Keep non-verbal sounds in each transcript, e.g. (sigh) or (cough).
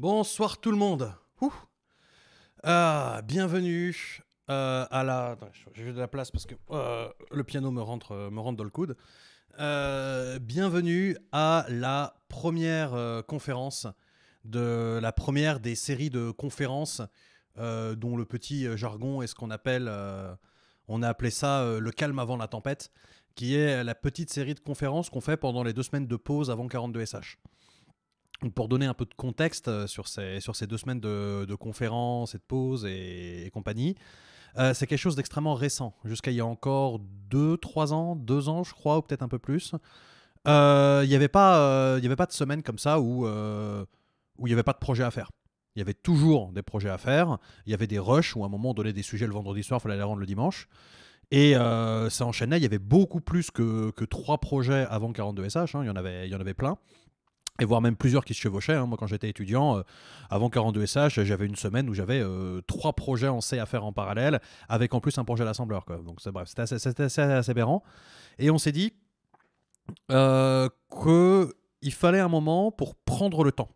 Bonsoir tout le monde. Ah, bienvenue euh, à la. de la place parce que euh, le piano me rentre, euh, me rentre dans le coude. bienvenue à la première conférence de la première des séries de conférences dont le petit jargon est ce qu'on appelle, on a appelé ça le calme avant la tempête, qui est la petite série de conférences qu'on fait pendant les deux semaines de pause avant 42 SH pour donner un peu de contexte euh, sur ces, sur ces deux semaines de, de conférences et de pauses et, compagnie, euh, c'est quelque chose d'extrêmement récent. Jusqu'à il y a encore deux, trois ans, deux ans je crois, ou peut-être un peu plus, euh, il n'y avait, pas, avait pas de semaine comme ça où il n'y avait pas de projet à faire. Il y avait toujours des projets à faire, il y avait des rushs où à un moment on donnait des sujets le vendredi soir, il fallait les rendre le dimanche. Et ça enchaînait, il y avait beaucoup plus que, trois projets avant 42SH, hein. il y, en avait, y en avait plein et voire même plusieurs qui se chevauchaient. Hein. Moi, quand j'étais étudiant, euh, avant 42SH, j'avais une semaine où j'avais euh, trois projets en C à faire en parallèle, avec en plus un projet à l'assembleur. Donc, bref, c'était assez, c'était aberrant. Et on s'est dit euh, qu'il fallait un moment pour prendre le temps.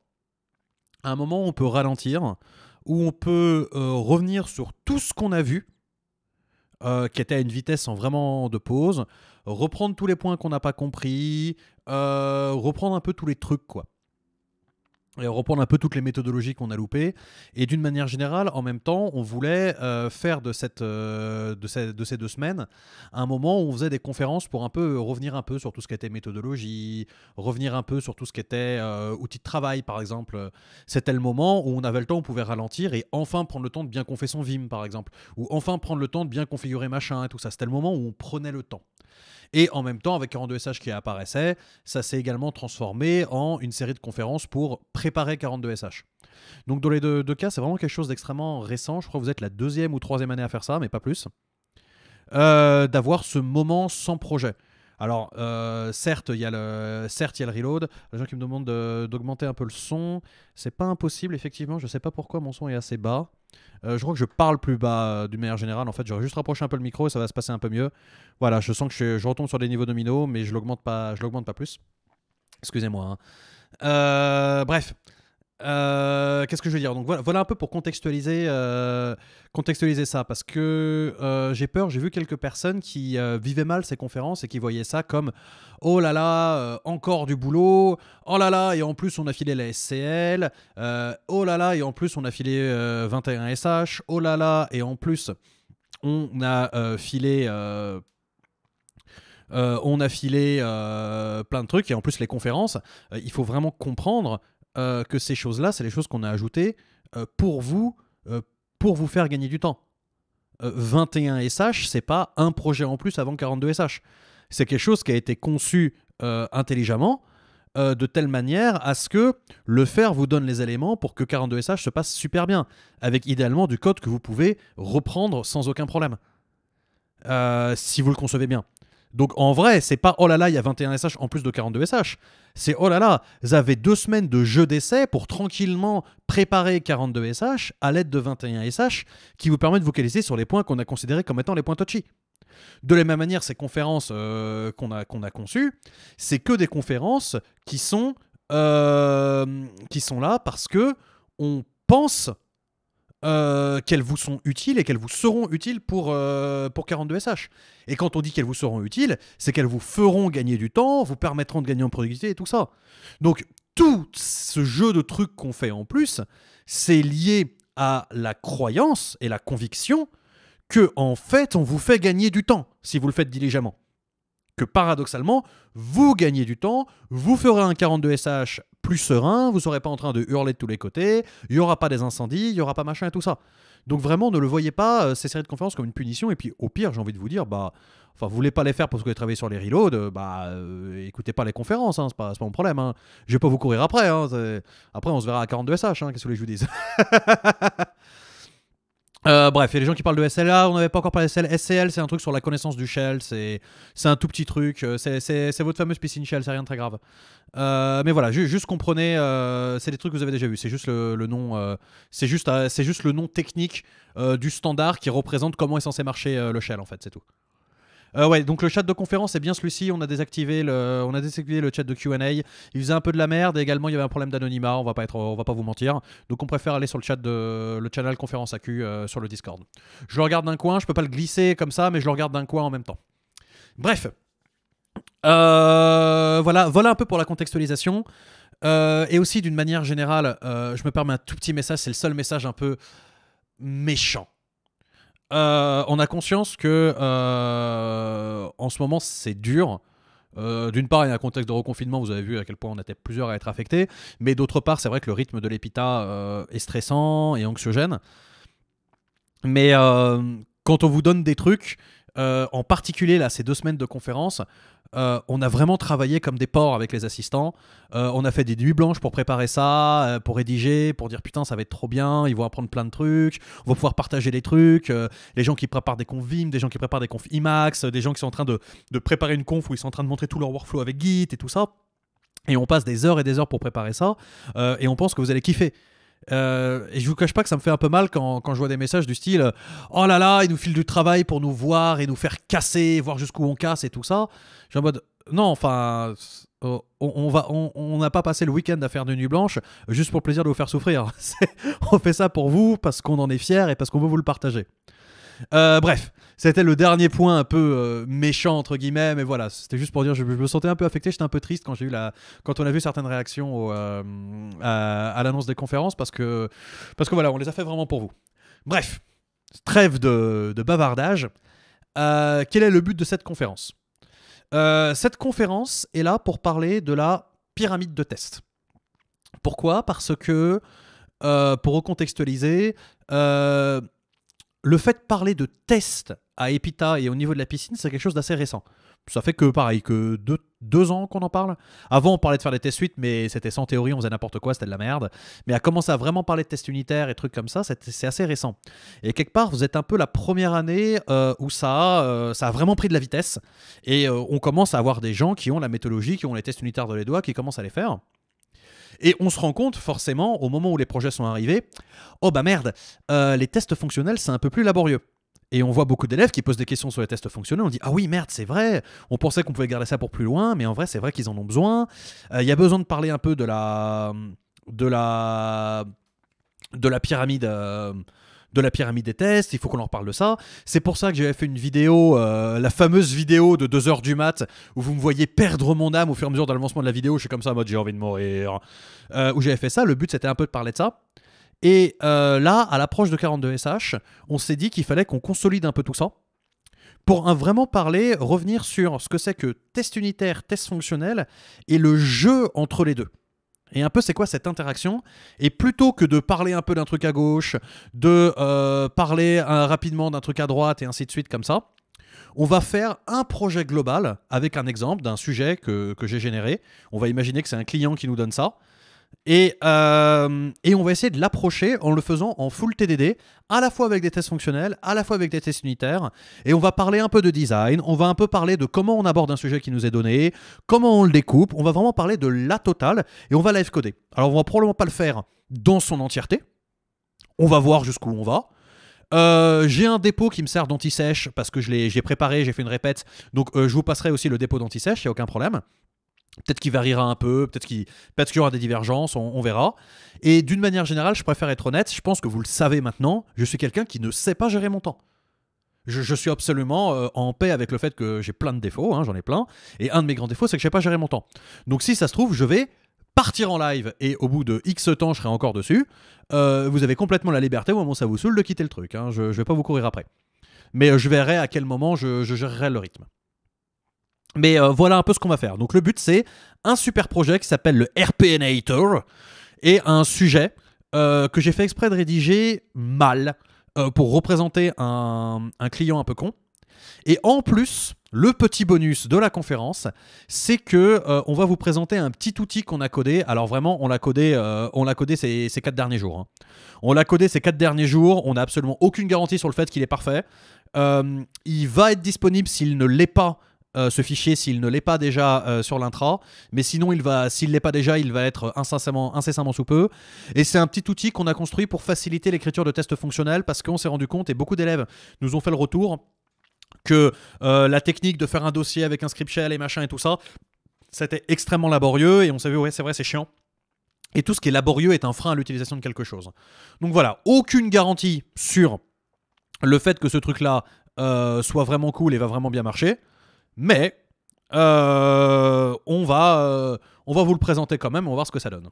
Un moment où on peut ralentir, où on peut euh, revenir sur tout ce qu'on a vu, qui était à une vitesse sans vraiment de pause, reprendre tous les points qu'on n'a pas compris, euh, reprendre un peu tous les trucs, quoi. Et reprendre un peu toutes les méthodologies qu'on a loupées. Et d'une manière générale, en même temps, on voulait euh, faire de, cette, euh, de, ces, de, ces, deux semaines un moment où on faisait des conférences pour un peu revenir un peu sur tout ce qui était méthodologie, revenir un peu sur tout ce qui était outils de travail, par exemple. C'était le moment où on avait le temps, on pouvait ralentir et enfin prendre le temps de bien confier son Vim, par exemple. Ou enfin prendre le temps de bien configurer machin et tout ça. C'était le moment où on prenait le temps. Et en même temps, avec 42SH qui apparaissait, ça s'est également transformé en une série de conférences pour préparer 42SH. Donc dans les deux, cas, c'est vraiment quelque chose d'extrêmement récent. Je crois que vous êtes la deuxième ou troisième année à faire ça, mais pas plus. Euh, d'avoir ce moment sans projet. Alors, euh, certes, il y, a le, certes, il y a le reload. Les gens qui me demandent d'augmenter un peu le son, c'est pas impossible, effectivement. Je sais pas pourquoi mon son est assez bas. Euh, je crois que je parle plus bas du euh, d'une manière générale. En fait, j'aurais juste rapproché un peu le micro et ça va se passer un peu mieux. Voilà, je sens que je, retombe sur des niveaux dominos, mais je l'augmente pas, je l'augmente pas plus. Excusez-moi. Hein. Euh, bref, euh, qu'est-ce que je veux dire Donc voilà, un peu pour contextualiser, euh, contextualiser ça, parce que euh, j'ai peur, j'ai vu quelques personnes qui vivaient mal ces conférences et qui voyaient ça comme oh là là, encore du boulot, oh là là, et en plus on a filé la SCL, oh, oh là là, et en plus on a filé 21 SH, oh là là, et en plus on a filé. on a filé plein de trucs et en plus les conférences, il faut vraiment comprendre euh, que ces choses-là, c'est les choses qu'on a ajoutées euh, pour vous, euh, pour vous faire gagner du temps. 21 SH, c'est pas un projet en plus avant 42 SH. C'est quelque chose qui a été conçu intelligemment de telle manière à ce que le faire vous donne les éléments pour que 42 SH se passe super bien, avec idéalement du code que vous pouvez reprendre sans aucun problème, si vous le concevez bien. Donc en vrai, c'est pas oh là là, il y a 21 SH en plus de 42 SH. C'est oh là là, vous avez deux semaines de jeu d'essai pour tranquillement préparer 42 SH à l'aide de 21 SH qui vous permet de vous qualifier sur les points qu'on a considérés comme étant les points touchy. De la même manière, ces conférences euh, qu'on a, qu'on a conçues, c'est que des conférences qui sont, euh, qui sont là parce que on pense euh, qu'elles vous sont utiles et qu'elles vous seront utiles pour, euh, pour 42SH. Et quand on dit qu'elles vous seront utiles, c'est qu'elles vous feront gagner du temps, vous permettront de gagner en productivité et tout ça. Donc tout ce jeu de trucs qu'on fait en plus, c'est lié à la croyance et la conviction que en fait on vous fait gagner du temps si vous le faites diligemment. Que paradoxalement, vous gagnez du temps, vous ferez un 42SH plus serein, vous ne serez pas en train de hurler de tous les côtés, il n'y aura pas des incendies, il n'y aura pas machin et tout ça. Donc vraiment, ne le voyez pas euh, ces séries de conférences comme une punition. Et puis au pire, j'ai envie de vous dire, bah, enfin, vous voulez pas les faire parce que vous travaillé sur les reloads, euh, bah, euh, écoutez pas les conférences, hein, n'est pas, mon problème. Hein. Je vais pas vous courir après. Hein, après, on se verra à 42 SH. Hein, qu'est-ce que vous voulez que je vous dise (laughs) Euh, bref, il y gens qui parlent de SLA, on n'avait pas encore parlé de SL. SCL, c'est un truc sur la connaissance du shell, c'est un tout petit truc, euh, c'est votre fameuse piscine shell, c'est rien de très grave. Euh, mais voilà, juste comprenez, c'est des trucs que vous avez déjà vus, c'est juste le, nom, c'est juste, juste le nom technique du standard qui représente comment est censé marcher le shell en fait, c'est tout. Euh, ouais, donc le chat de conférence, c'est bien celui-ci. On a désactivé le, on a désactivé le chat de Q&A. Il faisait un peu de la merde. Et également, il y avait un problème d'anonymat. On va pas être, on va pas vous mentir. Donc on préfère aller sur le chat de, le channel conférence AQ euh, sur le Discord. Je le regarde d'un coin. Je peux pas le glisser comme ça, mais je le regarde d'un coin en même temps. Bref. Euh, voilà, voilà un peu pour la contextualisation. et aussi d'une manière générale, je me permets un tout petit message, c'est le seul message un peu méchant euh, on a conscience que euh, en ce moment c'est dur. Euh, d'une part, il y a un contexte de reconfinement, vous avez vu à quel point on était plusieurs à être affectés, mais d'autre part, c'est vrai que le rythme de l'épita est stressant et anxiogène. Mais quand on vous donne des trucs euh, en particulier, là, ces deux semaines de conférence, euh, on a vraiment travaillé comme des porcs avec les assistants. Euh, on a fait des nuits blanches pour préparer ça, pour rédiger, pour dire putain, ça va être trop bien, ils vont apprendre plein de trucs, on va pouvoir partager les trucs. les gens qui préparent des confs Vim, des gens qui préparent des confs IMAX, des gens qui sont en train de, de, préparer une conf où ils sont en train de montrer tout leur workflow avec Git et tout ça. Et on passe des heures et des heures pour préparer ça, et on pense que vous allez kiffer. Euh, et je vous cache pas que ça me fait un peu mal quand, je vois des messages du style euh, Oh là là, ils nous filent du travail pour nous voir et nous faire casser, voir jusqu'où on casse et tout ça. Je suis mode Non, enfin, oh, on, va, on n'a pas passé le week-end à faire de nuit blanche juste pour le plaisir de vous faire souffrir. (laughs) on fait ça pour vous parce qu'on en est fier et parce qu'on veut vous le partager. Euh, bref, c'était le dernier point un peu euh, méchant entre guillemets, mais voilà, c'était juste pour dire, je, je, me sentais un peu affecté, j'étais un peu triste quand eu la, quand on a vu certaines réactions euh, à, l'annonce des conférences parce que, parce que voilà, on les a fait vraiment pour vous. Bref, trêve de, de bavardage. quel est le but de cette conférence Cette conférence est là pour parler de la pyramide de test. Pourquoi Parce que, pour recontextualiser, le fait de parler de test à Epita et au niveau de la piscine, c'est quelque chose d'assez récent. Ça fait que, pareil, que deux, ans qu'on en parle. Avant, on parlait de faire des tests suites, mais c'était sans théorie, on faisait n'importe quoi, c'était de la merde. Mais à commencer à vraiment parler de tests unitaires et trucs comme ça, c'est assez récent. Et quelque part, vous êtes un peu la première année euh, où ça, euh, ça a vraiment pris de la vitesse. Et euh, on commence à avoir des gens qui ont la méthodologie, qui ont les tests unitaires dans les doigts, qui commencent à les faire. Et on se rend compte forcément au moment où les projets sont arrivés, oh bah merde, euh, les tests fonctionnels c'est un peu plus laborieux. Et on voit beaucoup d'élèves qui posent des questions sur les tests fonctionnels. On dit Ah oui, merde, c'est vrai, on pensait qu'on pouvait garder ça pour plus loin, mais en vrai, c'est vrai qu'ils en ont besoin. Euh, il y a besoin de parler un peu de la. de la. de la pyramide. Euh, de la pyramide des tests, il faut qu'on en parle de ça. C'est pour ça que j'avais fait une vidéo, euh, la fameuse vidéo de 2 heures du mat, où vous me voyez perdre mon âme au fur et à mesure de l'avancement de la vidéo, je suis comme ça en mode j'ai envie de mourir, euh, où j'avais fait ça, le but c'était un peu de parler de ça. Et euh, là, à l'approche de 42SH, on s'est dit qu'il fallait qu'on consolide un peu tout ça pour vraiment parler, revenir sur ce que c'est que test unitaire, test fonctionnel et le jeu entre les deux. Et un peu, c'est quoi cette interaction Et plutôt que de parler un peu d'un truc à gauche, de euh, parler euh, rapidement d'un truc à droite et ainsi de suite comme ça, on va faire un projet global avec un exemple d'un sujet que j'ai généré. On va imaginer que c'est un client qui nous donne ça. Euh, et, on va essayer de l'approcher en le faisant en full TDD, à la fois avec des tests fonctionnels, à la fois avec des tests unitaires. Et on va parler un peu de design, on va un peu parler de comment on aborde un sujet qui nous est donné, comment on le découpe. On va vraiment parler de la totale et on va la coder. Alors on va probablement pas le faire dans son entièreté. On va voir jusqu'où on va. Euh, j'ai un dépôt qui me sert d'antisèche parce que je l'ai préparé, j'ai fait une répète. Donc euh, je vous passerai aussi le dépôt d'antisèche, sèche il n'y a aucun problème. Peut-être qu'il variera un peu, peut-être qu'il y aura des divergences, on, verra. Et d'une manière générale, je préfère être honnête, je pense que vous le savez maintenant, je suis quelqu'un qui ne sait pas gérer mon temps. Je, suis absolument euh, en paix avec le fait que j'ai plein de défauts, hein, j'en ai plein. Et un de mes grands défauts, c'est que je ne sais pas gérer mon temps. Donc si ça se trouve, je vais partir en live et au bout de X temps, je serai encore dessus. Euh, vous avez complètement la liberté au moment où ça vous saoule de quitter le truc. Hein, je ne vais pas vous courir après. Mais euh, je verrai à quel moment je, je gérerai le rythme. Mais euh, voilà un peu ce qu'on va faire. Donc le but c'est un super projet qui s'appelle le RPNator et un sujet euh, que j'ai fait exprès de rédiger mal euh, pour représenter un, client un peu con. Et en plus, le petit bonus de la conférence, c'est que on va vous présenter un petit outil qu'on a codé. Alors vraiment, on l'a codé, on l'a codé ces, quatre derniers jours. Hein. On l'a codé ces quatre derniers jours. On n'a absolument aucune garantie sur le fait qu'il est parfait. il va être disponible s'il ne l'est pas ce euh, fichier s'il ne l'est pas déjà euh, sur l'intra, mais sinon il va, s'il l'est pas déjà, il va être incessamment, incessamment sous peu. Et c'est un petit outil qu'on a construit pour faciliter l'écriture de tests fonctionnels parce qu'on s'est rendu compte et beaucoup d'élèves nous ont fait le retour que euh, la technique de faire un dossier avec un script shell et machin et tout ça, c'était extrêmement laborieux et on savait ouais c'est vrai c'est chiant. Et tout ce qui est laborieux est un frein à l'utilisation de quelque chose. Donc voilà, aucune garantie sur le fait que ce truc-là soit vraiment cool et va vraiment bien marcher. Mais euh, euh, on, va, vous le présenter quand même, on va voir ce que ça donne.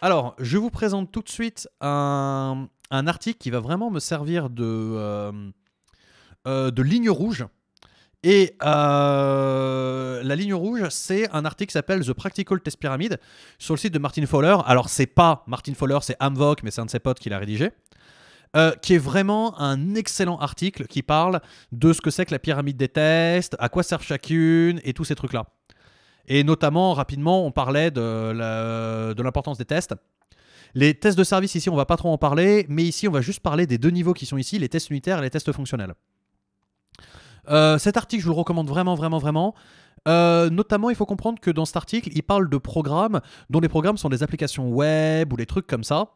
Alors, je vous présente tout de suite un, article qui va vraiment me servir de, euh, ligne rouge. Et la ligne rouge, c'est un article qui s'appelle The Practical Test Pyramid sur le site de Martin Fowler. Alors, c'est pas Martin Fowler, c'est Amvok, mais c'est un de ses potes qui l'a rédigé. Euh, qui est vraiment un excellent article qui parle de ce que c'est que la pyramide des tests, à quoi servent chacune et tous ces trucs-là. Et notamment, rapidement, on parlait de l'importance des tests. Les tests de service, ici, on va pas trop en parler, mais ici, on va juste parler des deux niveaux qui sont ici, les tests unitaires et les tests fonctionnels. Euh, cet article, je vous le recommande vraiment, vraiment, vraiment. Euh, notamment, il faut comprendre que dans cet article, il parle de programmes dont les programmes sont des applications web ou des trucs comme ça.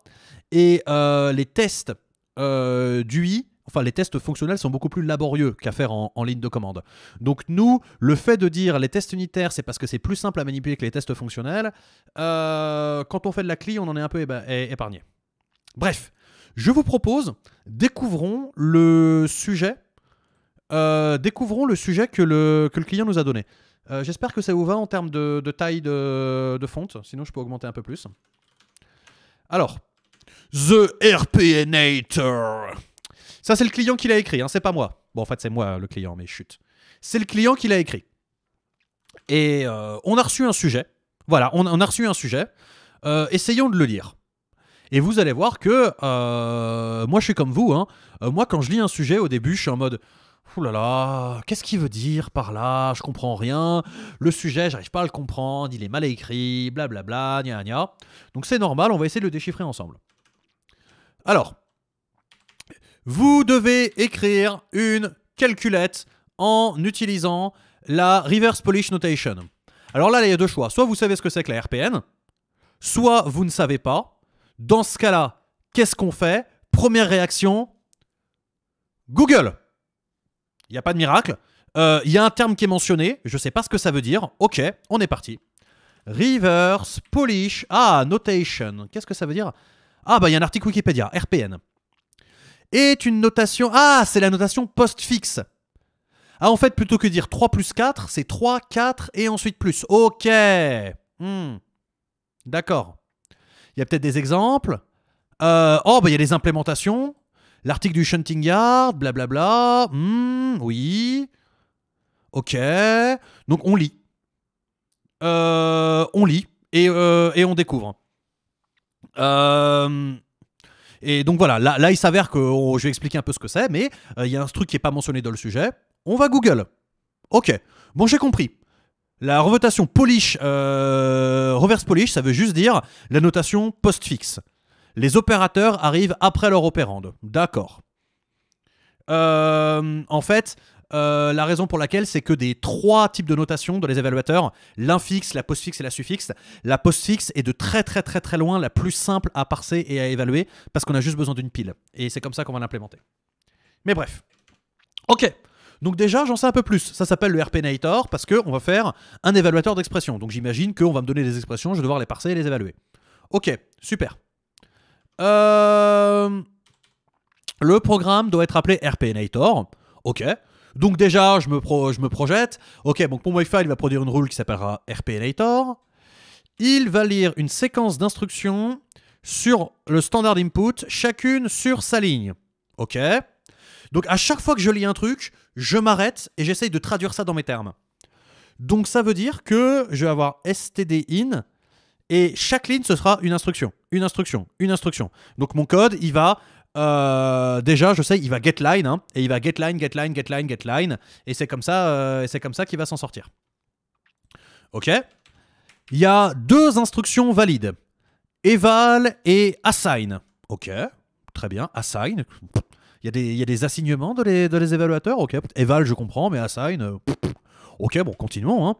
Et les tests euh, d'UI, enfin les tests fonctionnels sont beaucoup plus laborieux qu'à faire en, ligne de commande. Donc nous, le fait de dire les tests unitaires, c'est parce que c'est plus simple à manipuler que les tests fonctionnels, euh, quand on fait de la CLI, on en est un peu épargné. Bref, je vous propose, découvrons le sujet, euh, découvrons le sujet que le, client nous a donné. Euh, j'espère que ça vous va en termes de, taille de, de fonte, sinon je peux augmenter un peu plus. Alors, The RPNator. Ça, c'est le client qui l'a écrit, hein, c'est pas moi. Bon, en fait, c'est moi le client, mais chut. C'est le client qui l'a écrit. Et euh, on a reçu un sujet. Voilà, on, a reçu un sujet. Euh, essayons de le lire. Et vous allez voir que euh, moi, je suis comme vous. Hein. moi, quand je lis un sujet, au début, je suis en mode. Ouh là là, qu'est-ce qu'il veut dire par là Je comprends rien. Le sujet, j'arrive pas à le comprendre. Il est mal écrit, blablabla, gna gna. Donc c'est normal, on va essayer de le déchiffrer ensemble. Alors, vous devez écrire une calculette en utilisant la reverse Polish notation. Alors là, il y a deux choix. Soit vous savez ce que c'est que la RPN, soit vous ne savez pas. Dans ce cas-là, qu'est-ce qu'on fait Première réaction, Google. Il n'y a pas de miracle. Euh, il y a un terme qui est mentionné, je ne sais pas ce que ça veut dire. Ok, on est parti. Reverse Polish. Ah, notation. Qu'est-ce que ça veut dire ah bah il y a un article Wikipédia, RPN. Est une notation... Ah, c'est la notation postfixe. Ah, en fait, plutôt que dire 3 plus 4, c'est 3, 4 et ensuite plus. Ok. Hmm. D'accord. Il y a peut-être des exemples. Euh, oh, bah il y a les implémentations. L'article du Shunting Yard, blablabla. Hmm, oui. Ok. Donc on lit. Euh, on lit et euh, on découvre. Euh, et donc voilà, là, il s'avère que oh, je vais expliquer un peu ce que c'est, mais euh, il y a un truc qui n'est pas mentionné dans le sujet. On va Google. Ok, bon j'ai compris. La revotation polish, euh, reverse polish, ça veut juste dire la notation post fixe Les opérateurs arrivent après leur opérande. D'accord. en fait, euh, la raison pour laquelle c'est que des trois types de notation dans les évaluateurs, l'infixe, la postfixe et la suffixe, la postfixe est de très très très très loin la plus simple à parser et à évaluer parce qu'on a juste besoin d'une pile. Et c'est comme ça qu'on va l'implémenter. Mais bref. Ok. Donc déjà, j'en sais un peu plus. Ça s'appelle le RPNator parce qu'on va faire un évaluateur d'expression. Donc j'imagine qu'on va me donner des expressions, je vais devoir les parser et les évaluer. Ok, super. Euh, le programme doit être appelé RPNator. Ok, donc déjà, je me, projette. Ok, donc mon Wi-Fi, il va produire une rule qui s'appellera RPLator. Il va lire une séquence d'instructions sur le standard input, chacune sur sa ligne. Ok Donc à chaque fois que je lis un truc, je m'arrête et j'essaye de traduire ça dans mes termes. Donc ça veut dire que je vais avoir std in et chaque ligne ce sera une instruction, une instruction, une instruction. Donc mon code, il va euh, déjà, je sais, il va get line, hein, et il va get line, get line, get line, get line, et c'est comme ça, euh, c'est comme ça qu'il va s'en sortir. Ok. Il y a deux instructions valides, eval et assign. Ok, très bien, assign. Il y, a des, a des assignements de les, évaluateurs, ok. Eval, je comprends, mais assign. Euh, Ok, bon, continuons. Hein.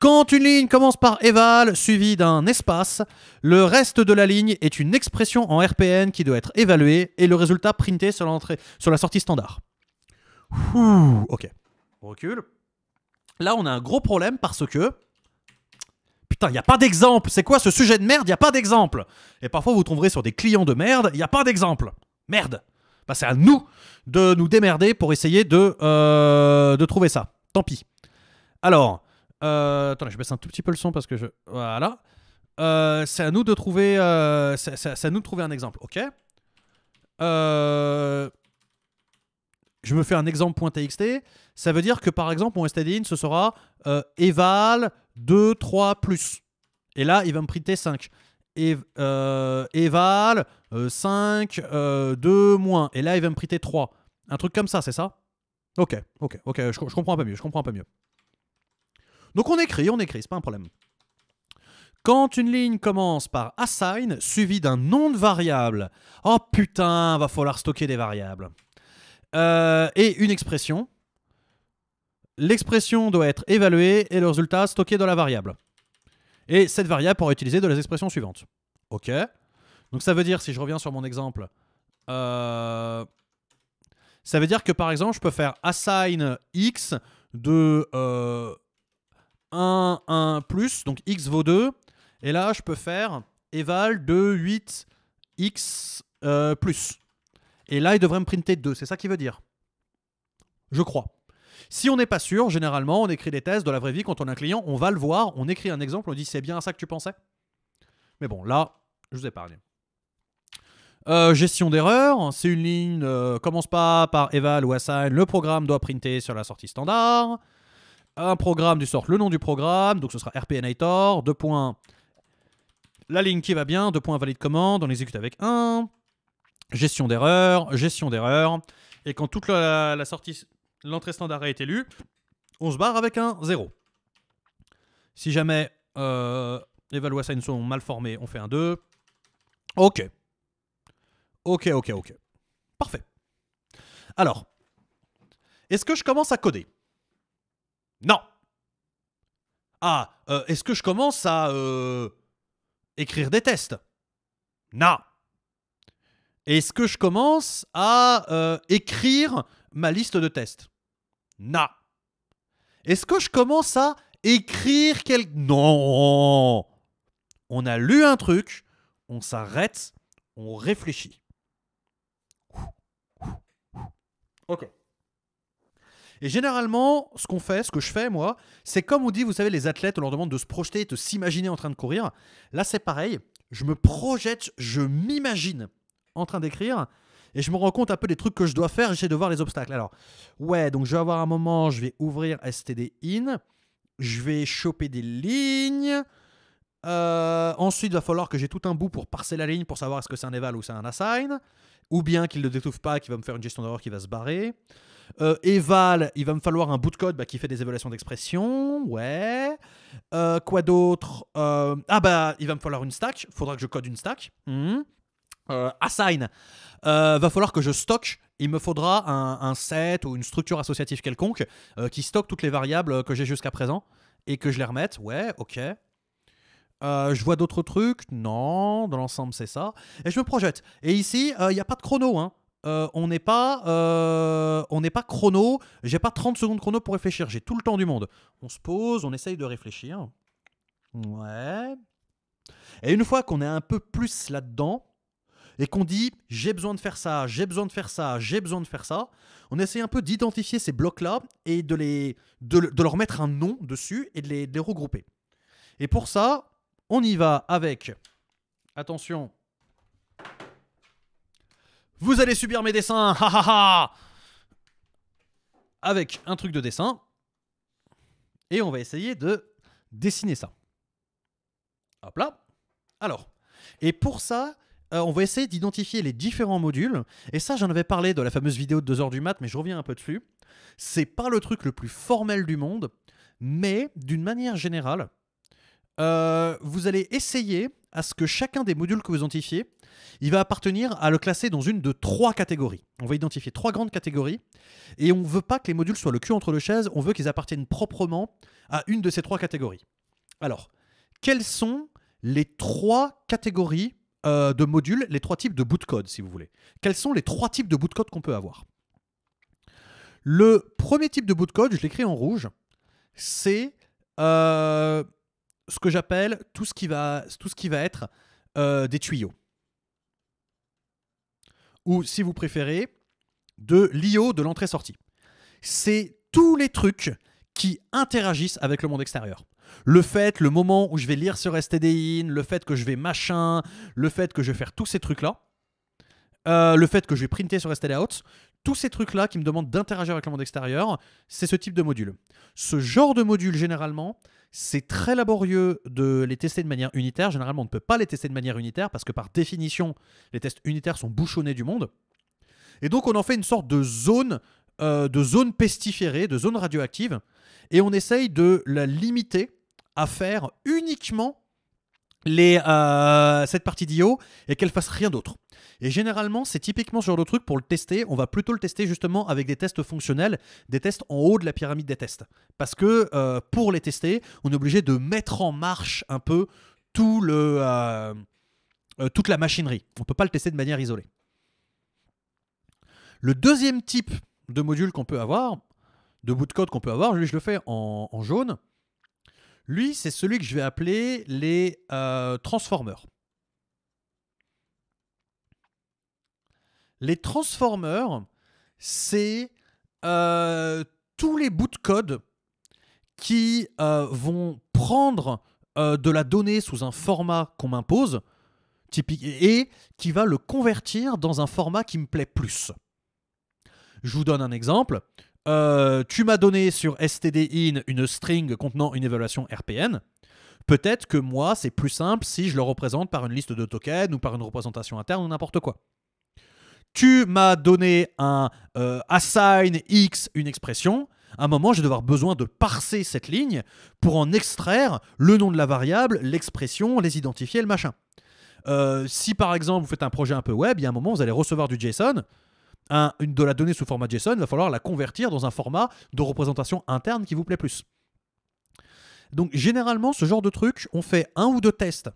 Quand une ligne commence par eval suivie d'un espace, le reste de la ligne est une expression en RPN qui doit être évaluée et le résultat printé sur, sur la sortie standard. ok, on recule. Là, on a un gros problème parce que... Putain, il n'y a pas d'exemple. C'est quoi ce sujet de merde Il n'y a pas d'exemple. Et parfois, vous trouverez sur des clients de merde. Il n'y a pas d'exemple. Merde. Bah, c'est à nous de nous démerder pour essayer de, euh, de trouver ça. Tant pis. Alors, euh, attendez, je baisse un tout petit peu le son parce que je. Voilà. Euh, c'est à nous de trouver. Euh, nous trouver un exemple, ok euh, Je me fais un exemple.txt. Ça veut dire que par exemple, mon stdin, ce sera eval 2, 3, plus. Et là, il va me printer 5. eval 5, 2, moins. Et là, il va me printer 3. Un truc comme ça, c'est ça Ok, ok, ok. Je, je comprends pas mieux. Je comprends pas mieux. Donc on écrit, on écrit, c'est pas un problème. Quand une ligne commence par assign, suivie d'un nom de variable. Oh putain, va falloir stocker des variables. Euh, et une expression. L'expression doit être évaluée et le résultat stocké dans la variable. Et cette variable pourra utiliser de les expressions suivantes. OK. Donc ça veut dire, si je reviens sur mon exemple, euh, ça veut dire que par exemple, je peux faire assign x de euh, 1, 1 plus, donc x vaut 2. Et là, je peux faire eval 2, 8x plus. Et là, il devrait me printer 2, c'est ça qui veut dire. Je crois. Si on n'est pas sûr, généralement, on écrit des tests de la vraie vie quand on a un client, on va le voir, on écrit un exemple, on dit c'est bien à ça que tu pensais. Mais bon, là, je vous épargne. parlé. Euh, gestion d'erreur, c'est une ligne, euh, commence pas par eval ou assign, le programme doit printer sur la sortie standard un programme du sort, le nom du programme, donc ce sera rpnator, deux points, la ligne qui va bien, deux points valide commande, on exécute avec 1, gestion d'erreur, gestion d'erreur, et quand toute la, sortie, l'entrée standard a été lue, on se barre avec un 0. Si jamais les euh, les valuations sont mal formées, on fait un 2. Ok. Ok, ok, ok. Parfait. Alors, est-ce que je commence à coder non. Ah, euh, est-ce que je commence à euh, écrire des tests Non. Est-ce que je commence à euh, écrire ma liste de tests Non. Est-ce que je commence à écrire quel... Non On a lu un truc, on s'arrête, on réfléchit. Ok. Et généralement, ce qu'on fait, ce que je fais moi, c'est comme on dit, vous savez, les athlètes, on leur demande de se projeter, de s'imaginer en train de courir. Là, c'est pareil. Je me projette, je m'imagine en train d'écrire et je me rends compte un peu des trucs que je dois faire. J'essaie de voir les obstacles. Alors, ouais, donc je vais avoir un moment, je vais ouvrir STD in, je vais choper des lignes. Euh, ensuite, il va falloir que j'ai tout un bout pour parser la ligne pour savoir est-ce que c'est un eval ou c'est un assign, ou bien qu'il ne le détouffe pas, qu'il va me faire une gestion d'erreur qui va se barrer. Euh, Eval, il va me falloir un bout de code bah, qui fait des évaluations d'expression. Ouais. Euh, quoi d'autre euh, Ah bah, il va me falloir une stack. Faudra que je code une stack. Hmm. Assign, assign. va falloir que je stocke. Il me faudra un, set ou une structure associative quelconque qui stocke toutes les variables que j'ai jusqu'à présent et que je les remette. Ouais, ok. je vois d'autres trucs. Non, dans l'ensemble, c'est ça. Et je me projette. Et ici, il n'y a pas de chrono. Hein. Euh, on n'est pas, euh, on n'est pas chrono. J'ai pas 30 secondes chrono pour réfléchir. J'ai tout le temps du monde. On se pose, on essaye de réfléchir. Ouais. Et une fois qu'on est un peu plus là-dedans et qu'on dit j'ai besoin de faire ça, j'ai besoin de faire ça, j'ai besoin de faire ça, on essaie un peu d'identifier ces blocs-là et de, les, de, leur mettre un nom dessus et de les, de les regrouper. Et pour ça, on y va avec, attention, vous allez subir mes dessins ha, Avec un truc de dessin. Et on va essayer de dessiner ça. Hop là. Alors, et pour ça, euh, on va essayer d'identifier les différents modules. Et ça, j'en avais parlé de la fameuse vidéo de 2 heures du mat, mais je reviens un peu dessus. C'est pas le truc le plus formel du monde, mais d'une manière générale, euh, vous allez essayer à ce que chacun des modules que vous identifiez, il va appartenir à le classer dans une de trois catégories. On va identifier trois grandes catégories et on ne veut pas que les modules soient le cul entre les chaises, on veut qu'ils appartiennent proprement à une de ces trois catégories. Alors, quelles sont les trois catégories euh, de modules, les trois types de bootcode, si vous voulez Quels sont les trois types de bootcode qu'on peut avoir Le premier type de bootcode, je l'écris en rouge, c'est euh, ce que j'appelle tout, ce qui va, tout ce qui va être euh, des tuyaux. Ou si vous préférez, de l'IO de l'entrée-sortie. C'est tous les trucs qui interagissent avec le monde extérieur. Le fait, le moment où je vais lire sur in, le fait que je vais machin, le fait que je vais faire tous ces trucs-là, euh, le fait que je vais printer sur out, tous ces trucs-là qui me demandent d'interagir avec le monde extérieur, c'est ce type de module. Ce genre de module, généralement, c'est très laborieux de les tester de manière unitaire. Généralement, on ne peut pas les tester de manière unitaire parce que par définition, les tests unitaires sont bouchonnés du monde. Et donc, on en fait une sorte de zone, euh, de zone pestiférée, de zone radioactive, et on essaye de la limiter à faire uniquement les, euh, cette partie d'IO et qu'elle fasse rien d'autre. Et généralement, c'est typiquement ce genre de truc pour le tester. On va plutôt le tester justement avec des tests fonctionnels, des tests en haut de la pyramide des tests. Parce que euh, pour les tester, on est obligé de mettre en marche un peu tout le, euh, toute la machinerie. On ne peut pas le tester de manière isolée. Le deuxième type de module qu'on peut avoir, de bout de code qu'on peut avoir, je le fais en jaune, lui, c'est celui que je vais appeler les euh, Transformers. Les Transformers, c'est euh, tous les bouts de code qui euh, vont prendre de la donnée sous un format qu'on m'impose et qui va le convertir dans un format qui me plaît plus. Je vous donne un exemple. Euh, tu m'as donné sur stdin une string contenant une évaluation RPN. Peut-être que moi, c'est plus simple si je le représente par une liste de tokens ou par une représentation interne ou n'importe quoi. Tu m'as donné un euh, assign x une expression. À un moment, je vais devoir besoin de parser cette ligne pour en extraire le nom de la variable, l'expression, les identifier, le machin. Euh, si par exemple vous faites un projet un peu web, il y a un moment vous allez recevoir du JSON, une, de la donnée sous format JSON, il va falloir la convertir dans un format de représentation interne qui vous plaît plus. Donc généralement, ce genre de truc, on fait un ou deux tests.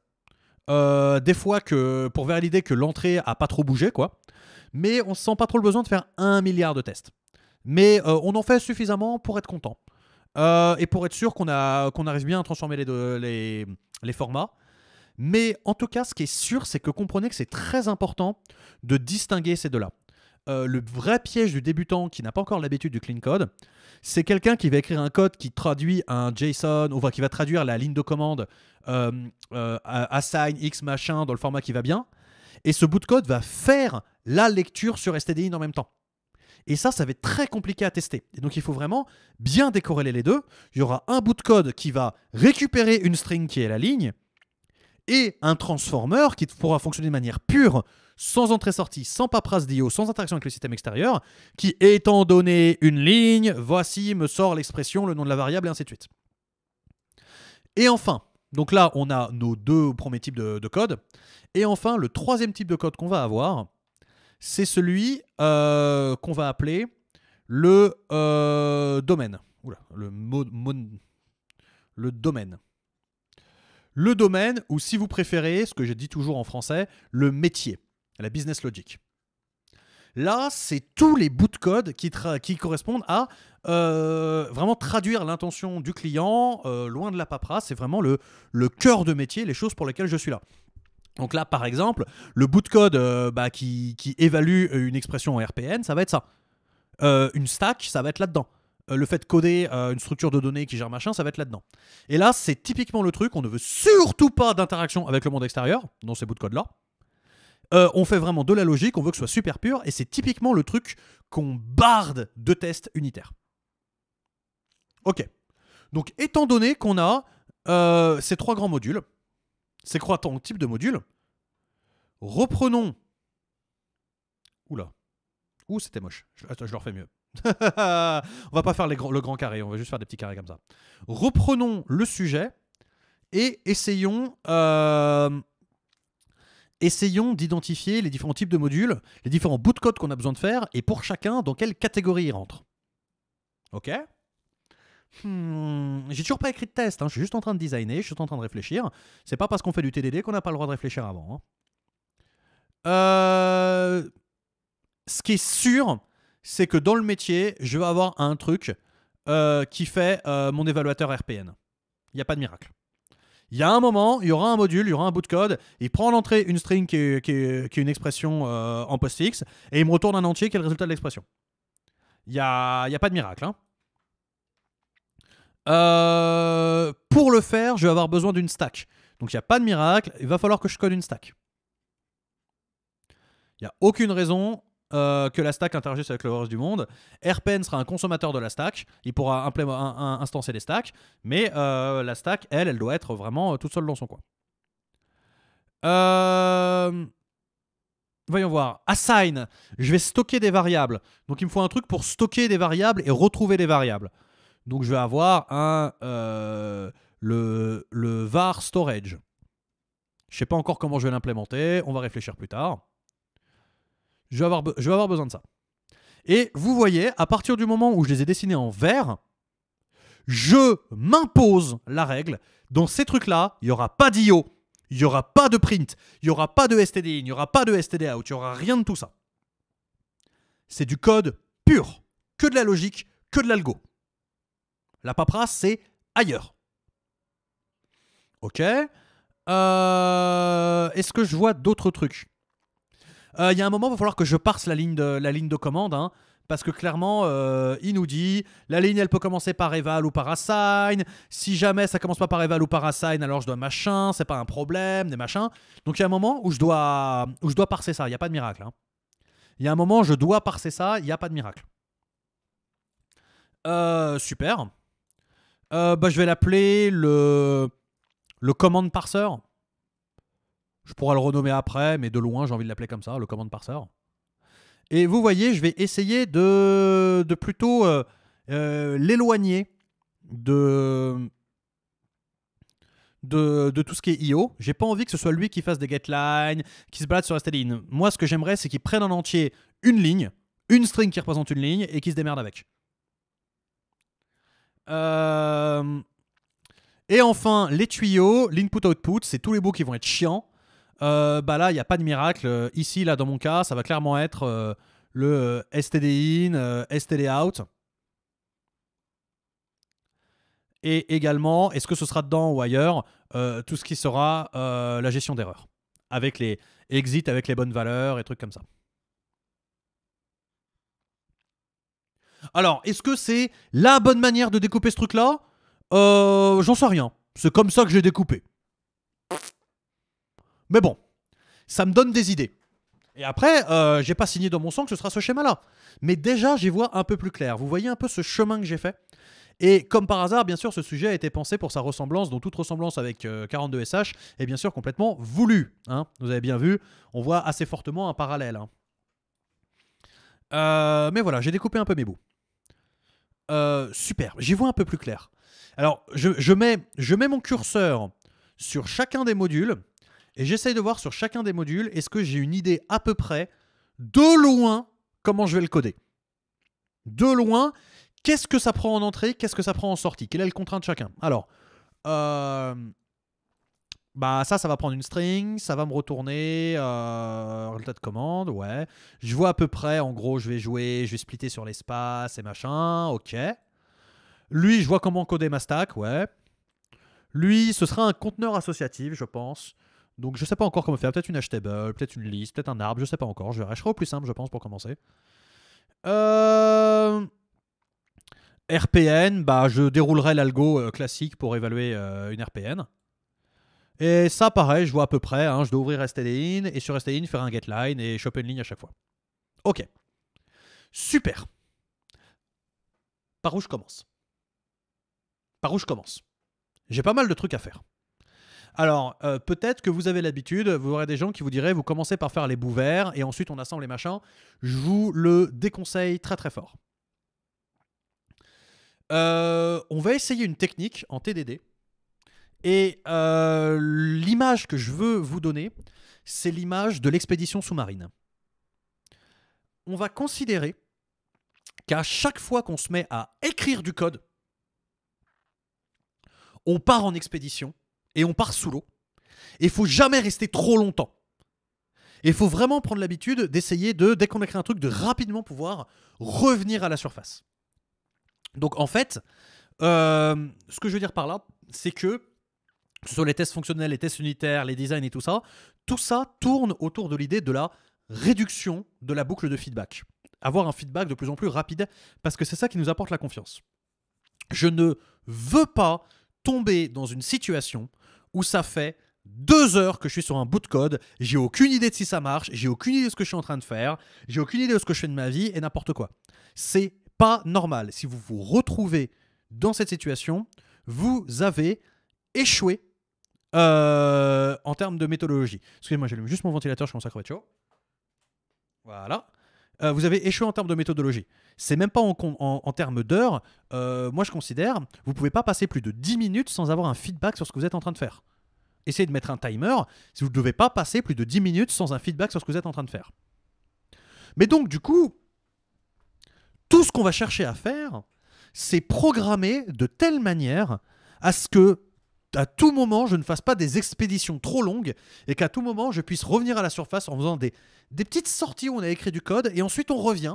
Euh, des fois que pour valider que l'entrée a pas trop bougé, quoi. Mais on ne sent pas trop le besoin de faire un milliard de tests. Mais euh, on en fait suffisamment pour être content. Euh, et pour être sûr qu'on qu'on arrive bien à transformer les, les formats. Mais en tout cas, ce qui est sûr, c'est que comprenez que c'est très important de distinguer ces deux-là. Euh, le vrai piège du débutant qui n'a pas encore l'habitude du clean code, c'est quelqu'un qui va écrire un code qui traduit un JSON, ou qui va traduire la ligne de commande assign euh, euh, x machin dans le format qui va bien, et ce bout de code va faire la lecture sur stdin en même temps. Et ça, ça va être très compliqué à tester. Et donc, il faut vraiment bien décorréler les deux. Il y aura un bout de code qui va récupérer une string qui est la ligne, et un transformer qui pourra fonctionner de manière pure sans entrée-sortie, sans paperasse d'IO, sans interaction avec le système extérieur, qui étant donné une ligne, voici, me sort l'expression, le nom de la variable, et ainsi de suite. Et enfin, donc là, on a nos deux premiers types de, code. Et enfin, le troisième type de code qu'on va avoir, c'est celui euh, qu'on va appeler le euh, domaine. Oula, le, mode, le domaine. Le domaine, ou si vous préférez, ce que je dis toujours en français, le métier la business logic. Là, c'est tous les bouts de code qui, correspondent à euh, vraiment traduire l'intention du client euh, loin de la paperasse. C'est vraiment le, cœur de métier, les choses pour lesquelles je suis là. Donc là, par exemple, le bout de code euh, bah, qui, qui, évalue une expression en RPN, ça va être ça. une stack, ça va être là-dedans. le fait de coder une structure de données qui gère machin, ça va être là-dedans. Et là, c'est typiquement le truc, on ne veut surtout pas d'interaction avec le monde extérieur dans ces bouts de code-là. Euh, on fait vraiment de la logique, on veut que ce soit super pur, et c'est typiquement le truc qu'on barde de tests unitaires. Ok. Donc, étant donné qu'on a euh, ces trois grands modules, ces trois types de modules, reprenons. Oula. Ouh, c'était moche. Je, attends, je le refais mieux. (laughs) on va pas faire le grand carré, on va juste faire des petits carrés comme ça. Reprenons le sujet et essayons euh, essayons d'identifier les différents types de modules, les différents bouts de code qu'on a besoin de faire, et pour chacun, dans quelle catégorie il rentre. Ok hmm, J'ai toujours pas écrit de test, hein. je suis juste en train de designer, je suis en train de réfléchir. C'est pas parce qu'on fait du TDD qu'on n'a pas le droit de réfléchir avant. Hein. Euh, ce qui est sûr, c'est que dans le métier, je vais avoir un truc euh, qui fait euh, mon évaluateur RPN. Il n'y a pas de miracle. Il y a un moment, il y aura un module, il y aura un bout de code, il prend l'entrée une string qui est, une expression euh, en postfix, et il me retourne un entier qui est le résultat de l'expression. Il n'y a, y a, pas de miracle. Hein. Euh, pour le faire, je vais avoir besoin d'une stack. Donc il n'y a pas de miracle, il va falloir que je code une stack. Il n'y a aucune raison euh, que la stack interagisse avec le reste du monde. Airpen sera un consommateur de la stack, il pourra instancer les stacks, mais euh, la stack, elle, elle doit être vraiment euh, toute seule dans son coin. Voyons voir. Assign, je vais stocker des variables. Donc il me faut un truc pour stocker des variables et retrouver des variables. Donc je vais avoir un le, le var storage. Je sais pas encore comment je vais l'implémenter, on va réfléchir plus tard je vais avoir, besoin de ça. Et vous voyez, à partir du moment où je les ai dessinés en vert, je m'impose la règle. Dans ces trucs-là, il n'y aura pas d'IO, il n'y aura pas de print, il n'y aura pas de STD il n'y aura pas de STD out, il n'y aura rien de tout ça. C'est du code pur, que de la logique, que de l'algo. La paperasse, c'est ailleurs. Ok. Euh, est-ce que je vois d'autres trucs il euh, y a un moment, il va falloir que je parse la ligne de, la ligne de commande. Hein, parce que clairement, euh, il nous dit la ligne, elle peut commencer par Eval ou par Assign. Si jamais ça commence pas par Eval ou par Assign, alors je dois machin, c'est pas un problème, des machins. Donc il y a un moment où je dois, je dois parser ça, il n'y a pas de miracle. Il y a un moment, où je dois parser ça, il n'y a pas de miracle. super. je vais l'appeler le, le commande parseur. Je pourrais le renommer après, mais de loin, j'ai envie de l'appeler comme ça, le command parser. Et vous voyez, je vais essayer de, plutôt euh, euh, l'éloigner de, de, tout ce qui est IO. J'ai pas envie que ce soit lui qui fasse des lines, qui se balade sur la stelline. Moi, ce que j'aimerais, c'est qu'il prenne en entier une ligne, une string qui représente une ligne, et qu'il se démerde avec. Euh, et enfin, les tuyaux, l'input-output, c'est tous les bouts qui vont être chiants. Euh, bah là, il n'y a pas de miracle. Euh, ici, là, dans mon cas, ça va clairement être euh, le STD in, STD out. Et également, est-ce que ce sera dedans ou ailleurs, tout ce qui sera la gestion d'erreur, avec les exits, avec les bonnes valeurs et trucs comme ça. Alors, est-ce que c'est la bonne manière de découper ce truc-là J'en sais rien. C'est comme ça que j'ai découpé. Mais bon, ça me donne des idées. Et après, euh, j'ai pas signé dans mon sang que ce sera ce schéma-là. Mais déjà, j'y vois un peu plus clair. Vous voyez un peu ce chemin que j'ai fait. Et comme par hasard, bien sûr, ce sujet a été pensé pour sa ressemblance, dont toute ressemblance avec 42SH euh, est bien sûr complètement voulue. Hein. Vous avez bien vu, on voit assez fortement un parallèle. Hein. Euh, mais voilà, j'ai découpé un peu mes bouts. super, j'y vois un peu plus clair. Alors, je, mets, je mets mon curseur sur chacun des modules et j'essaye de voir sur chacun des modules, est-ce que j'ai une idée à peu près, de loin, comment je vais le coder. De loin, qu'est-ce que ça prend en entrée, qu'est-ce que ça prend en sortie, quelle est le contraint de chacun. Alors, euh, bah ça, ça va prendre une string, ça va me retourner euh, résultat de commande, ouais. Je vois à peu près, en gros, je vais jouer, je vais splitter sur l'espace et machin, ok. Lui, je vois comment coder ma stack, ouais. Lui, ce sera un conteneur associatif, je pense. Donc je sais pas encore comment faire. Peut-être une table, peut-être une liste, peut-être un arbre, je sais pas encore. Je serai au plus simple, je pense, pour commencer. Euh, RPN, bah, je déroulerai l'algo euh, classique pour évaluer euh, une RPN. Et ça, pareil, je vois à peu près. Hein, je dois ouvrir STDIN et sur STDIN faire un line et choper une ligne à chaque fois. Ok. Super. Par où je commence Par où je commence J'ai pas mal de trucs à faire. Alors, euh, peut-être que vous avez l'habitude, vous aurez des gens qui vous diraient vous commencez par faire les bouts verts et ensuite on assemble les machins. Je vous le déconseille très très fort. Euh, on va essayer une technique en TDD. Et euh, l'image que je veux vous donner, c'est l'image de l'expédition sous-marine. On va considérer qu'à chaque fois qu'on se met à écrire du code, on part en expédition et on part sous l'eau. Et il faut jamais rester trop longtemps. il faut vraiment prendre l'habitude d'essayer de, dès qu'on a un truc, de rapidement pouvoir revenir à la surface. Donc en fait, euh, ce que je veux dire par là, c'est que, sur les tests fonctionnels, les tests unitaires, les designs et tout ça, tout ça tourne autour de l'idée de la réduction de la boucle de feedback. Avoir un feedback de plus en plus rapide, parce que c'est ça qui nous apporte la confiance. Je ne veux pas tomber dans une situation où ça fait deux heures que je suis sur un bout de code, j'ai aucune idée de si ça marche, j'ai aucune idée de ce que je suis en train de faire, j'ai aucune idée de ce que je fais de ma vie et n'importe quoi. C'est pas normal. Si vous vous retrouvez dans cette situation, vous avez échoué euh, en termes de méthodologie. Excusez-moi, j'allume juste mon ventilateur, je commence à crever chaud. Voilà. Euh, vous avez échoué en termes de méthodologie. C'est même pas en, termes d'heures. Euh, moi, je considère, vous pouvez pas passer plus de 10 minutes sans avoir un feedback sur ce que vous êtes en train de faire. Essayez de mettre un timer si vous ne devez pas passer plus de 10 minutes sans un feedback sur ce que vous êtes en train de faire. Mais donc, du coup, tout ce qu'on va chercher à faire, c'est programmer de telle manière à ce que à tout moment, je ne fasse pas des expéditions trop longues et qu'à tout moment, je puisse revenir à la surface en faisant des, des petites sorties où on a écrit du code et ensuite on revient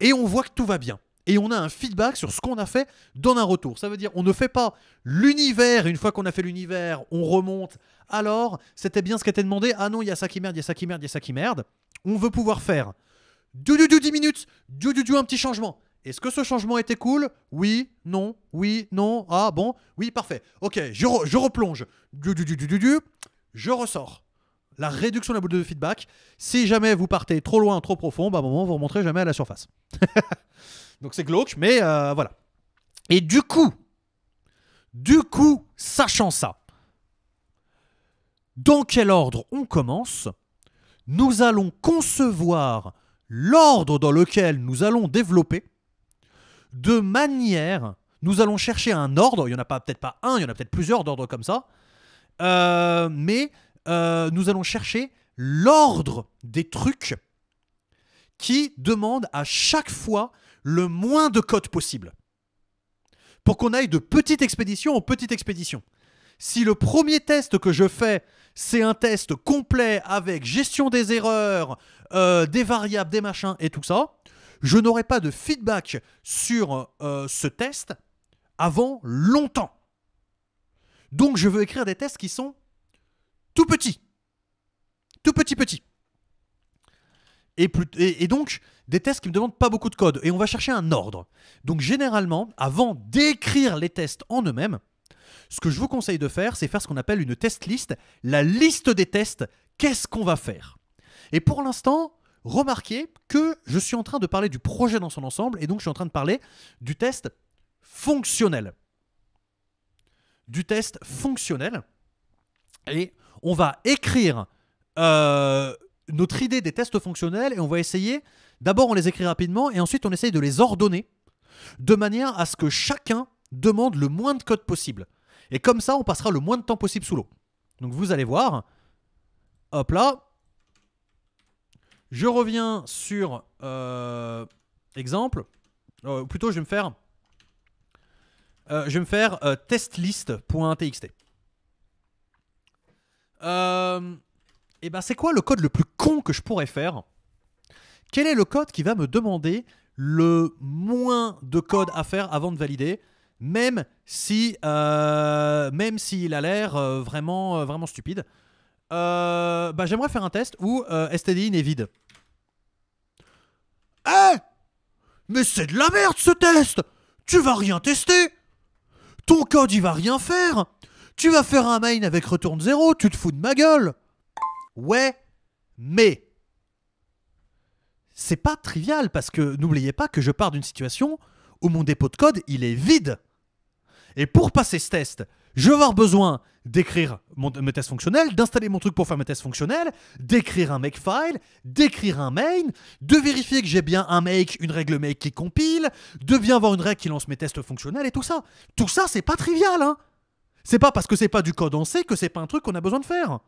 et on voit que tout va bien et on a un feedback sur ce qu'on a fait dans un retour. Ça veut dire on ne fait pas l'univers, une fois qu'on a fait l'univers, on remonte. Alors, c'était bien ce qui était demandé. Ah non, il y a ça qui merde, il y a ça qui merde, il y a ça qui merde. On veut pouvoir faire du du du 10 minutes, du du du un petit changement, est-ce que ce changement était cool Oui, non, oui, non, ah bon, oui, parfait. Ok, je, replonge. Du, du, du, du, du, je ressors. La réduction de la boule de feedback. Si jamais vous partez trop loin, trop profond, bah, à un moment, vous remonterez jamais à la surface. (laughs) Donc c'est glauque, mais euh, voilà. Et du coup, du coup, sachant ça, dans quel ordre on commence Nous allons concevoir l'ordre dans lequel nous allons développer de manière, nous allons chercher un ordre, il n'y en a pas peut-être pas un, il y en a peut-être plusieurs d'ordres comme ça, euh, mais euh, nous allons chercher l'ordre des trucs qui demandent à chaque fois le moins de codes possible. Pour qu'on aille de petite expédition en petite expédition. Si le premier test que je fais, c'est un test complet avec gestion des erreurs, euh, des variables, des machins et tout ça, je n'aurai pas de feedback sur euh, ce test avant longtemps. Donc je veux écrire des tests qui sont tout petits. Tout petit petit. Et, donc des tests qui ne demandent pas beaucoup de code. Et on va chercher un ordre. Donc généralement, avant d'écrire les tests en eux-mêmes, ce que je vous conseille de faire, c'est faire ce qu'on appelle une test list, la liste des tests, qu'est-ce qu'on va faire. Et pour l'instant, remarquez que je suis en train de parler du projet dans son ensemble et donc je suis en train de parler du test fonctionnel. Du test fonctionnel. Et on va écrire euh, notre idée des tests fonctionnels et on va essayer, d'abord on les écrit rapidement et ensuite on essaye de les ordonner de manière à ce que chacun demande le moins de code possible. Et comme ça, on passera le moins de temps possible sous l'eau. Donc vous allez voir, hop là, je reviens sur euh, exemple. Euh, plutôt, je vais me faire, euh, je me faire testlist.txt. et eh ben, c'est quoi le code le plus con que je pourrais faire Quel est le code qui va me demander le moins de code à faire avant de valider même si, même s'il a l'air vraiment, vraiment stupide. Euh, bah, j'aimerais faire un test où euh, stdin est vide. Eh Mais c'est de la merde ce test Tu vas rien tester Ton code il va rien faire Tu vas faire un main avec retourne 0, tu te fous de ma gueule Ouais, mais c'est pas trivial parce que n'oubliez pas que je pars d'une situation où mon dépôt de code il est vide. Et pour passer ce test, je vais avoir besoin d'écrire mes tests fonctionnels, d'installer mon truc pour faire mes tests fonctionnels, d'écrire un makefile, d'écrire un main, de vérifier que j'ai bien un make, une règle make qui compile, de bien avoir une règle qui lance mes tests fonctionnels et tout ça. Tout ça, c'est pas trivial, hein C'est pas parce que c'est pas du code en C que c'est pas un truc qu'on a besoin de faire.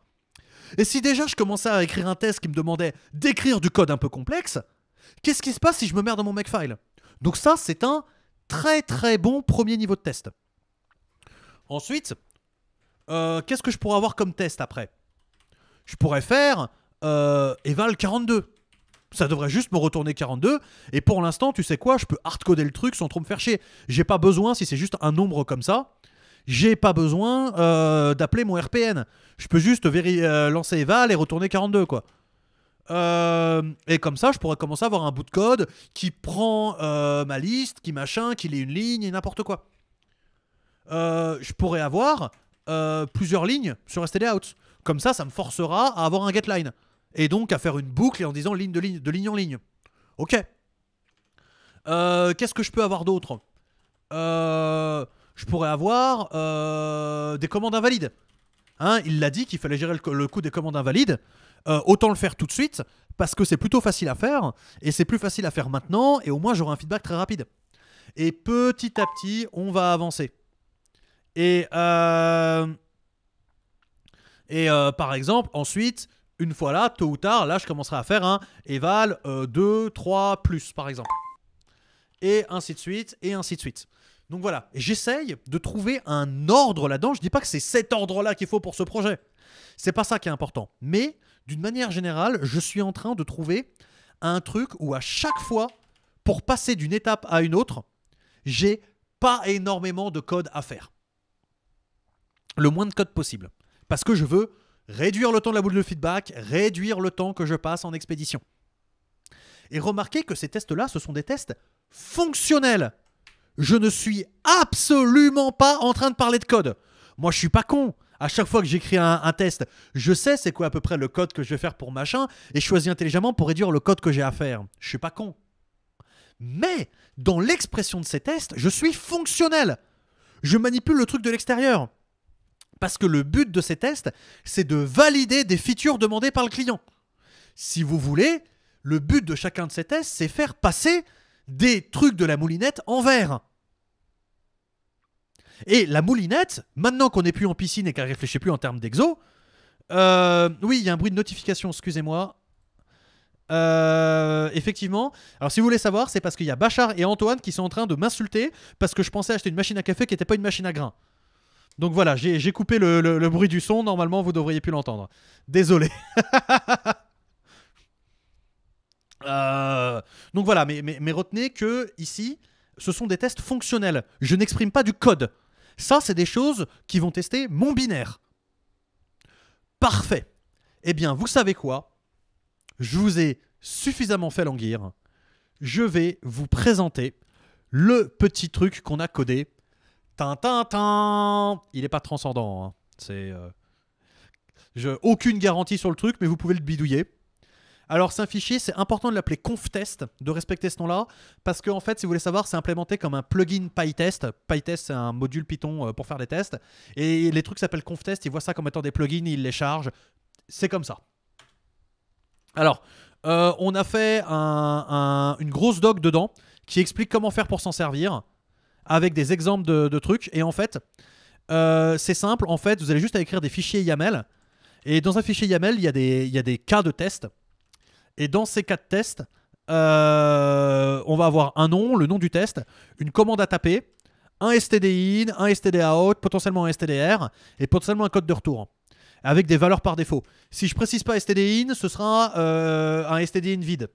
Et si déjà je commençais à écrire un test qui me demandait d'écrire du code un peu complexe, qu'est-ce qui se passe si je me merde dans mon makefile Donc ça, c'est un très très bon premier niveau de test. Ensuite, euh, qu'est-ce que je pourrais avoir comme test après Je pourrais faire euh, Eval 42. Ça devrait juste me retourner 42. Et pour l'instant, tu sais quoi Je peux hardcoder le truc sans trop me faire chier. J'ai pas besoin, si c'est juste un nombre comme ça, j'ai pas besoin euh, d'appeler mon RPN. Je peux juste lancer Eval et retourner 42, quoi. et comme ça, je pourrais commencer à avoir un bout de code qui prend ma liste, qui machin, qui lit une ligne et n'importe quoi. Euh, je pourrais avoir euh, plusieurs lignes sur STD out. Comme ça, ça me forcera à avoir un line Et donc à faire une boucle en disant ligne de ligne, de ligne en ligne. Ok. Euh, qu'est-ce que je peux avoir d'autre Je pourrais avoir des commandes invalides. Hein, il l'a dit qu'il fallait gérer le, coût des commandes invalides. autant le faire tout de suite parce que c'est plutôt facile à faire et c'est plus facile à faire maintenant et au moins j'aurai un feedback très rapide. Et petit à petit, on va avancer. Et, euh, et euh, par exemple, ensuite, une fois là, tôt ou tard, là, je commencerai à faire un Eval 2, 3, plus, par exemple. Et ainsi de suite, et ainsi de suite. Donc voilà, j'essaye de trouver un ordre là-dedans. Je ne dis pas que c'est cet ordre-là qu'il faut pour ce projet. C'est pas ça qui est important. Mais d'une manière générale, je suis en train de trouver un truc où à chaque fois, pour passer d'une étape à une autre, j'ai pas énormément de code à faire le moins de code possible. Parce que je veux réduire le temps de la boule de feedback, réduire le temps que je passe en expédition. Et remarquez que ces tests-là, ce sont des tests fonctionnels. Je ne suis absolument pas en train de parler de code. Moi, je suis pas con. À chaque fois que j'écris un, test, je sais c'est quoi à peu près le code que je vais faire pour machin et je choisis intelligemment pour réduire le code que j'ai à faire. Je suis pas con. Mais dans l'expression de ces tests, je suis fonctionnel. Je manipule le truc de l'extérieur. Parce que le but de ces tests, c'est de valider des features demandées par le client. Si vous voulez, le but de chacun de ces tests, c'est faire passer des trucs de la moulinette en verre. Et la moulinette, maintenant qu'on n'est plus en piscine et qu'elle réfléchit plus en termes d'exo, euh, oui, il y a un bruit de notification, excusez-moi. Euh, effectivement. Alors, si vous voulez savoir, c'est parce qu'il y a Bachar et Antoine qui sont en train de m'insulter parce que je pensais acheter une machine à café qui n'était pas une machine à grains. Donc voilà, j'ai coupé le, bruit du son. Normalement, vous devriez plus l'entendre. Désolé. (laughs) Euh, donc voilà, mais, mais, retenez que ici, ce sont des tests fonctionnels. Je n'exprime pas du code. Ça, c'est des choses qui vont tester mon binaire. Parfait. Eh bien, vous savez quoi Je vous ai suffisamment fait languir. Je vais vous présenter le petit truc qu'on a codé il n'est pas transcendant. Hein. C'est euh, aucune garantie sur le truc, mais vous pouvez le bidouiller. Alors c'est un fichier, c'est important de l'appeler conftest, de respecter ce nom-là, parce que en fait, si vous voulez savoir, c'est implémenté comme un plugin PyTest. PyTest, c'est un module Python euh, pour faire des tests. Et les trucs s'appellent conftest, ils voient ça comme étant des plugins, ils les chargent. C'est comme ça. Alors, euh, on a fait une grosse doc dedans qui explique comment faire pour s'en servir avec des exemples de, trucs. Et en fait, euh, c'est simple. En fait, vous allez juste à écrire des fichiers YAML. Et dans un fichier YAML, il y a des, cas de test. Et dans ces cas de test, euh, on va avoir un nom, le nom du test, une commande à taper, un stdin, un stdout, potentiellement un STDR et potentiellement un code de retour avec des valeurs par défaut. Si je précise pas stdin, ce sera euh, un stdin vide.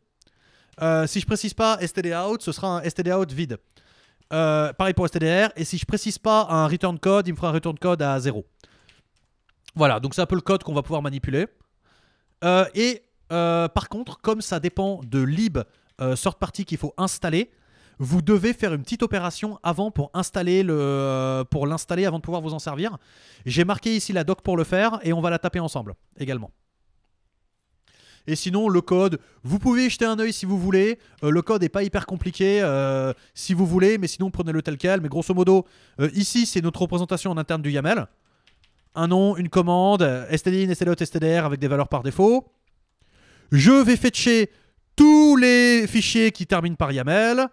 si je précise pas stdout, ce sera un stdout vide. Euh, pareil pour STDR. Et si je précise pas un return code, il me fera un return code à 0. Voilà, donc c'est un peu le code qu'on va pouvoir manipuler. Euh, et euh, par contre, comme ça dépend de lib sort partie qu'il faut installer, vous devez faire une petite opération avant pour installer le pour l'installer avant de pouvoir vous en servir. J'ai marqué ici la doc pour le faire et on va la taper ensemble également. Et sinon, le code, vous pouvez jeter un oeil si vous voulez. Euh, le code n'est pas hyper compliqué euh, si vous voulez, mais sinon, prenez-le tel quel. Mais grosso modo, euh, ici, c'est notre représentation en interne du YAML. Un nom, une commande, stdin, stdot, stdr avec des valeurs par défaut. Je vais fetcher tous les fichiers qui terminent par YAML.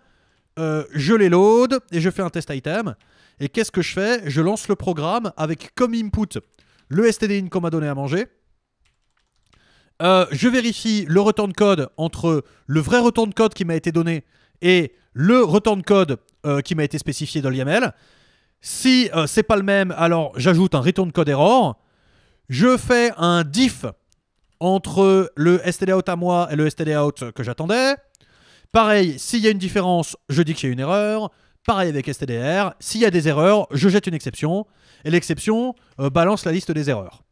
je les load et je fais un test item. Et qu'est-ce que je fais Je lance le programme avec comme input le stdin qu'on m'a donné à manger euh, je vérifie le retour de code entre le vrai retour de code qui m'a été donné et le retour de code euh, qui m'a été spécifié dans YAML. Si euh, c'est pas le même, alors j'ajoute un retour de code error. Je fais un diff entre le stdout à moi et le stdout que j'attendais. Pareil, s'il y a une différence, je dis qu'il y a une erreur. Pareil avec stdr. S'il y a des erreurs, je jette une exception. Et l'exception balance la liste des erreurs.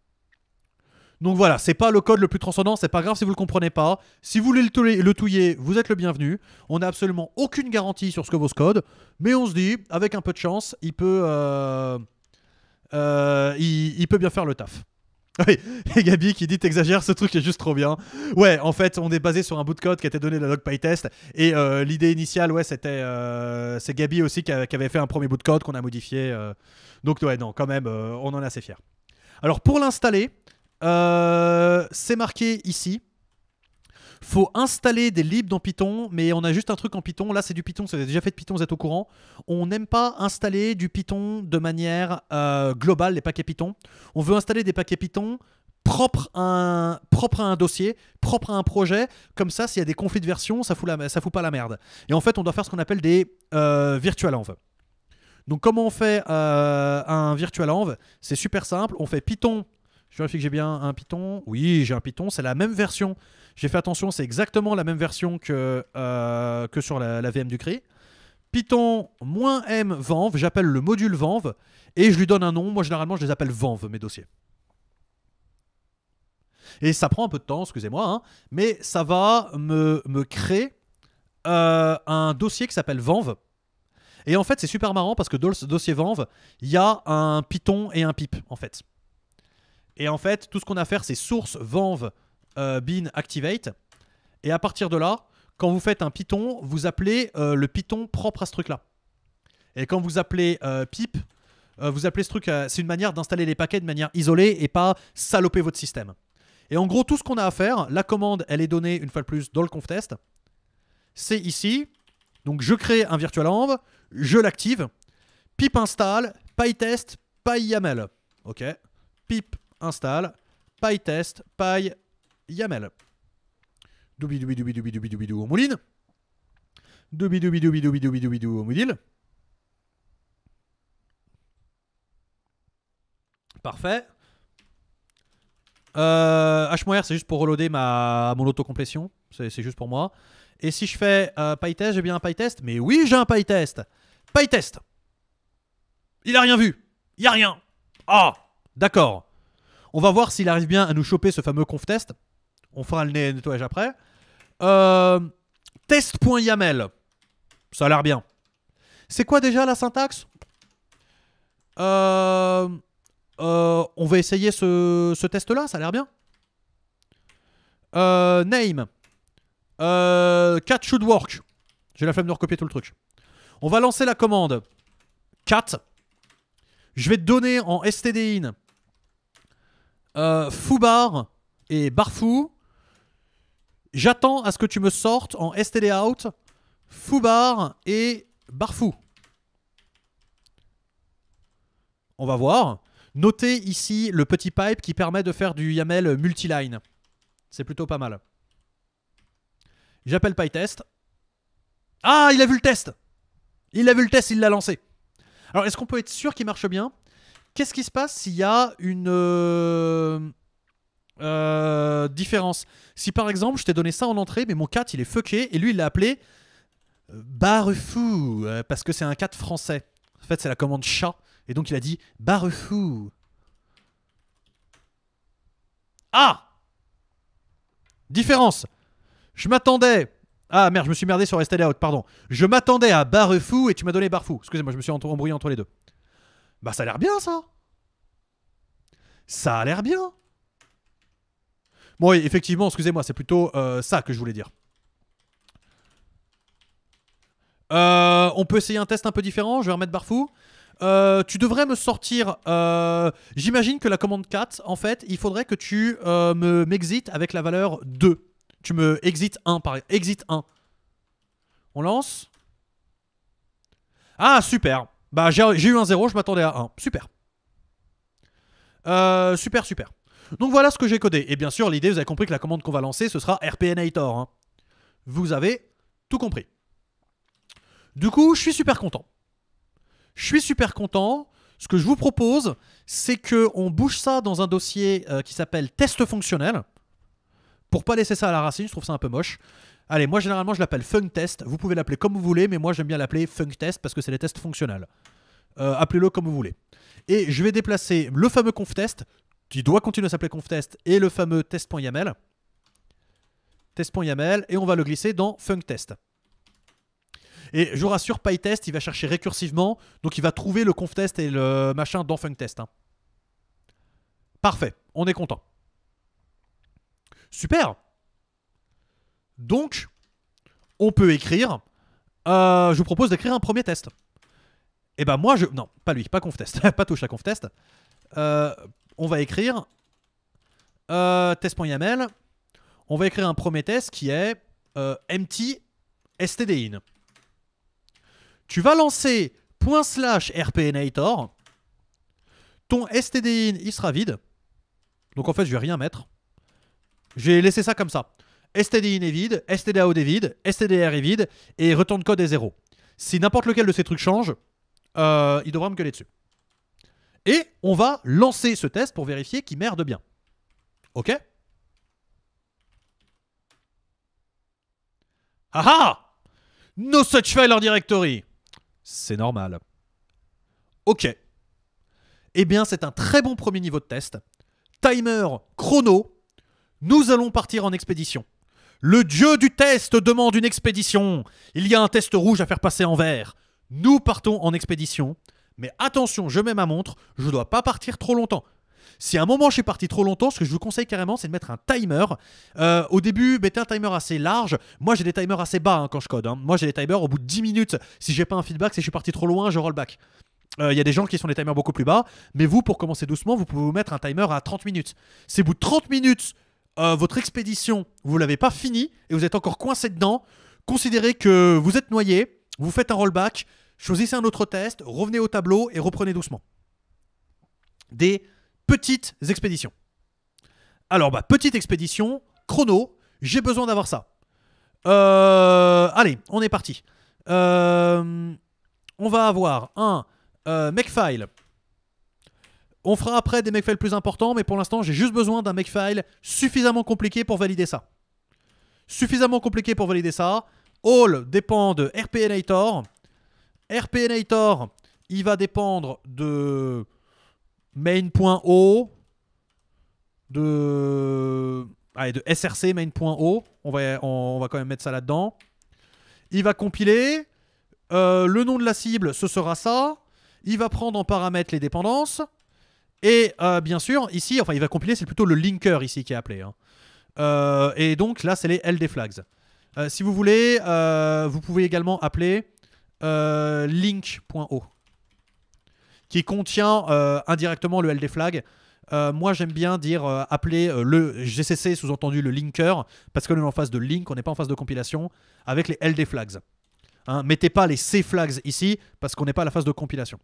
Donc voilà, c'est pas le code le plus transcendant, c'est pas grave si vous le comprenez pas. Si vous voulez le, touiller, vous êtes le bienvenu. On n'a absolument aucune garantie sur ce que vaut ce code, mais on se dit, avec un peu de chance, il peut, euh, euh, il, peut bien faire le taf. (laughs) Oui, et Gabi qui dit t'exagères, ce truc est juste trop bien. Ouais, en fait, on est basé sur un bout de code qui a été donné dans le test. Et euh, l'idée initiale, ouais, c'était. c'est Gabi aussi qui, qui, avait fait un premier bout de code qu'on a modifié. donc, ouais, non, quand même, on en est assez fiers. Alors, pour l'installer, euh, c'est marqué ici. Faut installer des libs dans Python, mais on a juste un truc en Python. Là, c'est du Python, c'est déjà fait de Python, vous êtes au courant. On n'aime pas installer du Python de manière euh, globale, les paquets Python. On veut installer des paquets Python propres à un, dossier, propres à un projet. Comme ça, s'il y a des conflits de version, ça fout, la, fout pas la merde. Et en fait, on doit faire ce qu'on appelle des euh, virtual Donc, comment on fait euh, un virtual C'est super simple. On fait Python je vérifie que j'ai bien un Python. Oui, j'ai un Python. C'est la même version. J'ai fait attention, c'est exactement la même version que, euh, que sur la, VM du CRI. Python "-m vanv", j'appelle le module vanv, et je lui donne un nom. Moi, généralement, je les appelle vanv, mes dossiers. Et ça prend un peu de temps, excusez-moi, hein, mais ça va me, créer euh, un dossier qui s'appelle vanv. Et en fait, c'est super marrant parce que dans ce dossier vanv, il y a un Python et un pip, en fait. Et en fait, tout ce qu'on a à faire, c'est source, vanve, euh, bin, activate. Et à partir de là, quand vous faites un Python, vous appelez euh, le Python propre à ce truc-là. Et quand vous appelez euh, pip, vous appelez ce truc. c'est une manière d'installer les paquets de manière isolée et pas saloper votre système. Et en gros, tout ce qu'on a à faire, la commande, elle est donnée une fois de plus dans le test. C'est ici. Donc je crée un virtualenv, je l'active. Pip install, pytest, pyyaml. Ok. Pip install pytest PyYAML. Doubi Doubi doubi Parfait. c'est juste pour reloader ma, mon autocomplétion. C'est juste pour moi. Et si je fais PyTest, j'ai bien un PyTest Mais oui, j'ai un PyTest PyTest Il a rien vu Il y a rien Ah D'accord on va voir s'il arrive bien à nous choper ce fameux conf test. On fera le nettoyage après. Euh, test.yaml. Ça a l'air bien. C'est quoi déjà la syntaxe euh, euh, On va essayer ce, ce test-là, ça a l'air bien. name. cat should work. J'ai la flemme de recopier tout le truc. On va lancer la commande cat. Je vais te donner en stdin euh, Foubar et Barfou. J'attends à ce que tu me sortes en STD out Foubar et Barfou. On va voir. Notez ici le petit pipe qui permet de faire du YAML multiline. C'est plutôt pas mal. J'appelle PyTest. Ah, il a vu le test Il a vu le test, il l'a lancé. Alors, est-ce qu'on peut être sûr qu'il marche bien Qu'est-ce qui se passe s'il y a une euh, euh, différence Si par exemple, je t'ai donné ça en entrée, mais mon cat, il est fucké, et lui, il l'a appelé euh, barrefou parce que c'est un cat français. En fait, c'est la commande chat, et donc il a dit barrefou Ah Différence. Je m'attendais. Ah merde, je me suis merdé sur Estelle Out, pardon. Je m'attendais à Barrefou et tu m'as donné Barfou. Excusez-moi, je me suis embrouillé entre les deux. Bah ça a l'air bien ça Ça a l'air bien Bon oui, effectivement, excusez-moi, c'est plutôt euh, ça que je voulais dire. Euh, on peut essayer un test un peu différent, je vais remettre Barfou. Euh, tu devrais me sortir. J'imagine que la commande 4, en fait, il faudrait que tu m'exites me avec la valeur 2. Tu me exites 1 par exit 1. On lance. Ah super. Bah, j'ai eu un 0, je m'attendais à 1. Super. Euh, super, super. Donc voilà ce que j'ai codé. Et bien sûr, l'idée, vous avez compris que la commande qu'on va lancer, ce sera rpnator. E, hein. Vous avez tout compris. Du coup, je suis super content. Je suis super content. Ce que je vous propose, c'est qu'on bouge ça dans un dossier euh, qui s'appelle test fonctionnel. Pour pas laisser ça à la racine, je trouve ça un peu moche. Allez, moi généralement je l'appelle funk test. Vous pouvez l'appeler comme vous voulez, mais moi j'aime bien l'appeler funk test parce que c'est les tests fonctionnels. Euh, appelez-le comme vous voulez. Et je vais déplacer le fameux conf test, qui doit continuer à s'appeler conf test, et le fameux test.yaml. Test.yaml, et on va le glisser dans funk test. Et je vous rassure, PyTest, il va chercher récursivement, donc il va trouver le conf test et le machin dans funk test. Hein. Parfait, on est content. Super donc, on peut écrire. Euh, je vous propose d'écrire un premier test. Et eh ben moi, je. Non, pas lui, pas conf (laughs) pas touche à conf-test. Euh, on va écrire euh, test.yml, On va écrire un premier test qui est empty stdin. Tu vas lancer slash rpnator. Ton stdin, il sera vide. Donc en fait, je vais rien mettre. J'ai laissé ça comme ça. STDIN est vide, STDAO est vide, STDR est vide, et de code est zéro. Si n'importe lequel de ces trucs change, euh, il devra me gueuler dessus. Et on va lancer ce test pour vérifier qu'il merde bien. Ok Ah ah No such file or directory C'est normal. Ok. Eh bien, c'est un très bon premier niveau de test. Timer, chrono, nous allons partir en expédition. Le dieu du test demande une expédition. Il y a un test rouge à faire passer en vert. Nous partons en expédition. Mais attention, je mets ma montre, je ne dois pas partir trop longtemps. Si à un moment je suis parti trop longtemps, ce que je vous conseille carrément, c'est de mettre un timer. Euh, au début, mettez un timer assez large. Moi, j'ai des timers assez bas hein, quand je code. Hein. Moi, j'ai des timers au bout de 10 minutes. Si j'ai pas un feedback, si je suis parti trop loin, je roll back. Euh, il y a des gens qui sont des timers beaucoup plus bas, mais vous, pour commencer doucement, vous pouvez vous mettre un timer à 30 minutes. C'est au bout de 30 minutes euh, votre expédition, vous l'avez pas fini et vous êtes encore coincé dedans, considérez que vous êtes noyé, vous faites un rollback, choisissez un autre test, revenez au tableau et reprenez doucement. Des petites expéditions. Alors, bah, petite expédition, chrono, j'ai besoin d'avoir ça. Euh, allez, on est parti. Euh, on va avoir un Makefile on fera après des makefiles plus importants, mais pour l'instant, j'ai juste besoin d'un makefile suffisamment compliqué pour valider ça. Suffisamment compliqué pour valider ça. All dépend de RPNator. RPNator, il va dépendre de main.o, de, ah, de src main.o. On va, va quand même mettre ça là-dedans. Il va compiler. Euh, le nom de la cible, ce sera ça. Il va prendre en paramètre les dépendances. Et euh, bien sûr, ici, enfin, il va compiler, c'est plutôt le linker ici qui est appelé. Hein. Euh, et donc là, c'est les LD flags. Euh, si vous voulez, vous pouvez également appeler link.o qui contient indirectement le LD flag. moi, j'aime bien dire appeler le GCC, sous-entendu le linker, parce qu'on est en phase de link, on n'est pas en phase de compilation, avec les LD flags. Hein. mettez pas les C flags ici, parce qu'on n'est pas à la phase de compilation.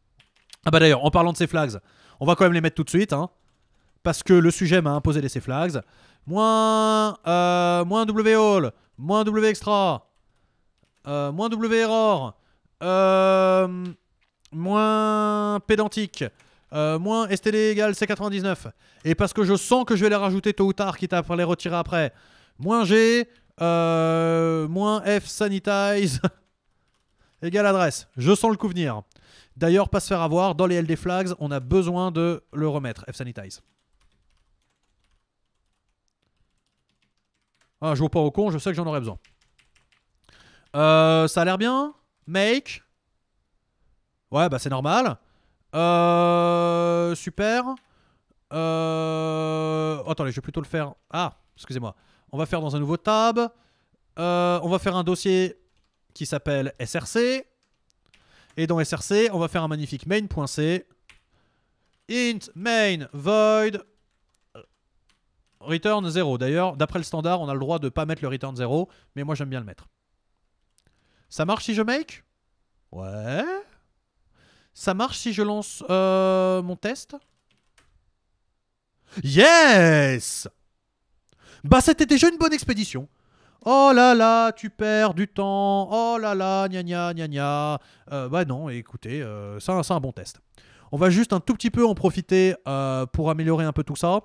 Ah bah d'ailleurs, en parlant de ces flags, on va quand même les mettre tout de suite, hein, parce que le sujet m'a imposé les ces flags. Moins, euh, moins W Hall, moins W Extra, euh, moins W Error, euh, moins Pédantique, moins STD égale C99. Et parce que je sens que je vais les rajouter tôt ou tard, quitte à les retirer après. Moins G, moins F Sanitize, (laughs) égale adresse. Je sens le coup venir. D'ailleurs, pas se faire avoir, dans les LD Flags, on a besoin de le remettre, F-Sanitize. Ah, je joue pas au con, je sais que j'en aurais besoin. Euh, ça a l'air bien. Make. Ouais, bah c'est normal. Euh, super. Euh, attendez, je vais plutôt le faire. Ah, excusez-moi. On va faire dans un nouveau tab. on va faire un dossier qui s'appelle SRC. Et dans src, on va faire un magnifique main.c. Int main void return 0. D'ailleurs, d'après le standard, on a le droit de ne pas mettre le return 0, mais moi j'aime bien le mettre. Ça marche si je make Ouais. Ça marche si je lance euh, mon test Yes Bah c'était déjà une bonne expédition. Oh là là, tu perds du temps. Oh là là, gna gna gna gna. Euh, bah non, écoutez, euh, c'est un, bon test. On va juste un tout petit peu en profiter euh, pour améliorer un peu tout ça.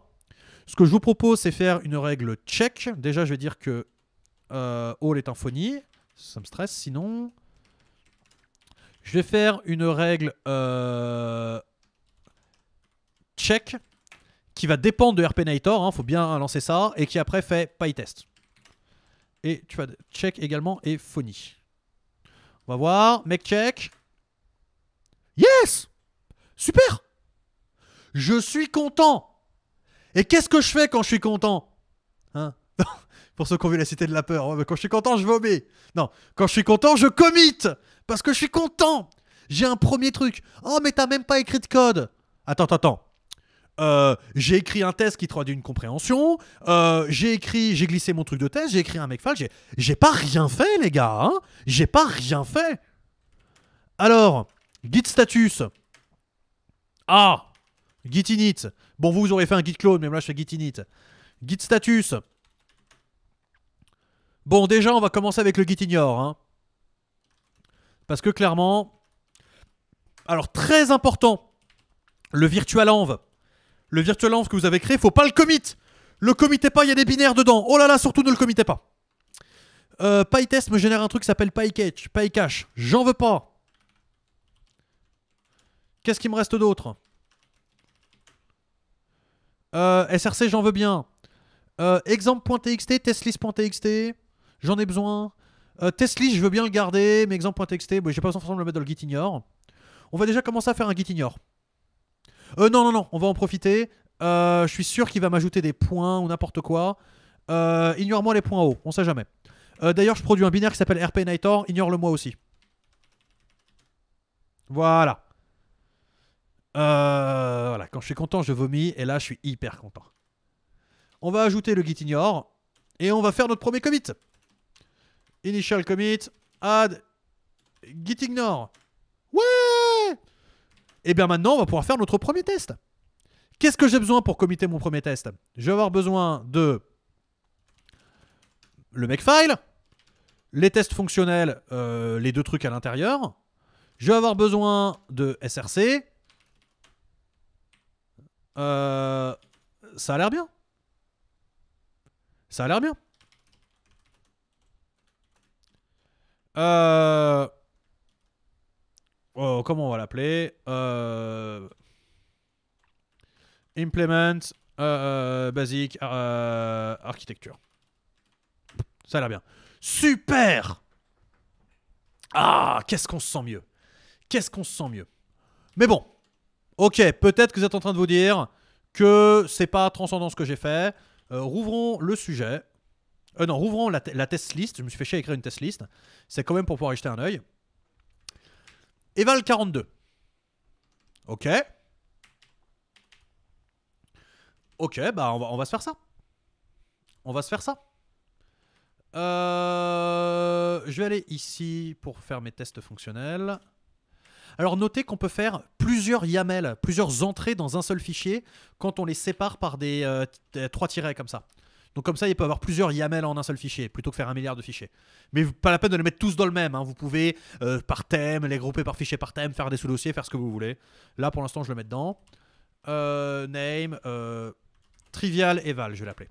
Ce que je vous propose, c'est faire une règle check. Déjà, je vais dire que all est phonie. Ça me stresse, sinon. Je vais faire une règle check qui va dépendre de RP Il hein. faut bien lancer ça. Et qui après fait PyTest et tu vas check également et Phony. On va voir, mec check. Yes Super Je suis content Et qu'est-ce que je fais quand je suis content Hein (laughs) Pour ceux qui ont vu la cité de la peur, hein, quand je suis content, je vomis. Non, quand je suis content, je commit Parce que je suis content J'ai un premier truc. Oh, mais t'as même pas écrit de code Attends, attends, attends. Euh, j'ai écrit un test qui traduit une compréhension, euh, j'ai écrit, j'ai glissé mon truc de test, j'ai écrit un mec j'ai, j'ai pas rien fait les gars, hein. j'ai pas rien fait. Alors, git status. Ah, git init. Bon, vous, vous aurez fait un git clone, mais moi, je fais git init. Git status. Bon, déjà, on va commencer avec le git ignore. Hein. Parce que clairement... Alors, très important, le virtual env le virtual que vous avez créé, faut pas le commit. Le commitez pas, il y a des binaires dedans. Oh là là, surtout ne le commitez pas. Euh, PyTest me génère un truc qui s'appelle PyCache. PyCache. J'en veux pas. Qu'est-ce qu'il me reste d'autre euh, SRC, j'en veux bien. Euh, exemple.txt, testlist.txt. J'en ai besoin. Euh, testlist, je veux bien le garder, mais exemple.txt, bon, j'ai pas besoin de le mettre dans le gitignore. On va déjà commencer à faire un gitignore. Euh, non, non, non, on va en profiter. Euh, je suis sûr qu'il va m'ajouter des points ou n'importe quoi. Euh, ignore-moi les points hauts, on sait jamais. D'ailleurs, je produis un binaire qui s'appelle RP Nightor, ignore-le-moi aussi. Voilà. voilà, quand je suis content, je vomis, et là, je suis hyper content. On va ajouter le git ignore, et on va faire notre premier commit. Initial commit, add git ignore. Ouais et eh bien maintenant, on va pouvoir faire notre premier test. Qu'est-ce que j'ai besoin pour committer mon premier test Je vais avoir besoin de le makefile, les tests fonctionnels, euh, les deux trucs à l'intérieur. Je vais avoir besoin de SRC. Euh, ça a l'air bien. Ça a l'air bien. Euh, Oh, comment on va l'appeler euh, Implement euh, euh, Basic Architecture. Ça a l'air bien. Super Ah, qu'est-ce qu'on se sent mieux Qu'est-ce qu'on se sent mieux Mais bon, ok, peut-être que vous êtes en train de vous dire que c'est pas transcendant ce que j'ai fait. rouvrons le sujet. non, rouvrons la, la, test list. Je me suis fait chier à écrire une test list. C'est quand même pour pouvoir jeter un œil et val 42. Ok. Ok, bah on va, se faire ça. On va se faire ça. Euh, je vais aller ici pour faire mes tests fonctionnels. Alors notez qu'on peut faire plusieurs YAML, plusieurs entrées dans un seul fichier quand on les sépare par des euh, euh, trois tirets comme ça. Donc comme ça, il peut avoir plusieurs YAML en un seul fichier, plutôt que faire un milliard de fichiers. Mais pas la peine de les mettre tous dans le même. Hein. Vous pouvez euh, par thème, les grouper par fichier par thème, faire des sous-dossiers, faire ce que vous voulez. Là, pour l'instant, je le mets dedans. Euh, name, euh, trivial eval, je vais l'appeler.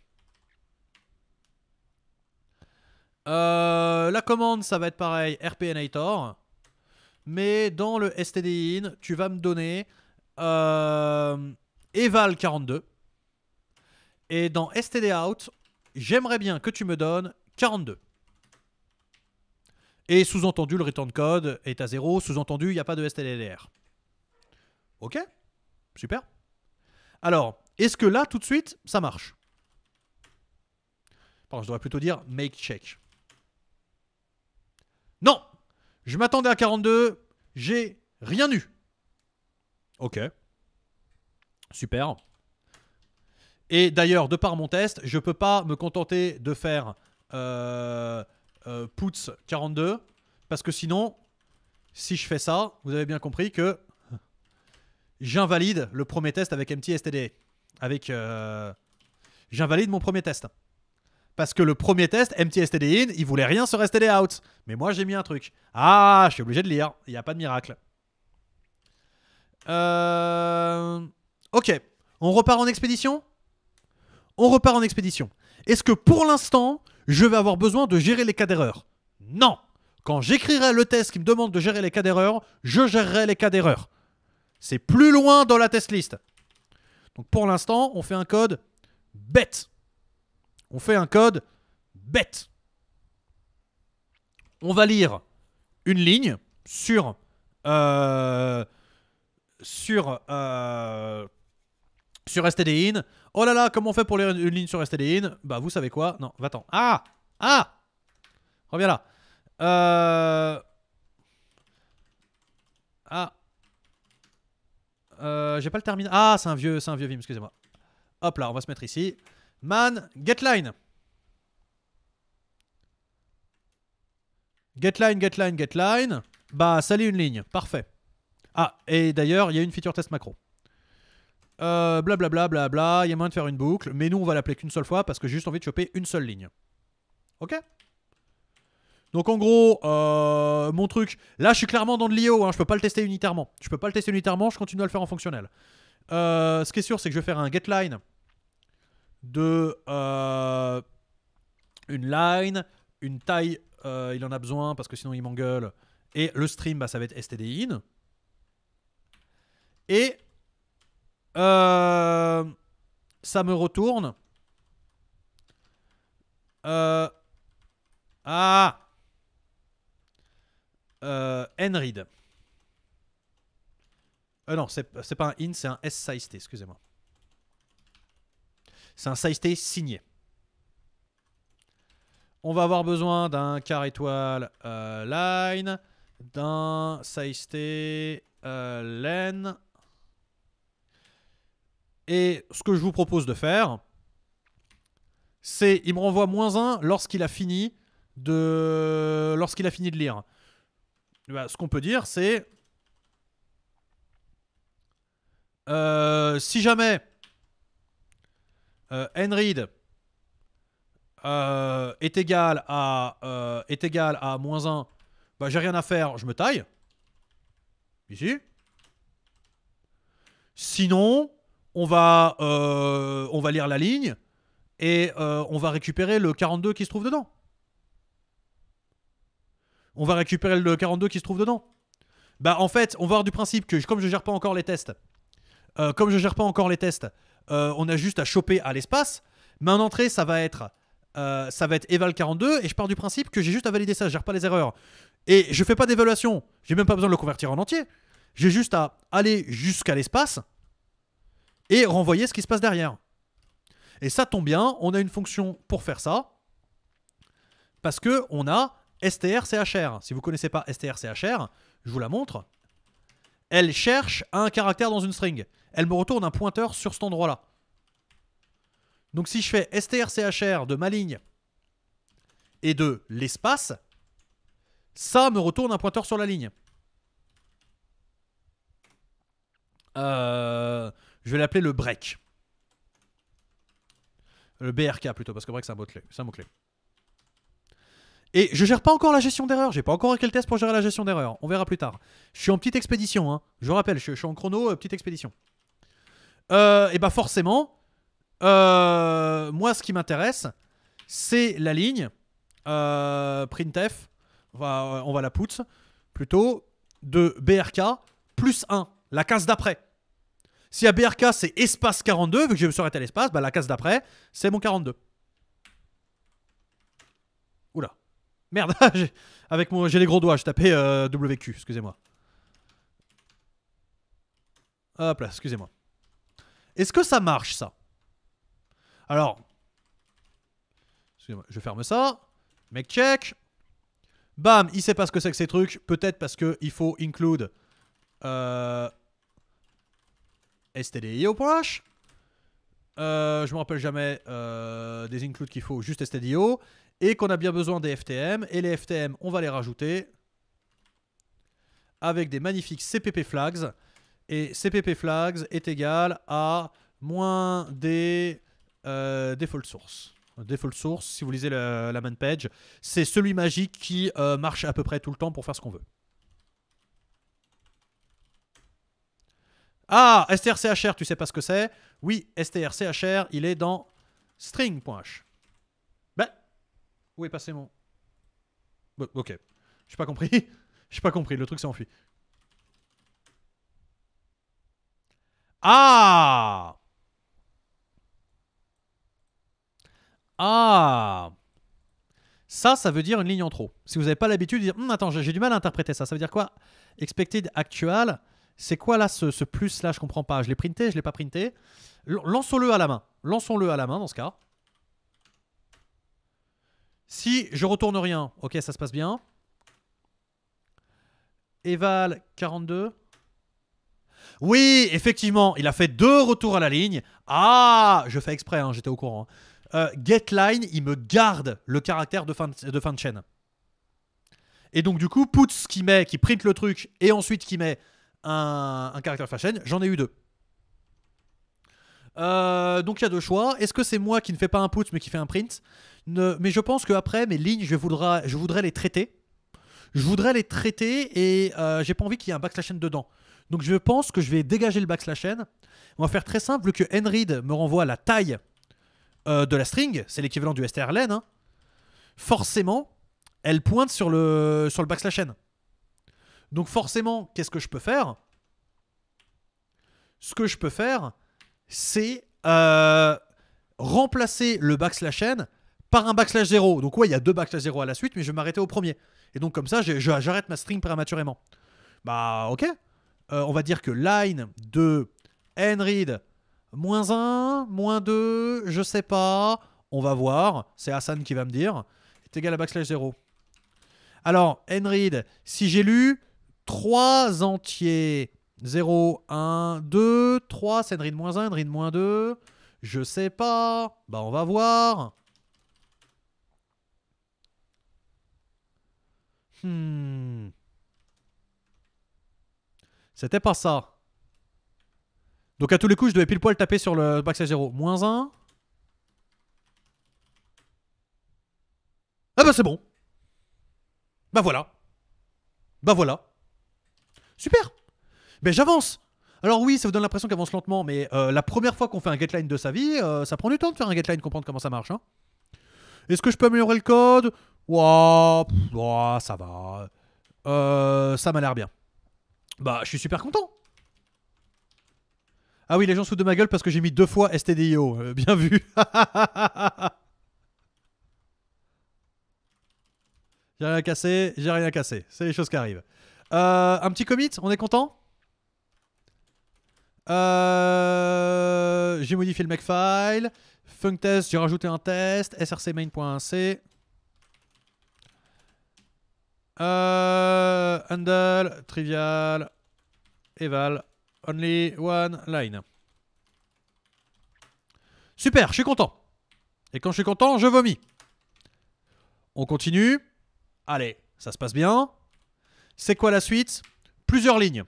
la commande, ça va être pareil, rpnator. Mais dans le stdin, tu vas me donner eval42. Et dans STD Out, j'aimerais bien que tu me donnes 42. Et sous-entendu, le return code est à 0. Sous-entendu, il n'y a pas de STDLR. Ok Super. Alors, est-ce que là, tout de suite, ça marche je devrais plutôt dire make check. Non Je m'attendais à 42. J'ai rien eu. Ok. Super. Et d'ailleurs, de par mon test, je peux pas me contenter de faire euh, 42, euh, parce que sinon, si je fais ça, vous avez bien compris que j'invalide le premier test avec MTSTD. Avec, euh, j'invalide mon premier test. Parce que le premier test, MTSTD in, il voulait rien sur STD out. Mais moi, j'ai mis un truc. Ah, je suis obligé de lire. Il n'y a pas de miracle. Euh, ok. On repart en expédition on repart en expédition. Est-ce que pour l'instant, je vais avoir besoin de gérer les cas d'erreur Non Quand j'écrirai le test qui me demande de gérer les cas d'erreur, je gérerai les cas d'erreur. C'est plus loin dans la test list. Donc pour l'instant, on fait un code bête. On fait un code bête. On va lire une ligne sur euh, sur euh, sur STD In. Oh là là, comment on fait pour lire une, ligne sur STD In Bah, vous savez quoi Non, va-t'en. Ah Ah Reviens là. Euh... Ah. Euh, J'ai pas le terminal. Ah, c'est un vieux, c'est un vieux Vim, excusez-moi. Hop là, on va se mettre ici. Man, get Get line. line, get line, get line. Bah, lit une ligne. Parfait. Ah, et d'ailleurs, il y a une feature test macro. Blablabla, euh, bla il y a moyen de faire une boucle, mais nous on va l'appeler qu'une seule fois parce que j'ai juste envie de choper une seule ligne. Ok donc en gros, euh, mon truc, là je suis clairement dans le l'IO, hein, je peux pas le tester unitairement. Je peux pas le tester unitairement, je continue à le faire en fonctionnel. Euh, ce qui est sûr, c'est que je vais faire un get line de une line, une taille, il en a besoin parce que sinon il m'engueule, et le stream, bah, ça va être stdin. Et euh, ça me retourne. Euh, ah euh, nRead. Euh, non, c'est pas un in, c'est un S size T, excusez-moi. C'est un size T signé. On va avoir besoin d'un quart étoile euh, line, d'un size T euh, len et ce que je vous propose de faire, c'est il me renvoie moins 1 lorsqu'il a fini de lorsqu'il a fini de lire. Bah, ce qu'on peut dire, c'est euh, si jamais euh, euh, est égal à euh, est égal à moins 1, bah, j'ai rien à faire, je me taille. Ici. Sinon, on va, euh, on va lire la ligne et euh, on va récupérer le 42 qui se trouve dedans. On va récupérer le 42 qui se trouve dedans. Bah en fait, on va avoir du principe que comme je gère pas encore les tests, euh, comme je gère pas encore les tests, on a juste à choper à l'espace. Mais en entrée, ça va être ça va être eval 42 et je pars du principe que j'ai juste à valider ça, je gère pas les erreurs. Et je fais pas d'évaluation, j'ai même pas besoin de le convertir en entier. J'ai juste à aller jusqu'à l'espace, et renvoyer ce qui se passe derrière. Et ça tombe bien, on a une fonction pour faire ça, parce que on a strchr. Si vous ne connaissez pas strchr, je vous la montre. Elle cherche un caractère dans une string. Elle me retourne un pointeur sur cet endroit-là. Donc si je fais strchr de ma ligne et de l'espace, ça me retourne un pointeur sur la ligne. Euh, je vais l'appeler le break. Le BRK plutôt, parce que break c'est un mot-clé. Et je gère pas encore la gestion d'erreur. J'ai pas encore le test pour gérer la gestion d'erreur. On verra plus tard. Je suis en petite expédition. Hein. Je rappelle, je, suis en chrono, euh, petite expédition. Euh, et bah forcément, euh, moi ce qui m'intéresse, c'est la ligne printf. On va, on va la put plutôt de BRK plus 1, la case d'après. Si à BRK, c'est espace 42, vu que je me suis arrêté à l'espace, bah, la case d'après, c'est mon 42. Oula. Merde, (laughs) avec j'ai les gros doigts, je tapais euh, WQ, excusez-moi. Hop là, excusez-moi. Est-ce que ça marche, ça Alors, excusez-moi, je ferme ça. Mec check. Bam, il sait pas ce que c'est que ces trucs. Peut-être parce qu'il faut include euh, stdio.h. Euh, je me rappelle jamais euh, des includes qu'il faut, juste stdio. Et qu'on a bien besoin des FTM. Et les FTM, on va les rajouter avec des magnifiques CPP flags. Et CPP flags est égal à moins des euh, default source. Default source, si vous lisez la main page, c'est celui magique qui euh, marche à peu près tout le temps pour faire ce qu'on veut. Ah, strchr, tu sais pas ce que c'est Oui, strchr, il est dans string.h. Ben, où est passé mon... Ok, ok, j'ai pas compris. (laughs) j'ai pas compris, le truc s'est enfui. Ah Ah Ça, ça veut dire une ligne en trop. Si vous n'avez pas l'habitude de dire, hum, attends, j'ai du mal à interpréter ça, ça veut dire quoi Expected actual c'est quoi là ce, plus là Je comprends pas. Je l'ai printé, je l'ai pas printé. Lançons-le à la main. Lançons-le à la main dans ce cas. Si je retourne rien, ok, ça se passe bien. Eval 42. Oui, effectivement, il a fait deux retours à la ligne. Ah, je fais exprès, hein, j'étais au courant. Hein. Euh, getLine, il me garde le caractère de fin de, de fin de chaîne. Et donc du coup, Putz qui met, qui print le truc, et ensuite qui met un, un caractère fashion, j'en ai eu deux. Euh, donc il y a deux choix. Est-ce que c'est moi qui ne fais pas un put mais qui fait un print Mais je pense qu'après, mes lignes, je voudrais, les traiter. Je voudrais les traiter et euh, j'ai pas envie qu'il y ait un backslash n dedans. Donc je pense que je vais dégager le backslash n. On va faire très simple, vu que N-Read me renvoie la taille euh, de la string, c'est l'équivalent du strlen, hein. forcément, elle pointe sur le, sur le backslash donc forcément, qu'est-ce que je peux faire Ce que je peux faire, c'est euh, remplacer le backslash n par un backslash 0. Donc ouais, il y a deux backslash 0 à la suite, mais je vais m'arrêter au premier. Et donc comme ça, j'arrête ma string prématurément. Bah ok. Euh, on va dire que line de read moins 1, moins 2, je sais pas. On va voir. C'est Hassan qui va me dire. Est égal à backslash 0. Alors, read, si j'ai lu, 3 entiers. 0, 1, 2, 3. C'est une moins 1, une ride moins 2. Je sais pas. Bah, on va voir. Hmm. C'était pas ça. Donc à tous les coups, je devais pile poil taper sur le backstage 0. Moins 1. Ah bah c'est bon. Bah voilà. Bah voilà. Super Ben j'avance alors oui, ça vous donne l'impression qu'avance avance lentement, mais euh, la première fois qu'on fait un guideline de sa vie, euh, ça prend du temps de faire un getline, comprendre comment ça marche. Hein. Est-ce que je peux améliorer le code Ouah, ça va. Euh, ça m'a l'air bien. Bah, je suis super content. Ah oui, les gens se foutent de ma gueule parce que j'ai mis deux fois STDIO. Euh, bien vu. (laughs) j'ai rien cassé, j'ai rien cassé. C'est les choses qui arrivent. Euh, un petit commit, on est content euh, J'ai modifié le makefile. Funktest, j'ai rajouté un test. src main.inc euh, handle, trivial, eval, only one line. Super, je suis content. Et quand je suis content, je vomis. On continue. Allez, ça se passe bien. C'est quoi la suite Plusieurs lignes.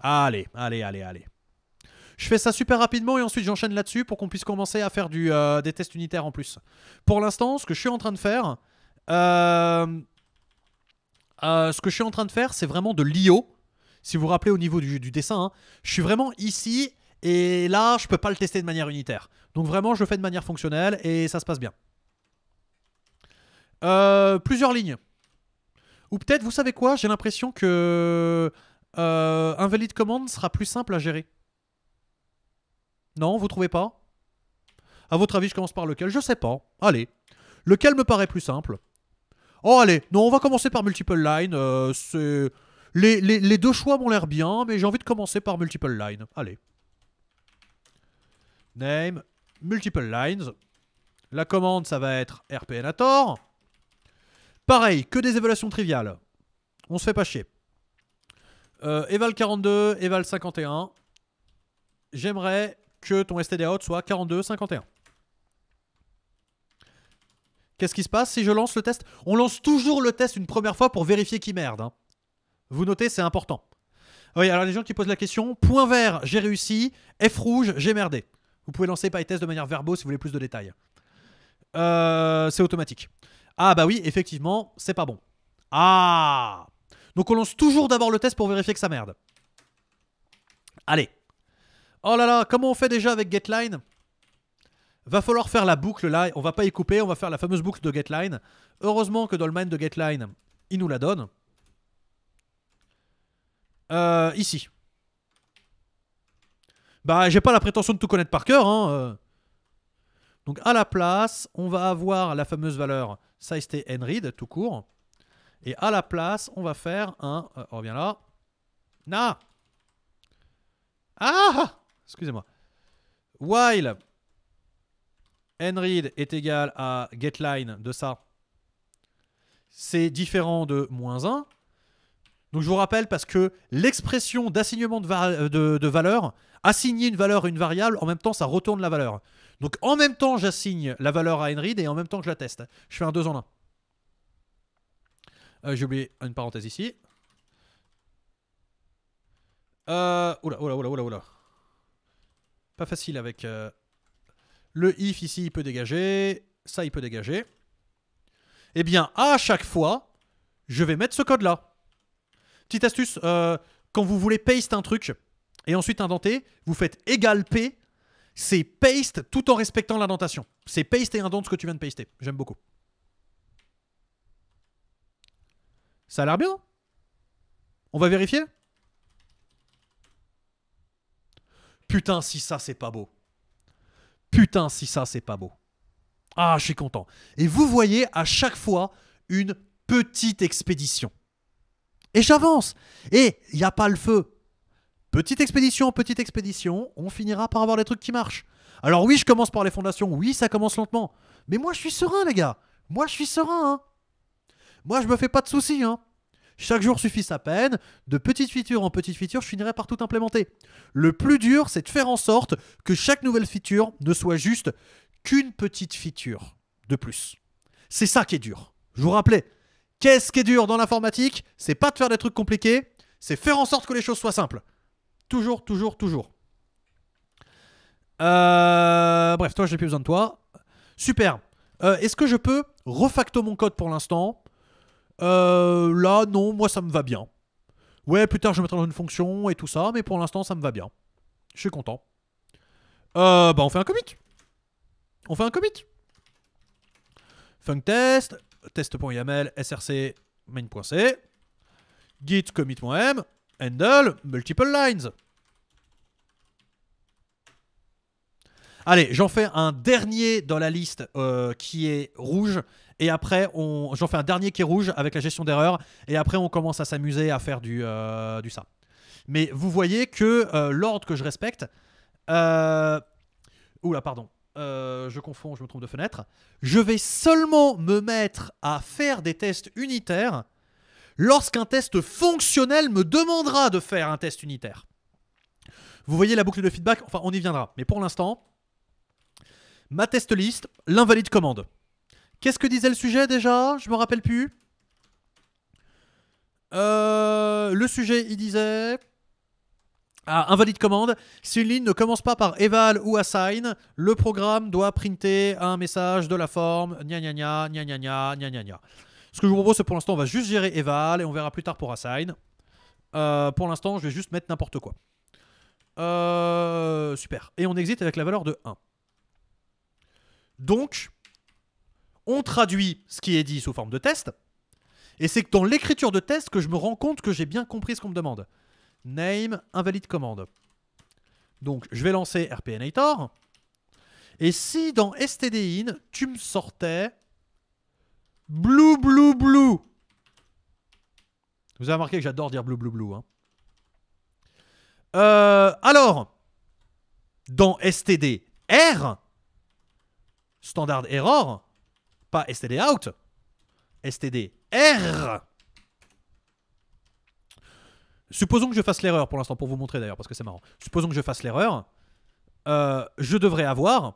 Allez, allez, allez, allez. Je fais ça super rapidement et ensuite j'enchaîne là-dessus pour qu'on puisse commencer à faire du, euh, des tests unitaires en plus. Pour l'instant, ce que je suis en train de faire, euh, euh, ce que je suis en train de faire, c'est vraiment de l'IO. Si vous vous rappelez au niveau du, du dessin, hein, je suis vraiment ici et là, je peux pas le tester de manière unitaire. Donc vraiment, je le fais de manière fonctionnelle et ça se passe bien. plusieurs lignes. Ou peut-être, vous savez quoi, j'ai l'impression que euh, un commande sera plus simple à gérer. Non, vous trouvez pas À votre avis, je commence par lequel Je sais pas. Allez. Lequel me paraît plus simple Oh, allez. Non, on va commencer par multiple line. Euh, les, les, deux choix m'ont l'air bien, mais j'ai envie de commencer par multiple line. Allez. Name, multiple lines. La commande, ça va être rpnator. Pareil, que des évaluations triviales. On se fait pas chier. Euh, Eval 42, Eval 51. J'aimerais que ton STD out soit 42, 51. Qu'est-ce qui se passe si je lance le test On lance toujours le test une première fois pour vérifier qui merde. Hein. Vous notez, c'est important. Oui, alors les gens qui posent la question, point vert, j'ai réussi, F rouge, j'ai merdé. Vous pouvez lancer PyTest de manière verbose si vous voulez plus de détails. Euh, c'est automatique. Ah bah oui, effectivement, c'est pas bon. Ah Donc on lance toujours d'abord le test pour vérifier que ça merde. Allez. Oh là là, comment on fait déjà avec getline Va falloir faire la boucle là, on va pas y couper, on va faire la fameuse boucle de getline. Heureusement que dans de getline, il nous la donne. Euh, ici. Bah, j'ai pas la prétention de tout connaître par cœur. Hein, euh. Donc, à la place, on va avoir la fameuse valeur ça, c'était read tout court. Et à la place, on va faire un... Euh, on revient là. Na Ah Excusez-moi. While nread est égal à getLine de ça, c'est différent de moins 1. Donc je vous rappelle parce que l'expression d'assignement euh, de, de, valeur, assigner une valeur à une variable, en même temps ça retourne la valeur. Donc en même temps, j'assigne la valeur à Henry et en même temps que je la teste. Je fais un 2 en 1. J'ai oublié une parenthèse ici. oula, oula, oula, oula, oula. Pas facile avec... le if ici, il peut dégager. Ça, il peut dégager. Eh bien, à chaque fois, je vais mettre ce code-là. Petite astuce, quand vous voulez paste un truc et ensuite indenter, vous faites égal P c'est paste tout en respectant l'indentation. C'est paste et indente ce que tu viens de paster. J'aime beaucoup. Ça a l'air bien. On va vérifier Putain, si ça, c'est pas beau. Putain, si ça, c'est pas beau. Ah, je suis content. Et vous voyez à chaque fois une petite expédition. Et j'avance. Et il n'y a pas le feu. Petite expédition, en petite expédition, on finira par avoir les trucs qui marchent. Alors oui, je commence par les fondations, oui, ça commence lentement. Mais moi, je suis serein, les gars. Moi, je suis serein. Hein. Moi, je me fais pas de soucis. Hein. Chaque jour suffit sa peine. De petite feature en petite feature, je finirai par tout implémenter. Le plus dur, c'est de faire en sorte que chaque nouvelle feature ne soit juste qu'une petite feature de plus. C'est ça qui est dur. Je vous rappelais, qu'est-ce qui est dur dans l'informatique C'est pas de faire des trucs compliqués, c'est faire en sorte que les choses soient simples. Toujours, toujours, toujours. Euh, bref, toi, j'ai plus besoin de toi. Super. Euh, est-ce que je peux refacto mon code pour l'instant euh, Là, non, moi, ça me va bien. Ouais, plus tard, je mettrai dans une fonction et tout ça, mais pour l'instant, ça me va bien. Je suis content. bah, on fait un commit. On fait un commit. Funk test, test.yml, src, main.c, git commit.m, handle, multiple lines. Allez, j'en fais un dernier dans la liste euh, qui est rouge. Et après, j'en fais un dernier qui est rouge avec la gestion d'erreur. Et après, on commence à s'amuser à faire du, euh, ça. Mais vous voyez que euh, l'ordre que je respecte. Oula, pardon. je confonds, je me trompe de fenêtre. Je vais seulement me mettre à faire des tests unitaires lorsqu'un test fonctionnel me demandera de faire un test unitaire. Vous voyez la boucle de feedback Enfin, on y viendra. Mais pour l'instant, Ma test liste l'invalide commande. Qu'est-ce que disait le sujet déjà Je me rappelle plus. Euh, le sujet, il disait... Ah, invalide commande. Si une ligne ne commence pas par eval ou assign, le programme doit printer un message de la forme gna gna gna gna gna gna Ce que je vous propose, c'est pour l'instant, on va juste gérer eval et on verra plus tard pour assign. Euh, pour l'instant, je vais juste mettre n'importe quoi. Euh, super. Et on exit avec la valeur de 1. Donc, on traduit ce qui est dit sous forme de test. Et c'est que dans l'écriture de test que je me rends compte que j'ai bien compris ce qu'on me demande. Name, invalide commande. Donc, je vais lancer RPNator. Et si dans stdin, tu me sortais blue blue blue. Vous avez remarqué que j'adore dire blue blue blue. Hein. Euh, alors, dans std r, standard error, pas std out, std r. Supposons que je fasse l'erreur pour l'instant, pour vous montrer d'ailleurs, parce que c'est marrant. Supposons que je fasse l'erreur, euh, je devrais avoir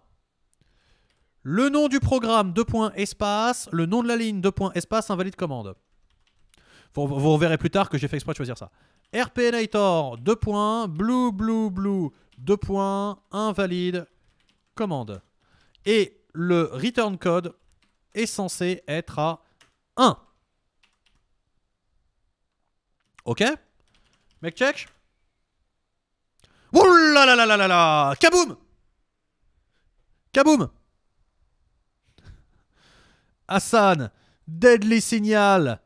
le nom du programme, deux points, espace, le nom de la ligne, deux points, espace, invalide commande. Vous, verrez plus tard que j'ai fait exprès de choisir ça. RPNator, deux points, blue, blue, blue, deux points, invalide commande. Et le return code est censé être à 1. Ok Make check Oulala la la Kaboum Kaboum (laughs) Hassan, Deadly Signal,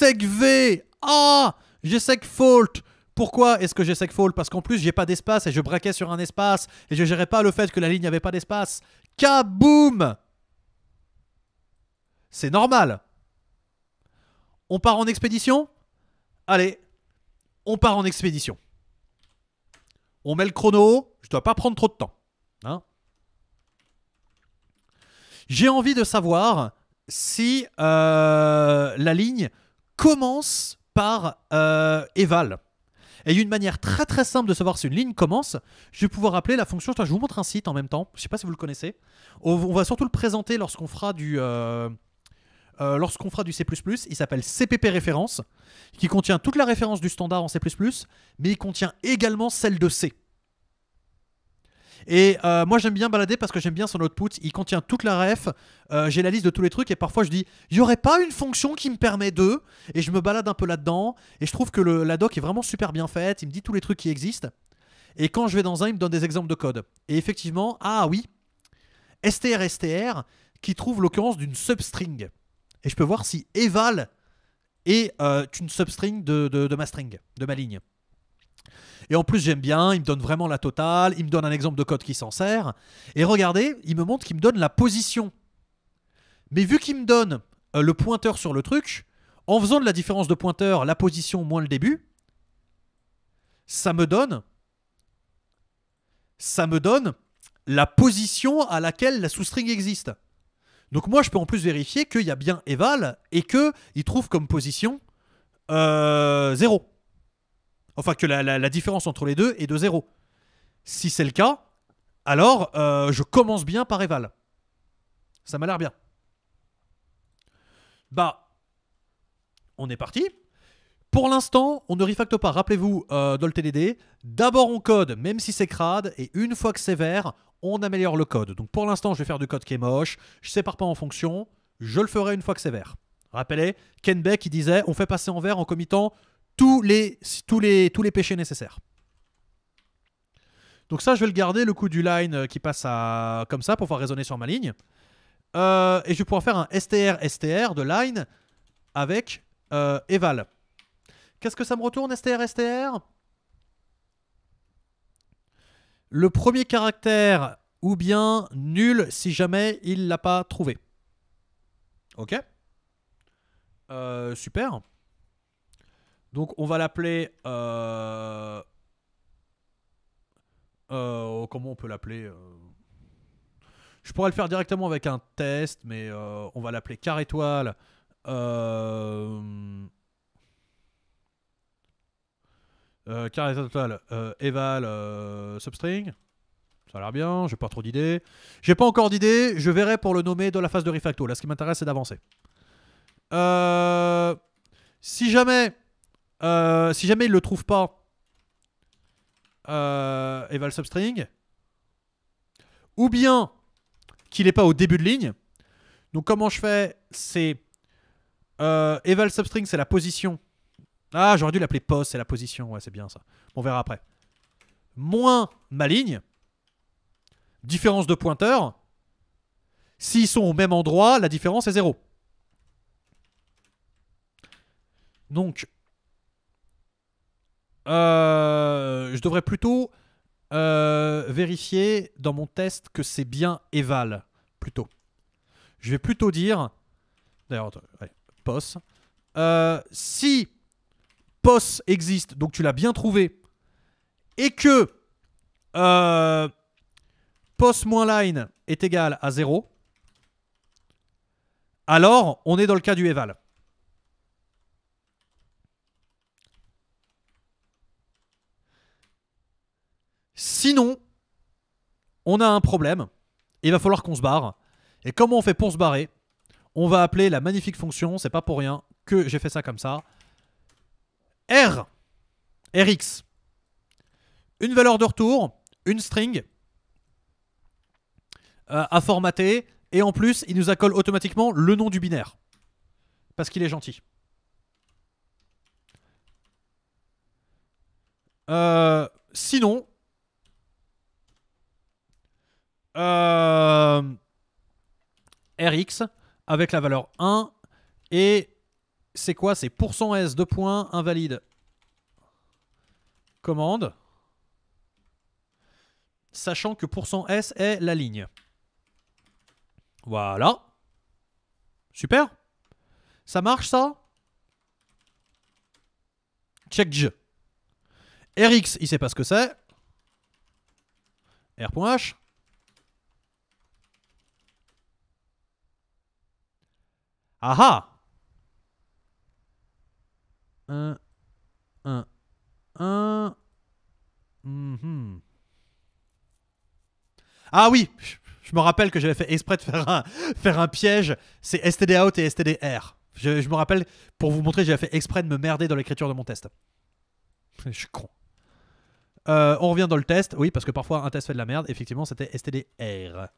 V ah J'ai fault pourquoi est-ce que j'ai SegFault Parce qu'en plus, j'ai pas d'espace et je braquais sur un espace et je gérais pas le fait que la ligne n'avait pas d'espace. Kaboum C'est normal. On part en expédition Allez, on part en expédition. On met le chrono, je dois pas prendre trop de temps. Hein J'ai envie de savoir si euh, la ligne commence par euh, Eval. Et une manière très très simple de savoir si une ligne commence. Je vais pouvoir appeler la fonction. Je vous montre un site en même temps. Je ne sais pas si vous le connaissez. On va surtout le présenter lorsqu'on fera du. Euh, euh, lorsqu'on fera du C++, il s'appelle CPP référence, qui contient toute la référence du standard en C++, mais il contient également celle de C. Et euh, moi, j'aime bien balader parce que j'aime bien son output. Il contient toute la ref. Euh, j'ai la liste de tous les trucs et parfois je dis, il y aurait pas une fonction qui me permet de. Et je me balade un peu là-dedans. Et je trouve que la doc est vraiment super bien faite. Il me dit tous les trucs qui existent. Et quand je vais dans un, il me donne des exemples de code. Et effectivement, ah oui, str str, qui trouve l'occurrence d'une substring. Et je peux voir si eval est euh, une substring de, de ma string, de ma ligne. Et en plus, j'aime bien, il me donne vraiment la totale, il me donne un exemple de code qui s'en sert. Et regardez, il me montre qu'il me donne la position. Mais vu qu'il me donne euh, le pointeur sur le truc, en faisant de la différence de pointeur, la position moins le début, ça me donne ça me donne la position à laquelle la sous-string existe. Donc moi, je peux en plus vérifier qu'il y a bien eval et qu'il trouve comme position 0. Euh, Enfin, que la, différence entre les deux est de zéro. Si c'est le cas, alors euh, je commence bien par Eval. Ça m'a l'air bien. Bah, on est parti. Pour l'instant, on ne refacte pas. Rappelez-vous, euh, dans le TDD, d'abord on code, même si c'est crade, et une fois que c'est vert, on améliore le code. Donc pour l'instant, je vais faire du code qui est moche, je sépare pas en fonction, je le ferai une fois que c'est vert. Rappelez, Ken Beck, il disait, on fait passer en vert en committant tous les, tous les, tous les péchés nécessaires. Donc ça, je vais le garder, le coup du line euh, qui passe à, comme ça pour pouvoir raisonner sur ma ligne. Euh, et je vais pouvoir faire un STR STR de line avec euh, Eval. Qu'est-ce que ça me retourne STR STR Le premier caractère ou bien nul si jamais il l'a pas trouvé. Ok euh, Super. Donc on va l'appeler... Euh, euh, oh, comment on peut l'appeler euh, Je pourrais le faire directement avec un test, mais on va l'appeler car étoile. car étoile substring. Ça a l'air bien, j'ai pas trop d'idées. J'ai pas encore d'idées, je verrai pour le nommer dans la phase de refacto. Là, ce qui m'intéresse, c'est d'avancer. si jamais euh, si jamais il le trouve pas, euh, Eval Substring. Ou bien qu'il n'est pas au début de ligne. Donc comment je fais C'est euh, Eval Substring, c'est la position. Ah, j'aurais dû l'appeler post, c'est la position. Ouais, c'est bien ça. On verra après. Moins ma ligne. Différence de pointeur. S'ils sont au même endroit, la différence est zéro Donc, euh, je devrais plutôt euh, vérifier dans mon test que c'est bien Eval, plutôt. Je vais plutôt dire, d'ailleurs, POS. Euh, si POS existe, donc tu l'as bien trouvé, et que POS-line est égal à 0, alors on est dans le cas du Eval. Sinon, on a un problème. il va falloir qu'on se barre. Et comment on fait pour se barrer On va appeler la magnifique fonction, c'est pas pour rien que j'ai fait ça comme ça. R, Rx. Une valeur de retour, une string euh, à formater. Et en plus, il nous accole automatiquement le nom du binaire. Parce qu'il est gentil. Euh, sinon, euh, RX avec la valeur 1. Et c'est quoi C'est %S, de points, invalide. Commande. Sachant que %S est la ligne. Voilà. Super. Ça marche ça Check je. RX, il sait pas ce que c'est. R.H. Ah ah 1, 1, 1. Ah oui, je me rappelle que j'avais fait exprès de faire un, faire un piège. C'est STD et stdr ». Je, me rappelle, pour vous montrer, j'avais fait exprès de me merder dans l'écriture de mon test. (laughs) Je suis con. Euh, on revient dans le test, oui, parce que parfois un test fait de la merde. Effectivement, c'était stdr ».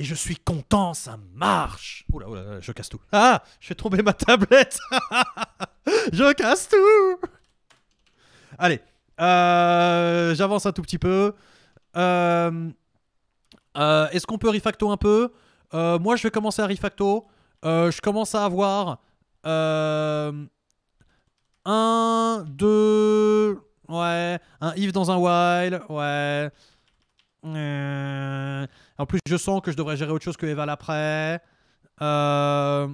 Et je suis content, ça marche. Oula, je casse tout. Ah, je vais tomber ma tablette. (laughs) je casse tout. Allez, euh, j'avance un tout petit peu. Euh, euh, est-ce qu'on peut refacto un peu Moi, je vais commencer à refacto. je commence à avoir Un... Deux... ouais, un if dans un while, ouais. En plus, je sens que je devrais gérer autre chose que Eval après. Euh,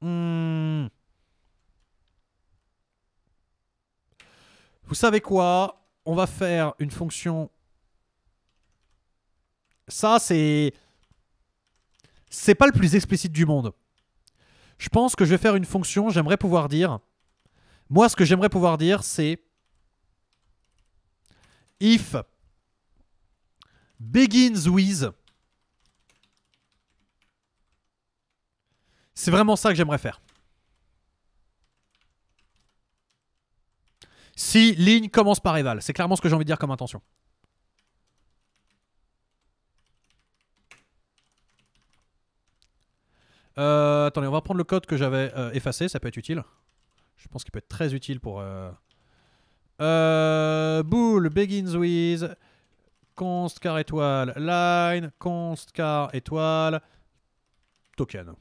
hmm. Vous savez quoi On va faire une fonction... Ça, c'est... C'est pas le plus explicite du monde. Je pense que je vais faire une fonction, j'aimerais pouvoir dire... Moi, ce que j'aimerais pouvoir dire, c'est... If Begins with. C'est vraiment ça que j'aimerais faire. Si ligne commence par Eval, c'est clairement ce que j'ai envie de dire comme intention. Euh, attendez, on va prendre le code que j'avais euh, effacé, ça peut être utile. Je pense qu'il peut être très utile pour... Euh... euh bool begins with const car étoile line, const car étoile token.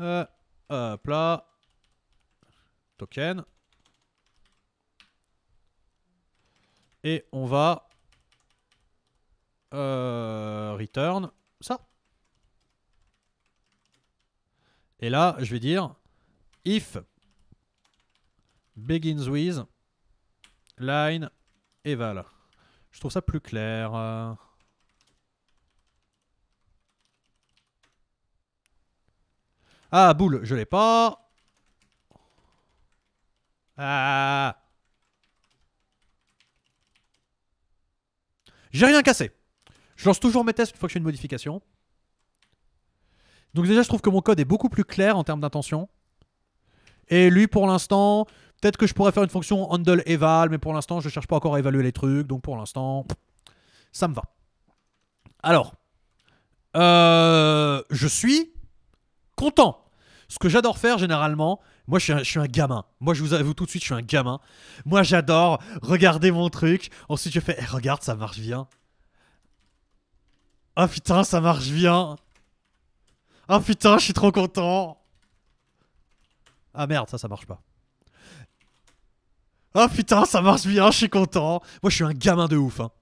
Euh, plat token. Et on va euh, return ça. Et là, je vais dire if begins with Line et Je trouve ça plus clair. Euh. Ah, boule, je l'ai pas. Ah. J'ai rien cassé. Je lance toujours mes tests une fois que j'ai une modification. Donc déjà, je trouve que mon code est beaucoup plus clair en termes d'intention. Et lui, pour l'instant, Peut-être que je pourrais faire une fonction handle eval, mais pour l'instant, je cherche pas encore à évaluer les trucs. Donc pour l'instant, ça me va. Alors, euh, je suis content. Ce que j'adore faire généralement, moi je suis, un, gamin. Moi je vous avoue tout de suite, je suis un gamin. Moi j'adore regarder mon truc. Ensuite je fais, eh, regarde, ça marche bien. Ah oh, putain, ça marche bien. Ah oh, putain, je suis trop content. Ah merde, ça, ça marche pas. Ah putain, ça marche bien, je suis content. Moi, je suis un gamin de ouf. Hein.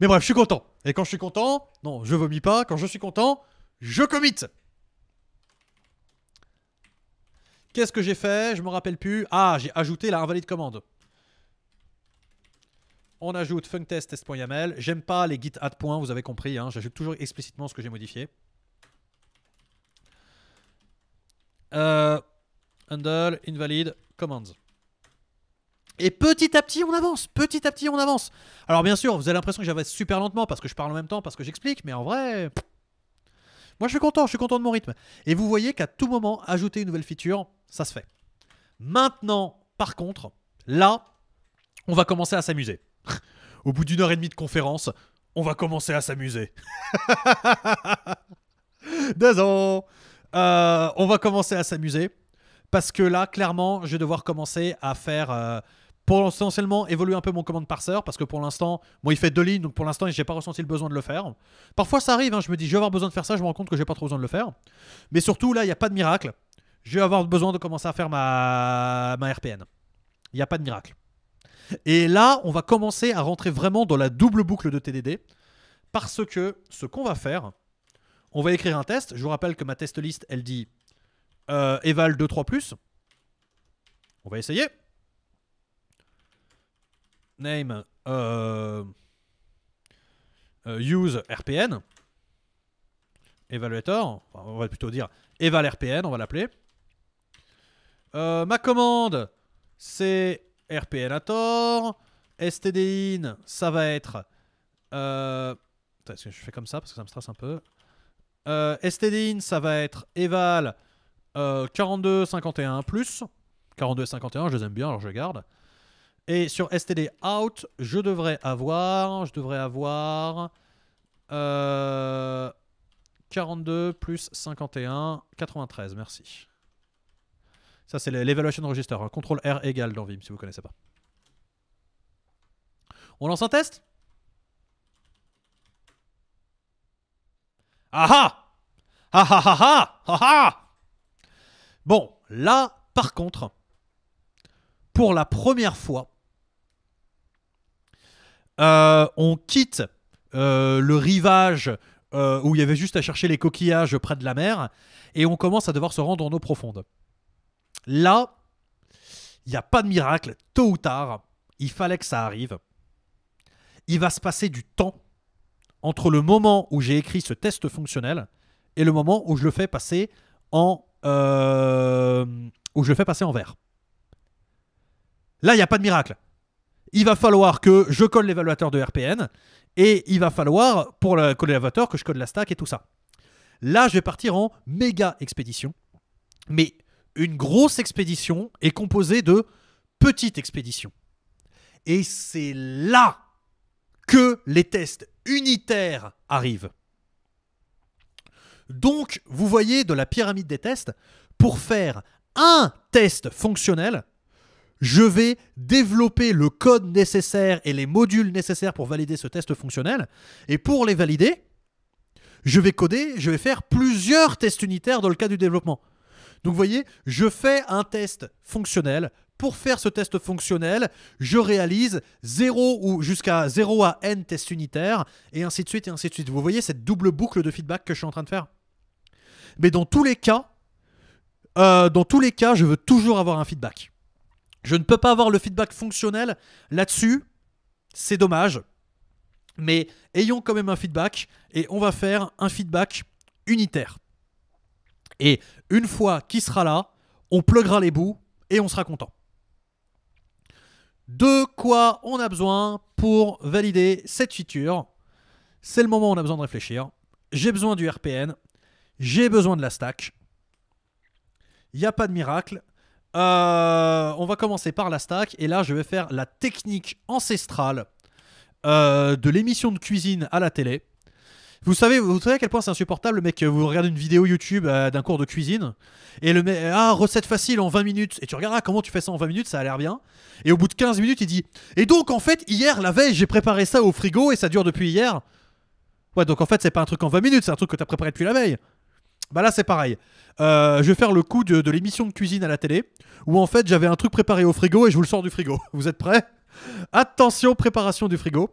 Mais bref, je suis content. Et quand je suis content, non, je vomis pas. Quand je suis content, je commit. Qu'est-ce que j'ai fait Je me rappelle plus. Ah, j'ai ajouté la invalide commande. On ajoute functest J'aime pas les git add points, vous avez compris. Hein. J'ajoute toujours explicitement ce que j'ai modifié. Euh, handle invalid commands. Et petit à petit, on avance. Petit à petit, on avance. Alors bien sûr, vous avez l'impression que j'avance super lentement parce que je parle en même temps, parce que j'explique, mais en vrai, moi je suis content, je suis content de mon rythme. Et vous voyez qu'à tout moment, ajouter une nouvelle feature, ça se fait. Maintenant, par contre, là, on va commencer à s'amuser. (laughs) Au bout d'une heure et demie de conférence, on va commencer à s'amuser. (laughs) Désolé. Euh, on va commencer à s'amuser parce que là, clairement, je vais devoir commencer à faire. Euh, essentiellement évoluer un peu mon commande parseur parce que pour l'instant, moi il fait deux lignes donc pour l'instant j'ai pas ressenti le besoin de le faire. Parfois ça arrive, hein, je me dis je vais avoir besoin de faire ça, je me rends compte que j'ai pas trop besoin de le faire. Mais surtout là il n'y a pas de miracle, je vais avoir besoin de commencer à faire ma, RPN. Il n'y a pas de miracle. Et là on va commencer à rentrer vraiment dans la double boucle de TDD parce que ce qu'on va faire, on va écrire un test. Je vous rappelle que ma test list elle dit euh, eval 2, 3 ⁇ on va essayer name euh, euh use RPN, evaluator, on va plutôt dire eval RPN, on va l'appeler. Euh, ma commande, c'est RPNator STDIN, ça va être. Euh, je fais comme ça parce que ça me stresse un peu. STDIN, ça va être Eval 4251 42, 51 plus. 42 je les aime bien, alors je les garde. Et sur STD out, je devrais avoir, je devrais avoir 42 euh, plus 51, 93, merci. Ça, c'est l'évaluation register. Hein. Contrôle R égale dans Vim, si vous ne connaissez pas. On lance un test aha, ah, ah Ah ah ah ah ah Bon, là, par contre, pour la première fois, euh, on quitte euh, le rivage euh, où il y avait juste à chercher les coquillages près de la mer et on commence à devoir se rendre en eau profonde. Là, il n'y a pas de miracle, tôt ou tard, il fallait que ça arrive. Il va se passer du temps entre le moment où j'ai écrit ce test fonctionnel et le moment où je le fais passer en euh, où je fais passer en vert. Là, il n'y a pas de miracle il va falloir que je colle l'évaluateur de RPN et il va falloir, pour le, coller l'évaluateur, que je colle la stack et tout ça. Là, je vais partir en méga expédition. Mais une grosse expédition est composée de petites expéditions. Et c'est là que les tests unitaires arrivent. Donc, vous voyez de la pyramide des tests, pour faire un test fonctionnel, je vais développer le code nécessaire et les modules nécessaires pour valider ce test fonctionnel. Et pour les valider, je vais coder, je vais faire plusieurs tests unitaires dans le cas du développement. Donc vous voyez, je fais un test fonctionnel. Pour faire ce test fonctionnel, je réalise 0 ou jusqu'à 0 à n tests unitaires, et ainsi de suite, et ainsi de suite. Vous voyez cette double boucle de feedback que je suis en train de faire Mais dans tous les cas, euh, dans tous les cas, je veux toujours avoir un feedback. Je ne peux pas avoir le feedback fonctionnel là-dessus. C'est dommage. Mais ayons quand même un feedback et on va faire un feedback unitaire. Et une fois qu'il sera là, on pluggera les bouts et on sera content. De quoi on a besoin pour valider cette feature C'est le moment où on a besoin de réfléchir. J'ai besoin du RPN, j'ai besoin de la stack. Il n'y a pas de miracle. Euh, on va commencer par la stack. Et là, je vais faire la technique ancestrale euh, de l'émission de cuisine à la télé. Vous savez, vous savez à quel point c'est insupportable, mec. Euh, vous regardez une vidéo YouTube d'un cours de cuisine et le mec, ah, recette facile en 20 minutes. Et tu regardes, ah, comment tu fais ça en 20 minutes, ça a l'air bien. Et au bout de 15 minutes, il dit, et donc en fait, hier, la veille, j'ai préparé ça au frigo et ça dure depuis hier. Ouais, donc en fait, c'est pas un truc en 20 minutes, c'est un truc que t'as préparé depuis la veille. Bah là, c'est pareil. Euh, je vais faire le coup de, l'émission de cuisine à la télé, où en fait j'avais un truc préparé au frigo et je vous le sors du frigo. (laughs) Vous êtes prêts Attention, préparation du frigo.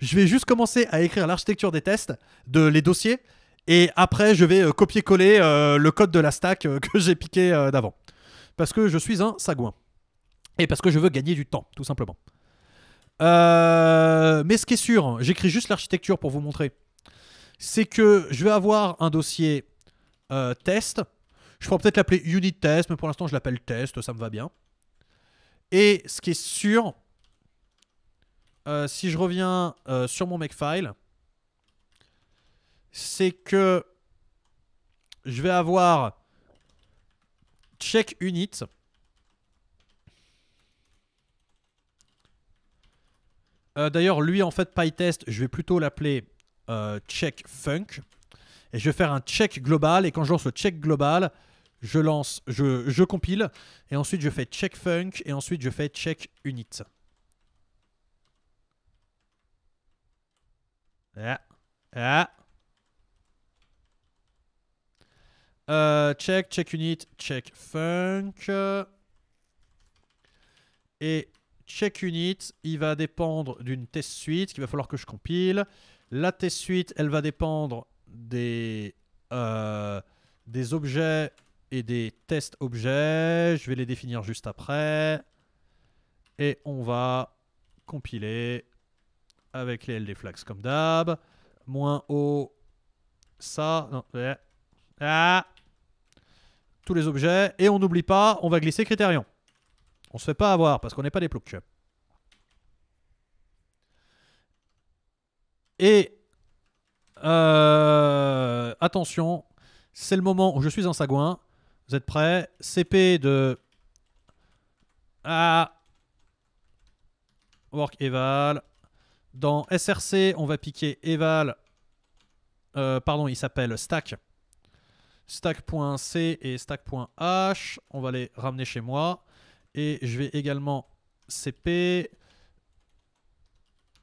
Je vais juste commencer à écrire l'architecture des tests, de les dossiers, et après je vais euh, copier-coller euh, le code de la stack (laughs) que j'ai piqué d'avant. Parce que je suis un sagouin. Et parce que je veux gagner du temps, tout simplement. mais ce qui est sûr, j'écris juste l'architecture pour vous montrer, c'est que je vais avoir un dossier euh, test. Je pourrais peut-être l'appeler unit test, mais pour l'instant, je l'appelle test, ça me va bien. Et ce qui est sûr, euh, si je reviens euh, sur mon makefile, c'est que je vais avoir check unit. D'ailleurs, lui, en fait, PyTest, je vais plutôt l'appeler check funk et je vais faire un check global. Et quand je lance le check global, je lance, je, compile, et ensuite je fais check funk, et ensuite je fais check unit. Ah, ah. Euh, check, check unit, check funk. Et check unit, il va dépendre d'une test suite qu'il va falloir que je compile. La test suite, elle va dépendre des, euh, des objets et des tests objets. Je vais les définir juste après. Et on va compiler avec les LD flags comme d'hab. Moins O, ça. Non, ah, tous les objets. Et on n'oublie pas, on va glisser Criterion. On se fait pas avoir parce qu'on n'est pas des ploucs. Et euh, attention, c'est le moment où je suis en sagouin. Vous êtes prêts CP de... Ah Work Eval. Dans SRC, on va piquer Eval. Euh, pardon, il s'appelle Stack. Stack.c et Stack.h. On va les ramener chez moi. Et je vais également CP.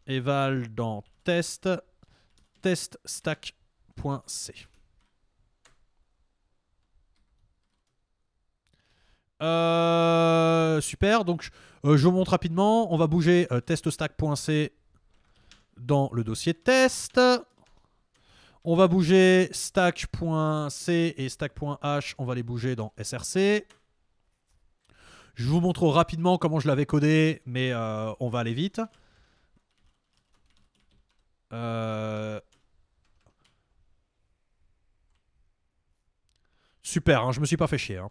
Eval dans test teststack.c. Euh, super, donc euh, je vous montre rapidement. On va bouger euh, test-stack.c dans le dossier test. On va bouger stack.c et stack.h, on va les bouger dans src. Je vous montre rapidement comment je l'avais codé, mais euh, on va aller vite. Euh, Super, hein, je me suis pas fait chier. Hein.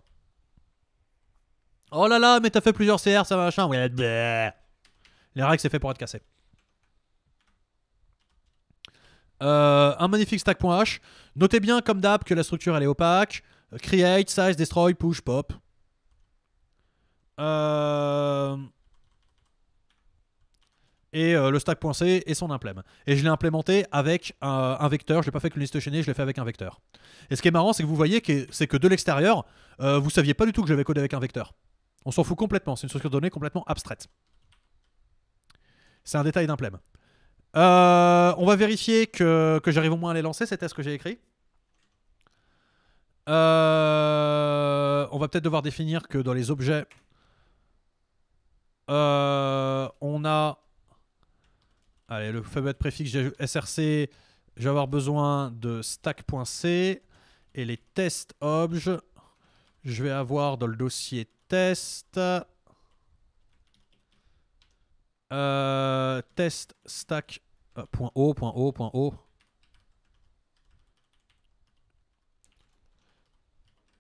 Oh là là, mais t'as fait plusieurs CR, ça machin. Les règles, c'est fait pour être cassé. Euh, un magnifique stack.h. Notez bien, comme d'hab, que la structure elle est opaque. Create, size, destroy, push, pop. Euh et euh, le stack.c et son implem. Et je l'ai implémenté avec un, vecteur, je l'ai pas fait avec une liste chaînée, je l'ai fait avec un vecteur. Et ce qui est marrant, c'est que vous voyez que c'est que de l'extérieur, vous euh, vous saviez pas du tout que j'avais codé avec un vecteur. On s'en fout complètement, c'est une structure de données complètement abstraite. C'est un détail d'implem. Euh, on va vérifier que, que j'arrive au moins à les lancer, c'était ce que j'ai écrit. on va peut-être devoir définir que dans les objets, on a Allez, le fameux préfixe SRC, je vais avoir besoin de stack.c et les test obj. Je vais avoir dans le dossier test euh, test stack.o.o.o. Euh,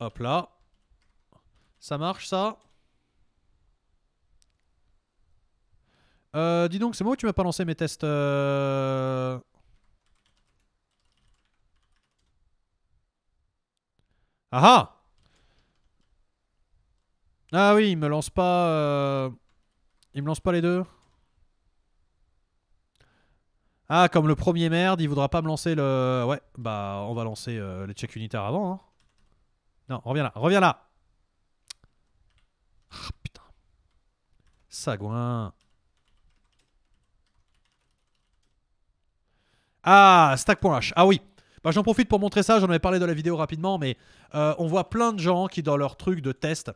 Hop là. Ça marche ça Euh, dis donc, c'est moi ou tu m'as pas lancé mes tests euh Ah Ah Ah oui, il me lance pas... Euh, il me lance pas les deux Ah, comme le premier merde, il voudra pas me lancer le... Ouais, bah on va lancer les checks unitaires avant. Hein. Non, reviens là, reviens là ah, putain. Sagouin Ah, stack.h. Ah oui. Bah, j'en profite pour montrer ça. J'en avais parlé dans la vidéo rapidement, mais euh, on voit plein de gens qui, dans leur truc de test.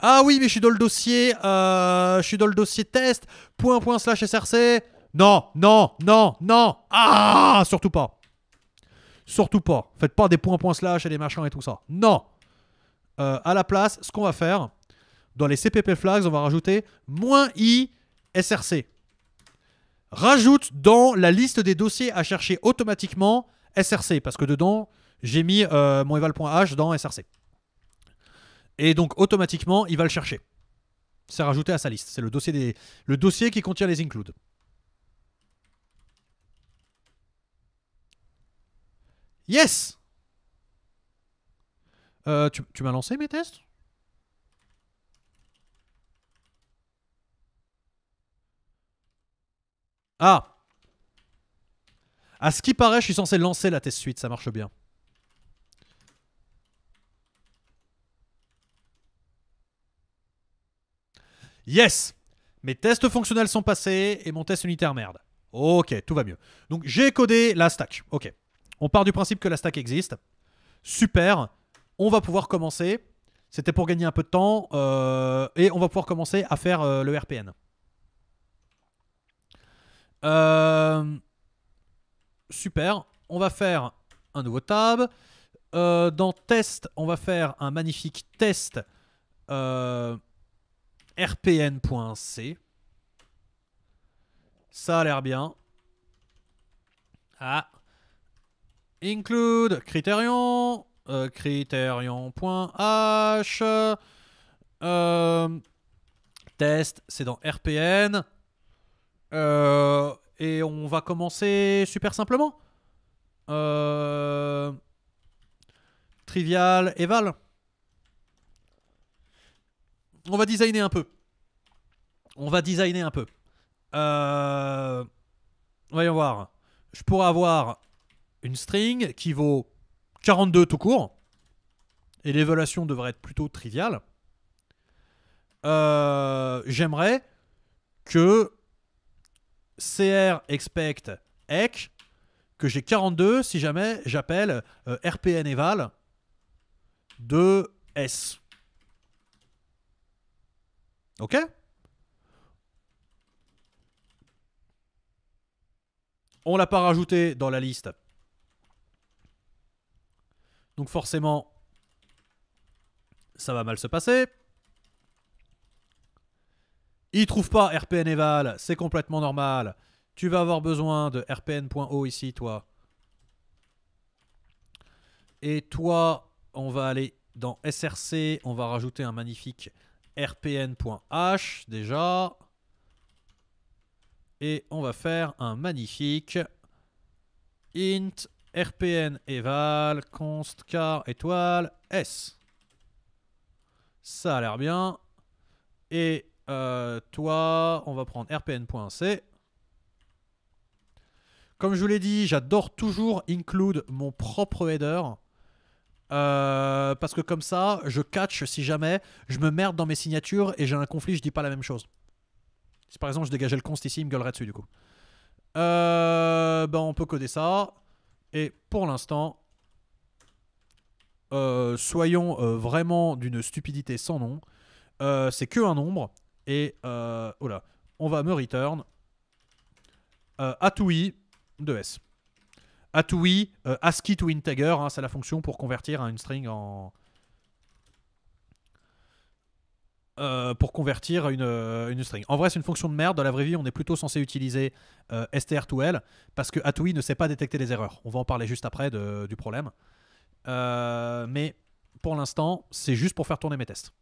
Ah oui, mais je suis dans le dossier. Euh, je suis dans le dossier test. Point, point, slash src. Non, non, non, non. Ah, surtout pas. Surtout pas. Faites pas des points, points, slash et des machins et tout ça. Non. Euh, à la place, ce qu'on va faire, dans les CPP flags, on va rajouter moins i src rajoute dans la liste des dossiers à chercher automatiquement SRC, parce que dedans, j'ai mis euh, mon eval.h dans SRC. Et donc, automatiquement, il va le chercher. C'est rajouté à sa liste. C'est le dossier, des... le dossier qui contient les includes. Yes euh, tu m'as lancé mes tests Ah À ce qui paraît, je suis censé lancer la test suite, ça marche bien. Yes Mes tests fonctionnels sont passés et mon test unitaire merde. Ok, tout va mieux. Donc j'ai codé la stack. Ok. On part du principe que la stack existe. Super. On va pouvoir commencer. C'était pour gagner un peu de temps. Euh, et on va pouvoir commencer à faire euh, le RPN. Euh, super. On va faire un nouveau tab. Euh, dans test, on va faire un magnifique test euh, rpn.c. Ça a l'air bien. Ah. Include Criterion. Criterion.h. test, c'est dans RPN. Euh, et on va commencer super simplement. Euh, Trivial, Eval. On va designer un peu. On va designer un peu. Euh, voyons voir. Je pourrais avoir une string qui vaut 42 tout court. Et l'évaluation devrait être plutôt triviale. J'aimerais que CR expect EC, que j'ai 42 si jamais j'appelle euh, RPN eval de S. Ok On l'a pas rajouté dans la liste. Donc forcément, ça va mal se passer. Il trouve pas RPN Eval, c'est complètement normal. Tu vas avoir besoin de rpn.o ici, toi. Et toi, on va aller dans SRC, on va rajouter un magnifique rpn.h déjà. Et on va faire un magnifique int rpn eval const car étoile s. Ça a l'air bien. Et euh, toi, on va prendre rpn.c. Comme je vous l'ai dit, j'adore toujours include mon propre header. Euh, parce que comme ça, je catch si jamais je me merde dans mes signatures et j'ai un conflit, je dis pas la même chose. Si par exemple je dégageais le const ici, il me gueulerait dessus du coup. Euh, ben on peut coder ça. Et pour l'instant, soyons vraiment d'une stupidité sans nom. c'est que un nombre. Et euh, oh on va me return euh, Atui de S. atoui, euh, ASCII to integer, hein, c'est la fonction pour convertir une string en. Euh, pour convertir une, une, string. En vrai, c'est une fonction de merde. Dans la vraie vie, on est plutôt censé utiliser euh, str to l parce que Atui ne sait pas détecter les erreurs. On va en parler juste après du problème. mais pour l'instant, c'est juste pour faire tourner mes tests.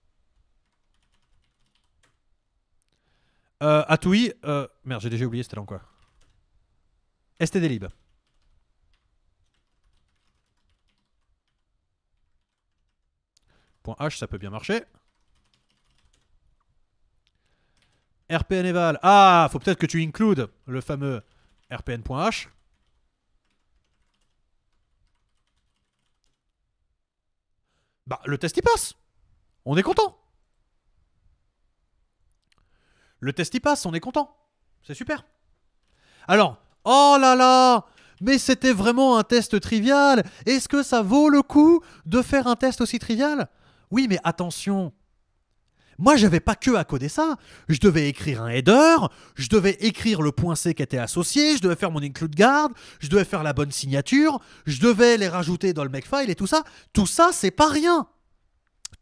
Euh, euh, merde, j'ai déjà oublié, c'était dans quoi STD H, ça peut bien marcher. RPN eval. Ah, faut peut-être que tu includes le fameux rpn.h. Bah, le test y passe. On est content. Le test y passe, on est content. C'est super. Alors, oh là là Mais c'était vraiment un test trivial Est-ce que ça vaut le coup de faire un test aussi trivial Oui, mais attention moi, j'avais pas que à coder ça. Je devais écrire un header, je devais écrire le point C qui était associé, je devais faire mon include guard, je devais faire la bonne signature, je devais les rajouter dans le makefile et tout ça. Tout ça, c'est pas rien.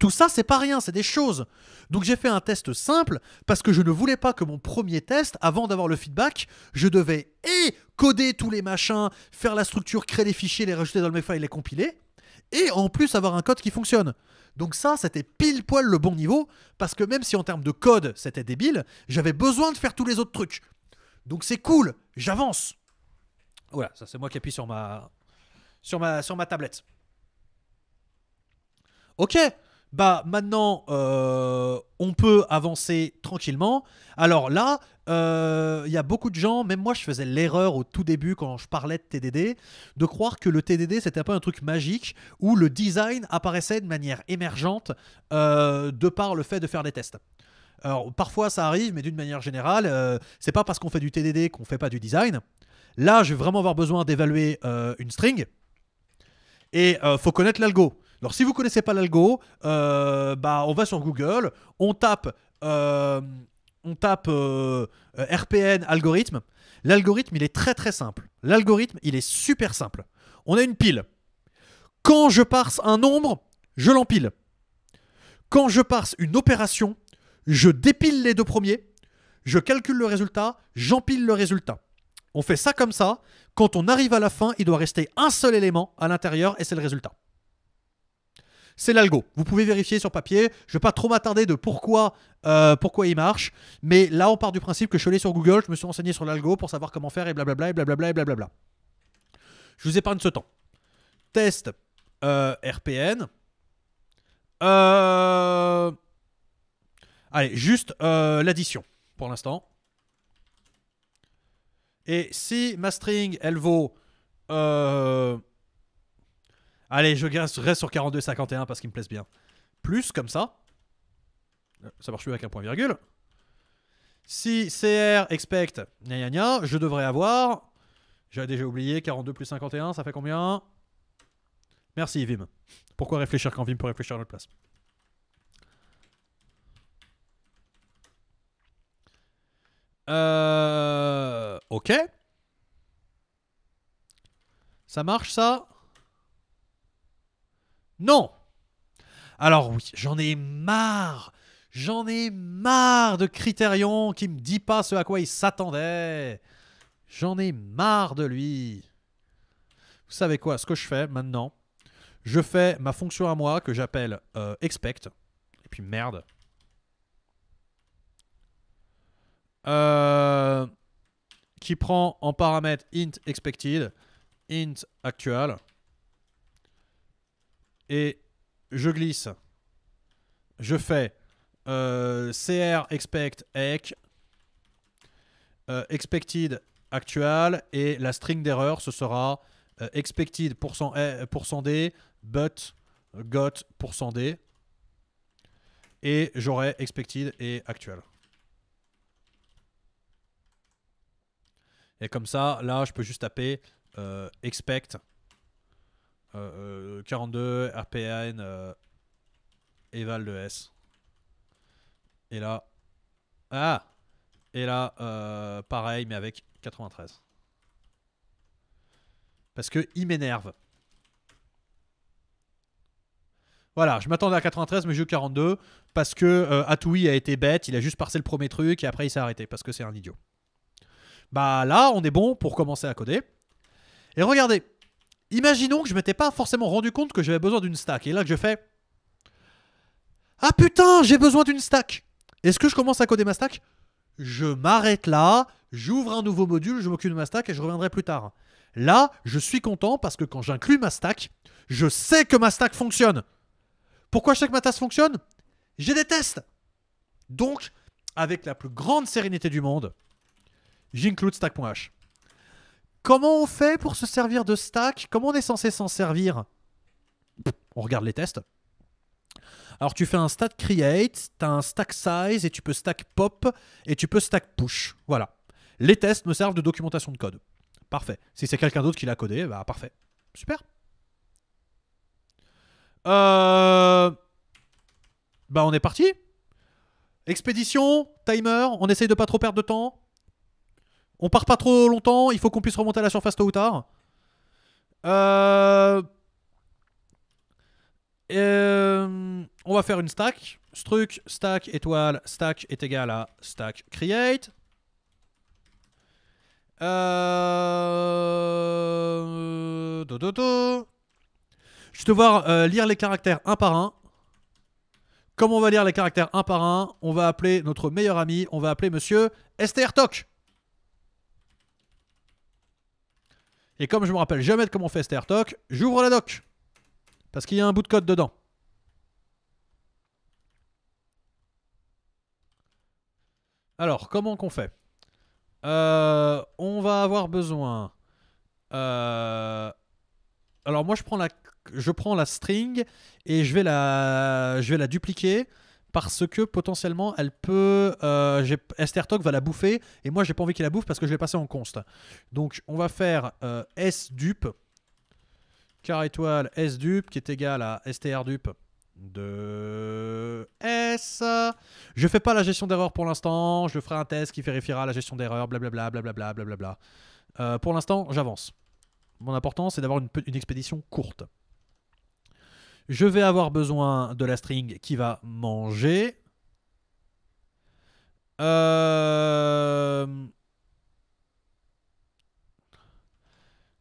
Tout ça, c'est pas rien, c'est des choses. Donc j'ai fait un test simple parce que je ne voulais pas que mon premier test, avant d'avoir le feedback, je devais et coder tous les machins, faire la structure, créer les fichiers, les rajouter dans le makefile, les compiler, et en plus avoir un code qui fonctionne. Donc ça, c'était pile poil le bon niveau parce que même si en termes de code, c'était débile, j'avais besoin de faire tous les autres trucs. Donc c'est cool, j'avance. Voilà, ça c'est moi qui appuie sur ma sur ma sur ma tablette. Ok, bah maintenant euh, on peut avancer tranquillement. Alors là, euh, il y a beaucoup de gens, même moi je faisais l'erreur au tout début quand je parlais de TDD, de croire que le TDD c'était un peu un truc magique où le design apparaissait de manière émergente euh, de par le fait de faire des tests. Alors parfois ça arrive, mais d'une manière générale, c'est pas parce qu'on fait du TDD qu'on fait pas du design. Là, je vais vraiment avoir besoin d'évaluer une string et faut connaître l'algo. Alors si vous connaissez pas l'algo, euh, bah on va sur Google, on tape, euh, on tape euh, RPN algorithme. L'algorithme il est très très simple. L'algorithme il est super simple. On a une pile. Quand je parse un nombre, je l'empile. Quand je parse une opération, je dépile les deux premiers, je calcule le résultat, j'empile le résultat. On fait ça comme ça. Quand on arrive à la fin, il doit rester un seul élément à l'intérieur et c'est le résultat c'est l'algo. Vous pouvez vérifier sur papier. Je ne vais pas trop m'attarder de pourquoi, euh, pourquoi il marche. Mais là, on part du principe que je suis allé sur Google, je me suis renseigné sur l'algo pour savoir comment faire et blablabla et blablabla et blablabla. Je vous épargne ce temps. Test euh, RPN. Euh, allez, juste l'addition pour l'instant. Et si ma string, elle vaut... Allez, je reste sur 51 parce qu'il me plaise bien. Plus, comme ça. Euh, ça marche plus avec un point virgule. Si CR expect je devrais avoir. J'avais déjà oublié, 42 plus 51, ça fait combien Merci Vim. Pourquoi réfléchir quand Vim peut réfléchir à notre place Euh. Ok. Ça marche ça non Alors oui, j'en ai marre J'en ai marre de Criterion qui me dit pas ce à quoi il s'attendait J'en ai marre de lui Vous savez quoi Ce que je fais maintenant, je fais ma fonction à moi que j'appelle euh, expect. Et puis merde. Euh, qui prend en paramètre int expected, int actual et je glisse, je fais euh, CR expect ec, euh, expected actual, et la string d'erreur, ce sera euh, expected pour eh, %d, but got %d, et j'aurai expected et actual. Et comme ça, là, je peux juste taper expect 42, euh, euh, RPN, euh, Eval de S. Et là. Ah Et là, pareil, mais avec 93. Parce que il m'énerve. Voilà, je m'attendais à 93, mais je joue 42. Parce que Atoui a été bête, il a juste passé le premier truc et après il s'est arrêté. Parce que c'est un idiot. Bah là, on est bon pour commencer à coder. Et regardez, Imaginons que je m'étais pas forcément rendu compte que j'avais besoin d'une stack. Et là que je fais... Ah putain, j'ai besoin d'une stack. Est-ce que je commence à coder ma stack Je m'arrête là, j'ouvre un nouveau module, je m'occupe de ma stack et je reviendrai plus tard. Là, je suis content parce que quand j'inclus ma stack, je sais que ma stack fonctionne. Pourquoi je sais que ma tasse fonctionne J'ai des tests. Donc, avec la plus grande sérénité du monde, j'include stack.h. Comment on fait pour se servir de stack Comment on est censé s'en servir On regarde les tests. Alors tu fais un stack create, tu as un stack size et tu peux stack pop et tu peux stack push. Voilà. Les tests me servent de documentation de code. Parfait. Si c'est quelqu'un d'autre qui l'a codé, bah parfait. Super. Euh, bah on est parti. Expédition, timer, on essaye de pas trop perdre de temps. On part pas trop longtemps, il faut qu'on puisse remonter à la surface tôt ou tard. Euh, euh, on va faire une stack. Struc, stack, étoile, stack est égal à stack create. Euh... Je vais devoir euh, lire les caractères un par un. Comme on va lire les caractères un par un, on va appeler notre meilleur ami, on va appeler monsieur Esther Toc. Et comme je me rappelle jamais de comment on fait cet AirTalk, j'ouvre la doc. Parce qu'il y a un bout de code dedans. Alors, comment qu'on fait euh, On va avoir besoin... Euh, alors moi, je prends, la, je prends la string et je vais la, je vais la dupliquer parce que potentiellement elle peut. Euh, va la bouffer et moi j'ai pas envie qu'il la bouffe parce que je l'ai passé en const. Donc on va faire euh, S dupe, car étoile S dupe qui est égal à STR dupe de S. Je fais pas la gestion d'erreur pour l'instant, je ferai un test qui vérifiera la gestion d'erreur, blablabla, blablabla, blablabla. Euh, pour l'instant, j'avance. Mon importance c'est d'avoir une expédition courte. Je vais avoir besoin de la string qui va manger. Euh,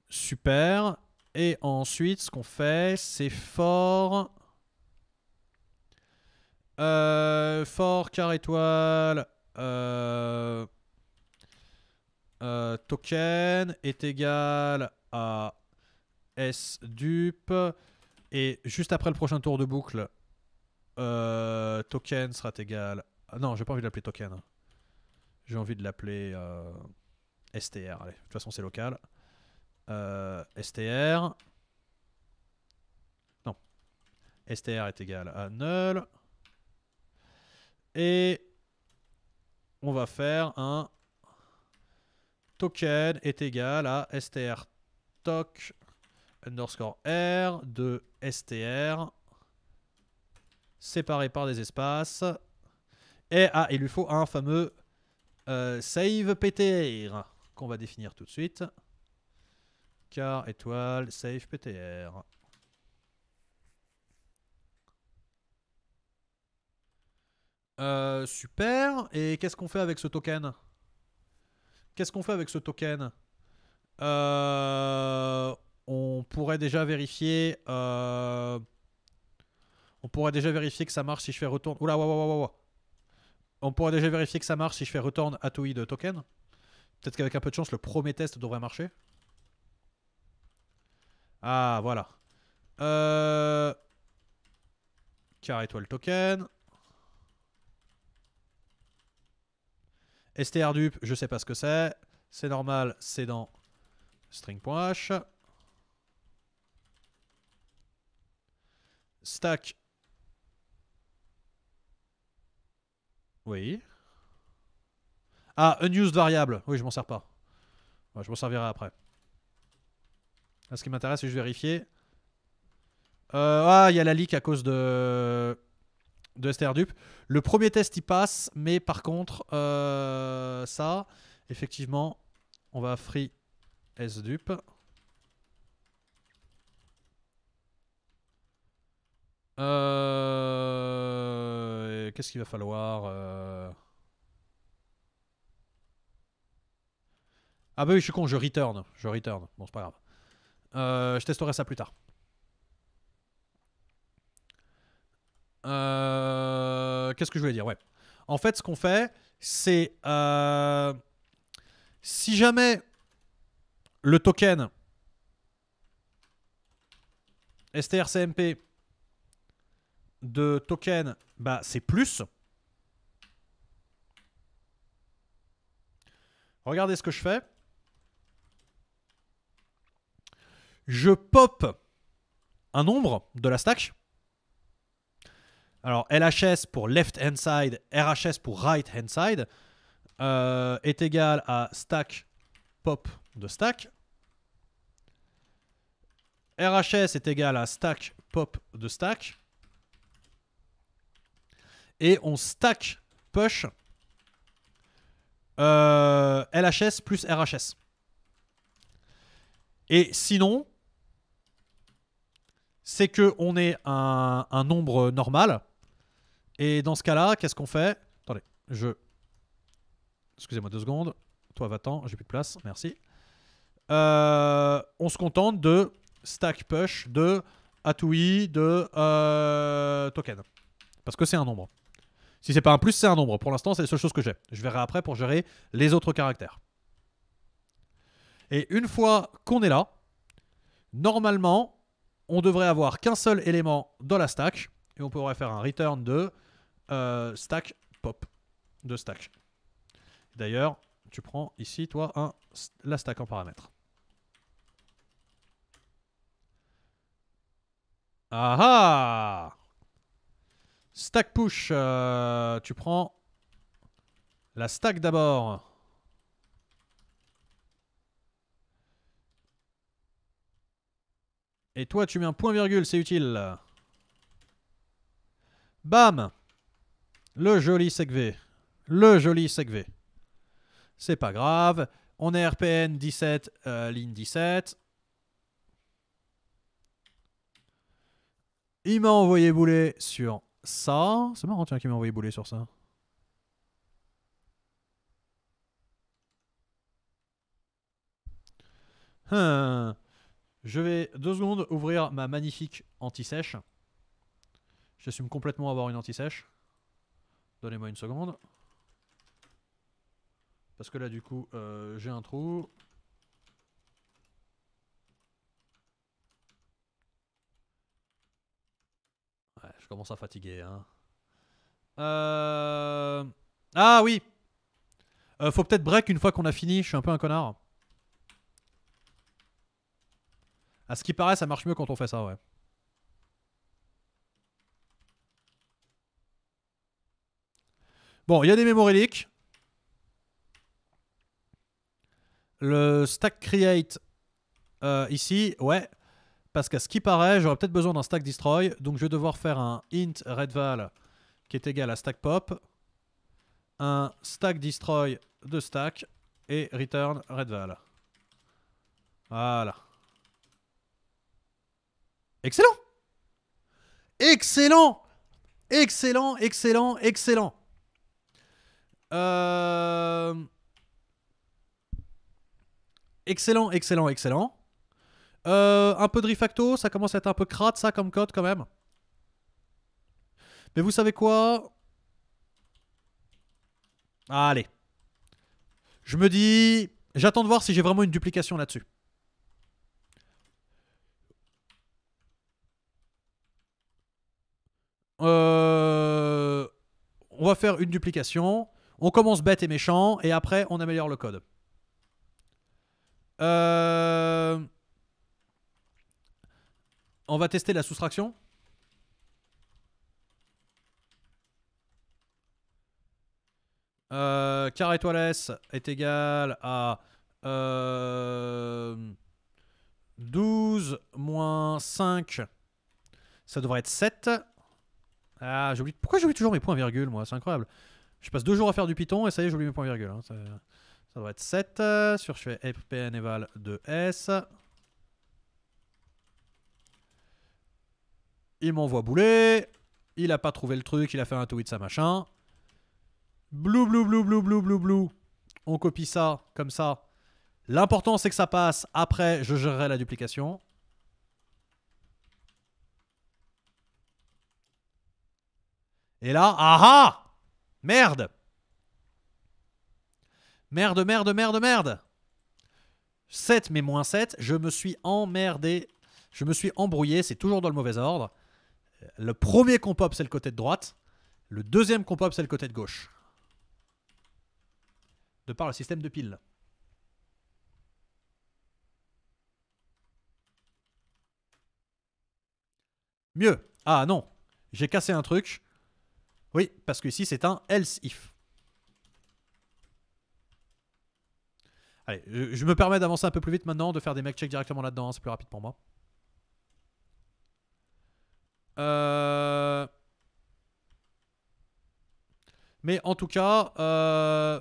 super. Et ensuite, ce qu'on fait, c'est fort. Euh, fort, car étoile. Euh, token est égal à s dupe. Et juste après le prochain tour de boucle, euh, token sera égal. non, j'ai pas envie de l'appeler token. J'ai envie de l'appeler euh, STR. Allez, de toute façon, c'est local. Euh, STR. Non. STR est égal à null. Et on va faire un token est égal à str toc underscore r de STR Séparé par des espaces. Et ah, il lui faut un fameux euh, save PTR qu'on va définir tout de suite. Car étoile save PTR. Euh, super. Et qu'est-ce qu'on fait avec ce token Qu'est-ce qu'on fait avec ce token euh, on pourrait déjà vérifier. Euh, on pourrait déjà vérifier que ça marche si je fais retourne. Oula, waouh, waouh, waouh. On pourrait déjà vérifier que ça marche si je fais return de token. Peut-être qu'avec un peu de chance, le premier test devrait marcher. Ah, voilà. Euh... Car étoile token. STR dupe, je sais pas ce que c'est. C'est normal, c'est dans string.h. Stack. Oui. Ah, unused variable. Oui, je m'en sers pas. je m'en servirai après. ce qui m'intéresse, c'est je vérifier. Euh, ah, il y a la leak à cause de, de STRDup. Le premier test, il passe, mais par contre, euh, ça, effectivement, on va free Sdupe. Euh, qu'est-ce qu'il va falloir euh? Ah bah oui, je suis con, je return. Je return. Bon, c'est pas grave. Euh, je testerai ça plus tard. Qu'est-ce que je voulais dire Ouais. En fait, ce qu'on fait, c'est... Si jamais le token STRCMP de token, bah, c'est plus. Regardez ce que je fais. Je pop un nombre de la stack. Alors LHS pour left hand side, RHS pour right hand side euh, est égal à stack pop de stack. RHS est égal à stack pop de stack et on stack push euh, LHS plus RHS. Et sinon, c'est que on est un, nombre normal. Et dans ce cas-là, qu'est-ce qu'on fait Attendez, je... Excusez-moi deux secondes. Toi, va-t'en, j'ai plus de place, merci. Euh, on se contente de stack push de Atoui de euh, token. Parce que c'est un nombre. Si c'est pas un plus, c'est un nombre. Pour l'instant, c'est la seule chose que j'ai. Je verrai après pour gérer les autres caractères. Et une fois qu'on est là, normalement, on devrait avoir qu'un seul élément dans la stack. Et on pourrait faire un return de euh, stack pop. De stack. D'ailleurs, tu prends ici, toi, un, la stack en paramètre. Ah ah Stack push, euh, tu prends la stack d'abord. Et toi, tu mets un point virgule, c'est utile. Bam Le joli segv, Le joli segv. C'est pas grave. On est RPN 17, euh, ligne 17. Il m'a envoyé boulet sur ça, C'est marrant, tiens, qui m'a envoyé bouler sur ça. Hein. Je vais deux secondes ouvrir ma magnifique anti-sèche. J'assume complètement avoir une anti-sèche. Donnez-moi une seconde. Parce que là, du coup, euh, j'ai un trou. commence à fatiguer. Hein. Euh, ah oui euh, Faut peut-être break une fois qu'on a fini, je suis un peu un connard. À ce qui paraît, ça marche mieux quand on fait ça, ouais. Bon, il y a des mémoréliques Le stack create euh, ici, ouais, parce qu'à ce qui paraît, j'aurais peut-être besoin d'un stack destroy. Donc je vais devoir faire un int redval qui est égal à stack pop. Un stack destroy de stack. Et return redval. Voilà. Excellent Excellent Excellent, euh, excellent, excellent. Excellent, excellent, excellent. Euh, un peu de refacto, ça commence à être un peu crade ça comme code quand même. Mais vous savez quoi Allez. Je me dis... J'attends de voir si j'ai vraiment une duplication là-dessus. Euh, on va faire une duplication. On commence bête et méchant. Et après, on améliore le code. Euh... On va tester la soustraction. Euh, carré étoile S est égal à 12 euh, moins 5. Ça devrait être 7. Ah, j'oublie. Pourquoi j'oublie toujours mes points virgule moi C'est incroyable. Je passe deux jours à faire du Python et ça y est, j'oublie mes points virgule hein. Ça, ça, doit être 7 sur je fais fpn éval de S. Il m'envoie bouler. Il a pas trouvé le truc. Il a fait un tweet, sa machin. Blou, blou, blou, blou, blou, blou, blou. On copie ça comme ça. L'important, c'est que ça passe. Après, je gérerai la duplication. Et là, ah Merde Merde, merde, merde, merde 7 mais moins 7, je me suis emmerdé, je me suis embrouillé, c'est toujours dans le mauvais ordre. Le premier compop c'est le côté de droite. Le deuxième compop c'est le côté de gauche. De par le système de piles. Mieux. Ah non, j'ai cassé un truc. Oui, parce que ici c'est un else if. Allez, je, me permets d'avancer un peu plus vite maintenant, de faire des mec check directement là-dedans, hein, c'est plus rapide pour moi. Euh, Mais en tout cas, euh,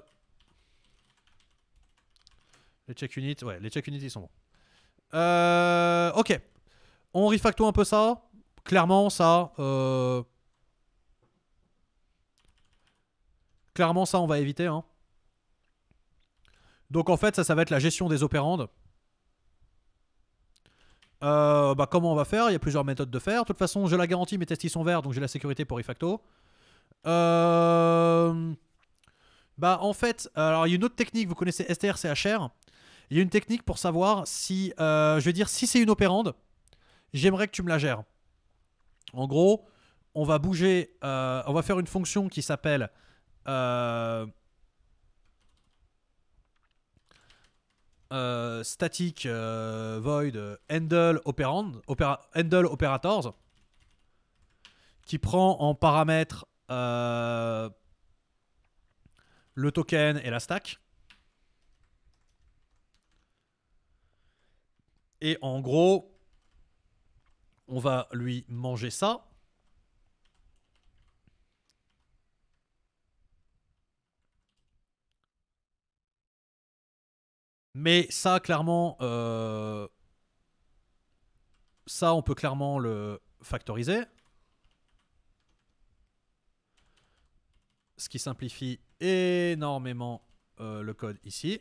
les check units, ouais, les check units ils sont bons. Euh, ok, on refacto un peu ça. Clairement, ça. Clairement, ça on va éviter. Hein. Donc en fait, ça, ça va être la gestion des opérandes. Euh, bah, comment on va faire Il y a plusieurs méthodes de faire. De toute façon, je la garantis, mes tests ils sont verts, donc j'ai la sécurité pour ifacto. Euh, bah, en fait, alors il y a une autre technique, vous connaissez STRCHR. Il y a une technique pour savoir si, euh, je vais dire, si c'est une opérande, j'aimerais que tu me la gères. En gros, on va bouger, on va faire une fonction qui s'appelle Euh, Static, euh, Void, euh, Handle, Operators, qui prend en paramètre le token et la stack. Et en gros, on va lui manger ça. Mais ça, clairement, euh, ça, on peut clairement le factoriser. Ce qui simplifie énormément euh, le code ici.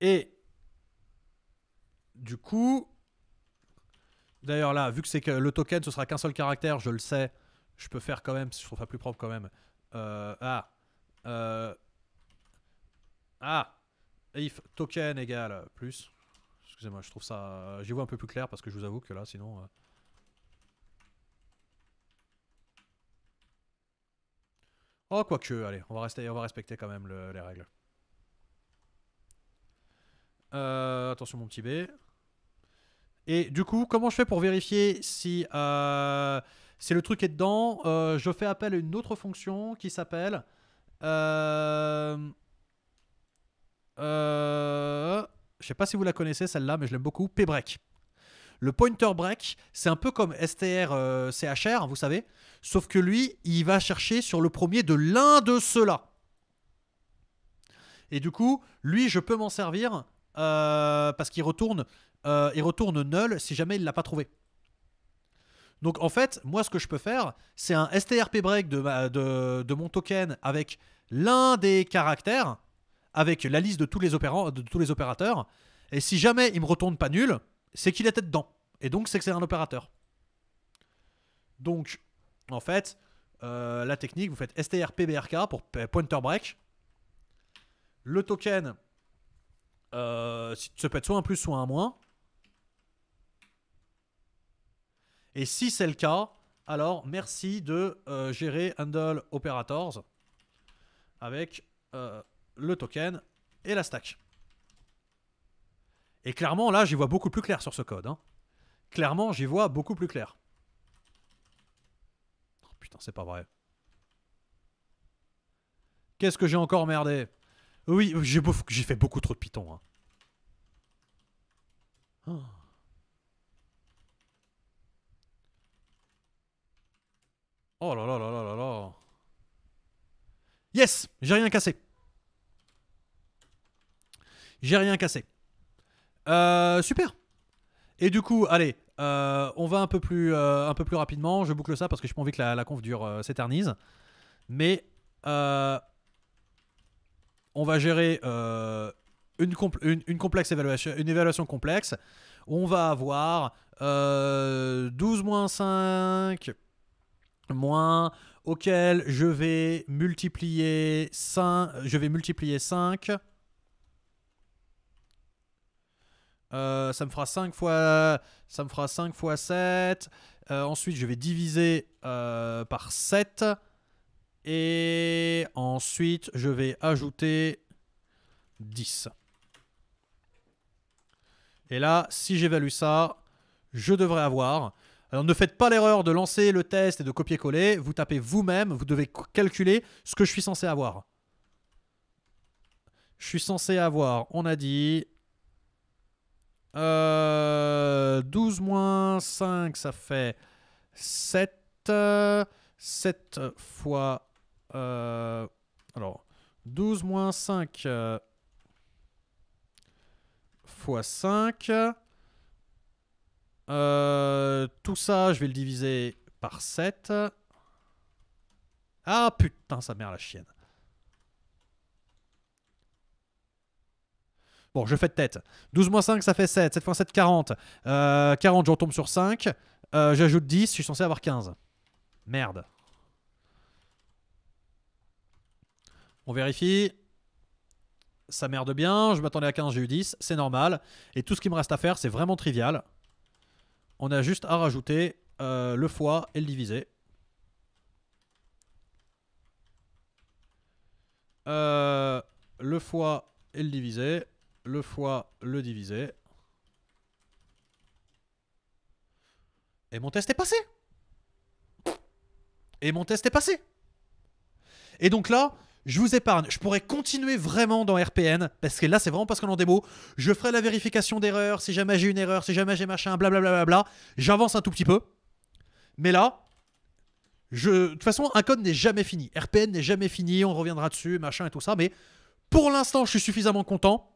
Et du coup, d'ailleurs là, vu que c'est que le token, ce sera qu'un seul caractère, je le sais, je peux faire quand même, je trouve ça plus propre quand même, euh, ah. Euh, ah. If token égale plus. Excusez-moi, je trouve ça. J'y vois un peu plus clair parce que je vous avoue que là, sinon. Euh. Oh, quoique, allez, on va, rester, on va respecter quand même les règles. attention, mon petit B. Et du coup, comment je fais pour vérifier si. Euh, c'est le truc est dedans. Euh, je fais appel à une autre fonction qui s'appelle. je euh, ne euh, Je sais pas si vous la connaissez celle-là, mais je l'aime beaucoup. pbreak. Le pointer break, c'est un peu comme strchr, vous savez, sauf que lui, il va chercher sur le premier de l'un de ceux-là. Et du coup, lui, je peux m'en servir parce qu'il retourne, retourne null si jamais il l'a pas trouvé. Donc en fait, moi ce que je peux faire, c'est un strp break de, de, mon token avec l'un des caractères, avec la liste de tous les, opérateurs. Et si jamais il me retourne pas nul, c'est qu'il était dedans. Et donc c'est que c'est un opérateur. Donc en fait, euh, la technique, vous faites brk pour pointer break. Le token, euh, se ça peut être soit un plus, soit un moins. Et si c'est le cas, alors merci de euh, gérer handle operators avec euh, le token et la stack. Et clairement, là, j'y vois beaucoup plus clair sur ce code. Hein. Clairement, j'y vois beaucoup plus clair. Oh, putain, c'est pas vrai. Qu'est-ce que j'ai encore merdé Oui, j'ai fait beaucoup trop de Python. Hein. Oh. Oh là là là là là Yes J'ai rien cassé. J'ai rien cassé. Euh, super. Et du coup, allez, euh, on va un peu, plus, euh, un peu plus rapidement. Je boucle ça parce que je n'ai pas envie que la, conf dure s'éternise. Mais on va gérer une, complexe évaluation, une évaluation complexe. On va avoir 12 5 moins auquel je vais multiplier 5, je vais multiplier 5 euh, ça me fera 5 fois, ça me fera 5 x 7. ensuite, je vais diviser euh, par 7. Et ensuite, je vais ajouter 10. Et là, si j'évalue ça, je devrais avoir alors ne faites pas l'erreur de lancer le test et de copier-coller. Vous tapez vous-même, vous devez calculer ce que je suis censé avoir. Je suis censé avoir, on a dit, 12 euh, moins 5, ça fait 7. 7 fois... Euh, alors, 12 moins 5 euh, fois 5. Euh, tout ça, je vais le diviser par 7. Ah putain, sa mère la chienne. Bon, je fais de tête. 12 moins 5, ça fait 7. 7 fois 7, 40. Euh, 40, je retombe sur 5. Euh, j'ajoute 10, je suis censé avoir 15. Merde. On vérifie. Ça merde bien. Je m'attendais à 15, j'ai eu 10. C'est normal. Et tout ce qui me reste à faire, c'est vraiment trivial. On a juste à rajouter euh, le fois euh, et le diviser. le fois et le diviser. Le fois, le diviser. Et mon test est passé. Et mon test est passé. Et donc là, je vous épargne. Je pourrais continuer vraiment dans RPN, parce que là, c'est vraiment parce qu'on est en démo. Je ferai la vérification d'erreur, si jamais j'ai une erreur, si jamais j'ai machin, blablabla. J'avance un tout petit peu. Mais là, je... de toute façon, un code n'est jamais fini. RPN n'est jamais fini, on reviendra dessus, machin et tout ça. Mais pour l'instant, je suis suffisamment content.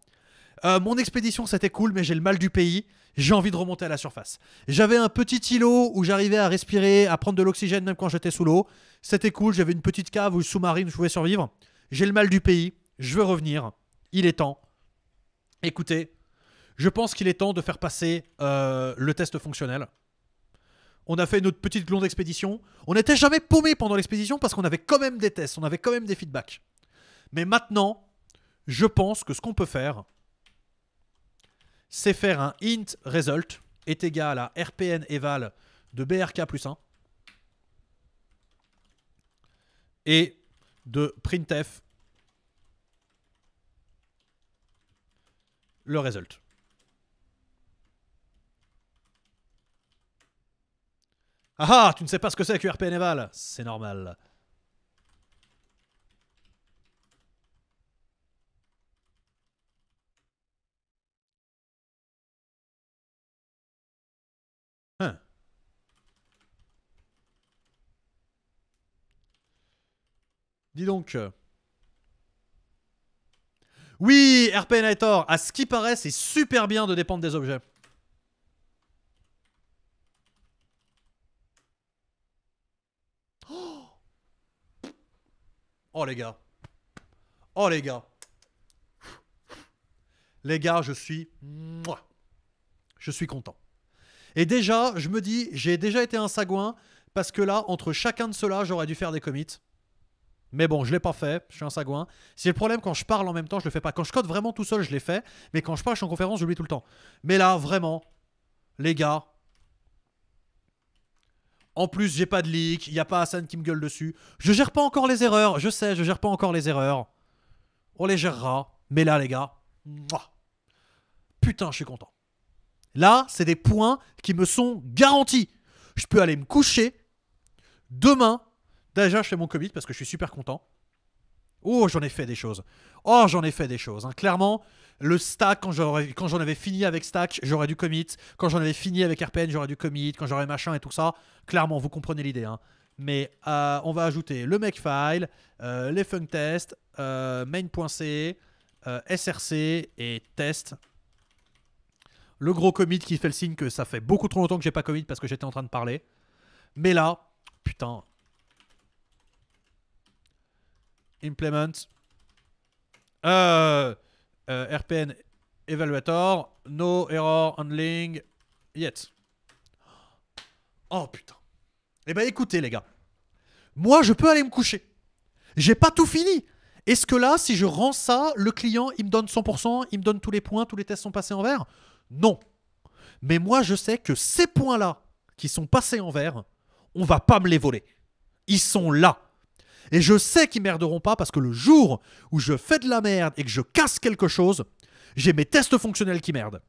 Euh, mon expédition, c'était cool, mais j'ai le mal du pays. J'ai envie de remonter à la surface. J'avais un petit îlot où j'arrivais à respirer, à prendre de l'oxygène même quand j'étais sous l'eau. C'était cool, j'avais une petite cave ou sous-marine, je pouvais survivre. J'ai le mal du pays, je veux revenir. Il est temps. Écoutez, je pense qu'il est temps de faire passer euh, le test fonctionnel. On a fait notre petite longue expédition. On n'était jamais paumé pendant l'expédition parce qu'on avait quand même des tests, on avait quand même des feedbacks. Mais maintenant, je pense que ce qu'on peut faire, c'est faire un int result est égal à rpn eval de brk plus 1. et de printf le result. Ah ah, tu ne sais pas ce que c'est que C'est normal. Dis donc. Euh, oui, RPNator, à ce qui paraît, c'est super bien de dépendre des objets. Oh, oh les gars. Oh les gars. Les gars, je suis... Je suis content. Et déjà, je me dis, j'ai déjà été un sagouin, parce que là, entre chacun de ceux-là, j'aurais dû faire des commits. Mais bon, je l'ai pas fait, je suis un sagouin. C'est le problème quand je parle en même temps, je le fais pas. Quand je code vraiment tout seul, je l'ai fait, mais quand je parle, je suis en conférence, je tout le temps. Mais là, vraiment, les gars. En plus, j'ai pas de leak, il y a pas Hassan qui me gueule dessus. Je gère pas encore les erreurs, je sais, je gère pas encore les erreurs. On les gérera, mais là les gars, putain, je suis content. Là, c'est des points qui me sont garantis. Je peux aller me coucher demain Déjà, je fais mon commit parce que je suis super content. Oh, j'en ai fait des choses. Oh, j'en ai fait des choses. Hein. Clairement, le stack, quand j'en avais fini avec stack, j'aurais dû commit. Quand j'en avais fini avec RPN, j'aurais dû commit. Quand j'aurais machin et tout ça, clairement, vous comprenez l'idée. Hein. Mais euh, on va ajouter le makefile, euh, les functests, tests, euh, main.c, src et test. Le gros commit qui fait le signe que ça fait beaucoup trop longtemps que j'ai pas commit parce que j'étais en train de parler. Mais là, putain, implement euh, euh, RPN evaluator, no error handling yet. Oh putain. Eh ben écoutez les gars, moi je peux aller me coucher. J'ai pas tout fini. Est-ce que là, si je rends ça, le client, il me donne 100%, il me donne tous les points, tous les tests sont passés en vert Non. Mais moi, je sais que ces points-là qui sont passés en vert, on va pas me les voler. Ils sont là. Et je sais qu'ils merderont pas parce que le jour où je fais de la merde et que je casse quelque chose, j'ai mes tests fonctionnels qui merdent.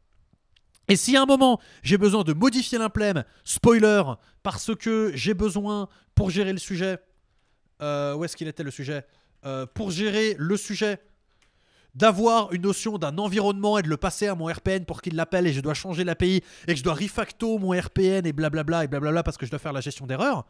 Et si à un moment j'ai besoin de modifier l'implème, spoiler, parce que j'ai besoin pour gérer le sujet, euh, où est-ce qu'il était le sujet euh, Pour gérer le sujet, d'avoir une notion d'un environnement et de le passer à mon RPN pour qu'il l'appelle et je dois changer l'API et que je dois refacto mon RPN et blablabla et blablabla parce que je dois faire la gestion d'erreur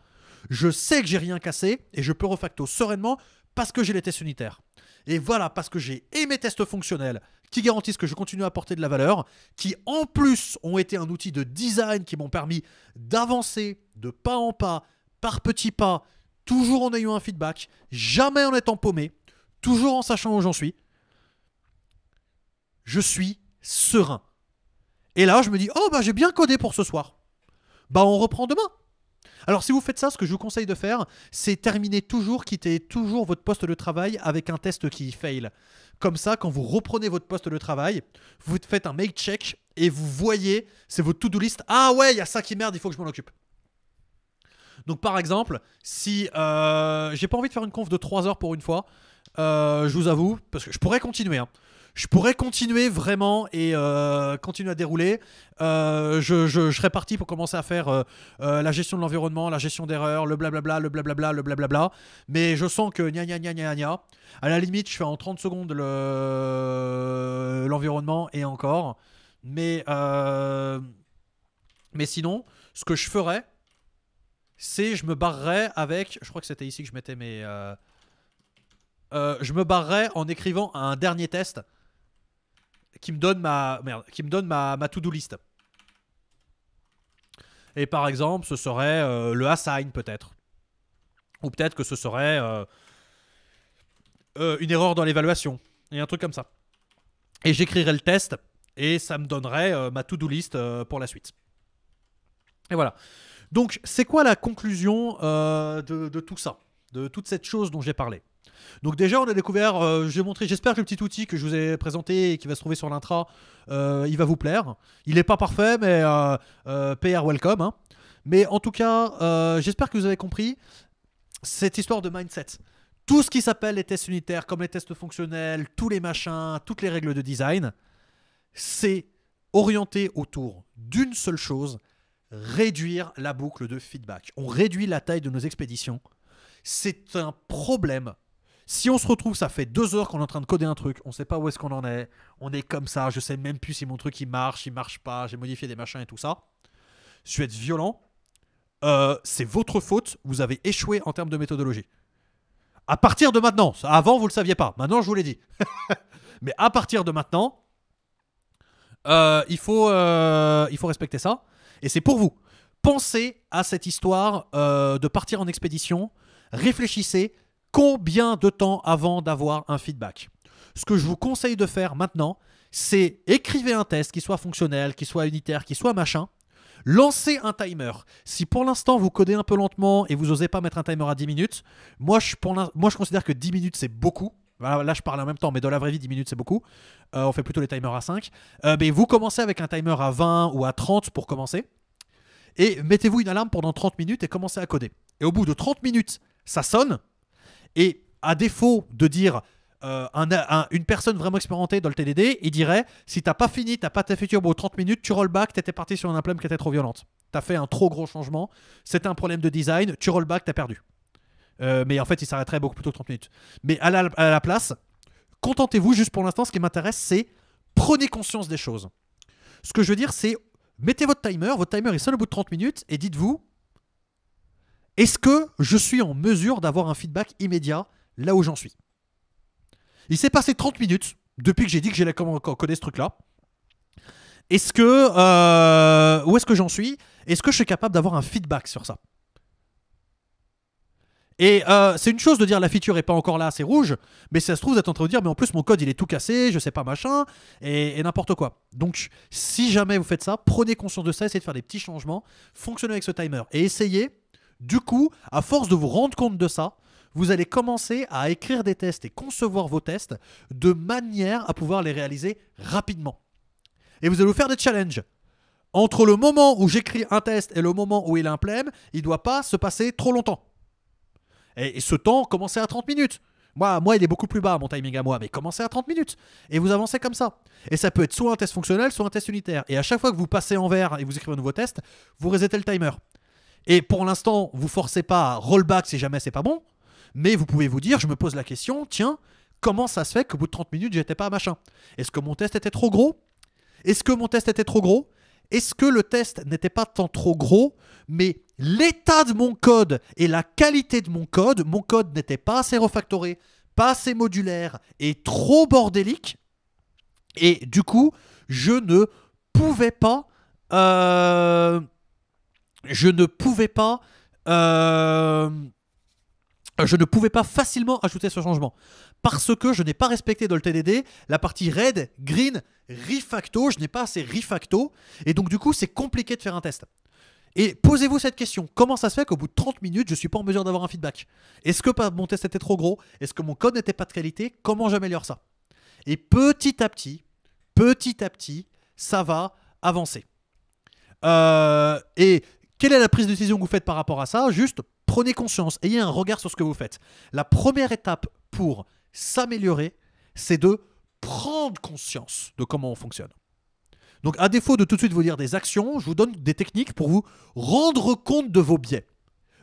je sais que j'ai rien cassé et je peux refacto sereinement parce que j'ai les tests unitaires. Et voilà, parce que j'ai et mes tests fonctionnels qui garantissent que je continue à apporter de la valeur, qui en plus ont été un outil de design qui m'ont permis d'avancer de pas en pas, par petits pas, toujours en ayant un feedback, jamais en étant paumé, toujours en sachant où j'en suis. Je suis serein. Et là, je me dis, oh bah j'ai bien codé pour ce soir. Bah on reprend demain. Alors si vous faites ça, ce que je vous conseille de faire, c'est terminer toujours, quitter toujours votre poste de travail avec un test qui fail. Comme ça, quand vous reprenez votre poste de travail, vous faites un make check et vous voyez, c'est votre to-do list. Ah ouais, il y a ça qui merde, il faut que je m'en occupe. Donc par exemple, si euh, j'ai pas envie de faire une conf de 3 heures pour une fois, euh, je vous avoue, parce que je pourrais continuer. Hein, je pourrais continuer vraiment et euh, continuer à dérouler. Euh, je, serais parti pour commencer à faire euh, la gestion de l'environnement, la gestion d'erreurs, le blablabla, le blablabla, le blablabla. Mais je sens que gna gna gna gna gna. À la limite, je fais en 30 secondes l'environnement et encore. Mais, mais sinon, ce que je ferais, c'est je me barrerais avec. Je crois que c'était ici que je mettais mes. je me barrerais en écrivant un dernier test qui me donne ma merde, qui me donne ma, to-do list. Et par exemple, ce serait euh, le assign peut-être. Ou peut-être que ce serait euh, euh, une erreur dans l'évaluation. Et un truc comme ça. Et j'écrirais le test et ça me donnerait ma to-do list pour la suite. Et voilà. Donc, c'est quoi la conclusion de tout ça De toute cette chose dont j'ai parlé donc déjà, on a découvert, euh, j'ai montré, j'espère que le petit outil que je vous ai présenté et qui va se trouver sur l'intra, euh, il va vous plaire. Il n'est pas parfait, mais euh, PR welcome. Hein. Mais en tout cas, j'espère que vous avez compris cette histoire de mindset. Tout ce qui s'appelle les tests unitaires, comme les tests fonctionnels, tous les machins, toutes les règles de design, c'est orienté autour d'une seule chose, réduire la boucle de feedback. On réduit la taille de nos expéditions. C'est un problème si on se retrouve, ça fait deux heures qu'on est en train de coder un truc, on ne sait pas où est-ce qu'on en est, on est comme ça, je sais même plus si mon truc il marche, il marche pas, j'ai modifié des machins et tout ça. Je vais être violent. Euh, c'est votre faute, vous avez échoué en termes de méthodologie. À partir de maintenant, avant vous ne le saviez pas, maintenant je vous l'ai dit. (laughs) Mais à partir de maintenant, euh, il, faut, euh, il faut respecter ça. Et c'est pour vous. Pensez à cette histoire de partir en expédition, réfléchissez, combien de temps avant d'avoir un feedback Ce que je vous conseille de faire maintenant, c'est écrivez un test qui soit fonctionnel, qui soit unitaire, qui soit machin. Lancez un timer. Si pour l'instant vous codez un peu lentement et vous n'osez pas mettre un timer à 10 minutes, moi je, considère que 10 minutes c'est beaucoup. Là, je parle en même temps, mais dans la vraie vie, 10 minutes, c'est beaucoup. Euh, on fait plutôt les timers à 5. Euh, mais vous commencez avec un timer à 20 ou à 30 pour commencer. Et mettez-vous une alarme pendant 30 minutes et commencez à coder. Et au bout de 30 minutes, ça sonne. Et à défaut de dire euh, une personne vraiment expérimentée dans le TDD, il dirait si t'as pas fini, t'as pas ta feature au bout 30 minutes, tu roll back, t'étais parti sur un problème qui était trop violente. T'as fait un trop gros changement, c'était un problème de design, tu roll back, t'as perdu. Euh, mais en fait, il s'arrêterait beaucoup plus tôt que 30 minutes. Mais à la, à la place, contentez-vous juste pour l'instant. Ce qui m'intéresse, c'est prenez conscience des choses. Ce que je veux dire, c'est mettez votre timer. Votre timer est seul au bout de 30 minutes et dites-vous est-ce que je suis en mesure d'avoir un feedback immédiat là où j'en suis Il s'est passé 30 minutes depuis que j'ai dit que j'allais connaître ce truc-là. Est-ce que. Euh, où est-ce que j'en suis Est-ce que je suis capable d'avoir un feedback sur ça et euh, c'est une chose de dire la feature est pas encore là, c'est rouge, mais ça se trouve, vous êtes en train de dire, mais en plus mon code il est tout cassé, je sais pas machin, et, et n'importe quoi. Donc si jamais vous faites ça, prenez conscience de ça, essayez de faire des petits changements, fonctionnez avec ce timer et essayez du coup, à force de vous rendre compte de ça, vous allez commencer à écrire des tests et concevoir vos tests de manière à pouvoir les réaliser rapidement. Et vous allez vous faire des challenges. Entre le moment où j'écris un test et le moment où il plème, il ne doit pas se passer trop longtemps. Et, ce temps, commencez à 30 minutes. Moi, moi, il est beaucoup plus bas, mon timing à moi, mais commencez à 30 minutes. Et vous avancez comme ça. Et ça peut être soit un test fonctionnel, soit un test unitaire. Et à chaque fois que vous passez en vert et vous écrivez un nouveau test, vous résetez le timer. Et pour l'instant, vous forcez pas à rollback si jamais c'est pas bon, mais vous pouvez vous dire, je me pose la question, tiens, comment ça se fait qu'au bout de 30 minutes, n'étais pas machin Est-ce que mon test était trop gros Est-ce que mon test était trop gros Est-ce que le test n'était pas tant trop gros, mais l'état de mon code et la qualité de mon code, mon code n'était pas assez refactoré, pas assez modulaire et trop bordélique et du coup, je ne pouvais pas euh, je ne pouvais pas. Euh, je ne pouvais pas facilement ajouter ce changement. Parce que je n'ai pas respecté dans le TDD la partie red, green, refacto. Je n'ai pas assez refacto. Et donc, du coup, c'est compliqué de faire un test. Et posez-vous cette question. Comment ça se fait qu'au bout de 30 minutes, je ne suis pas en mesure d'avoir un feedback Est-ce que mon test était trop gros Est-ce que mon code n'était pas de qualité Comment j'améliore ça Et petit à petit, petit à petit, ça va avancer. Euh, et quelle est la prise de décision que vous faites par rapport à ça Juste prenez conscience, ayez un regard sur ce que vous faites. La première étape pour s'améliorer, c'est de prendre conscience de comment on fonctionne. Donc à défaut de tout de suite vous dire des actions, je vous donne des techniques pour vous rendre compte de vos biais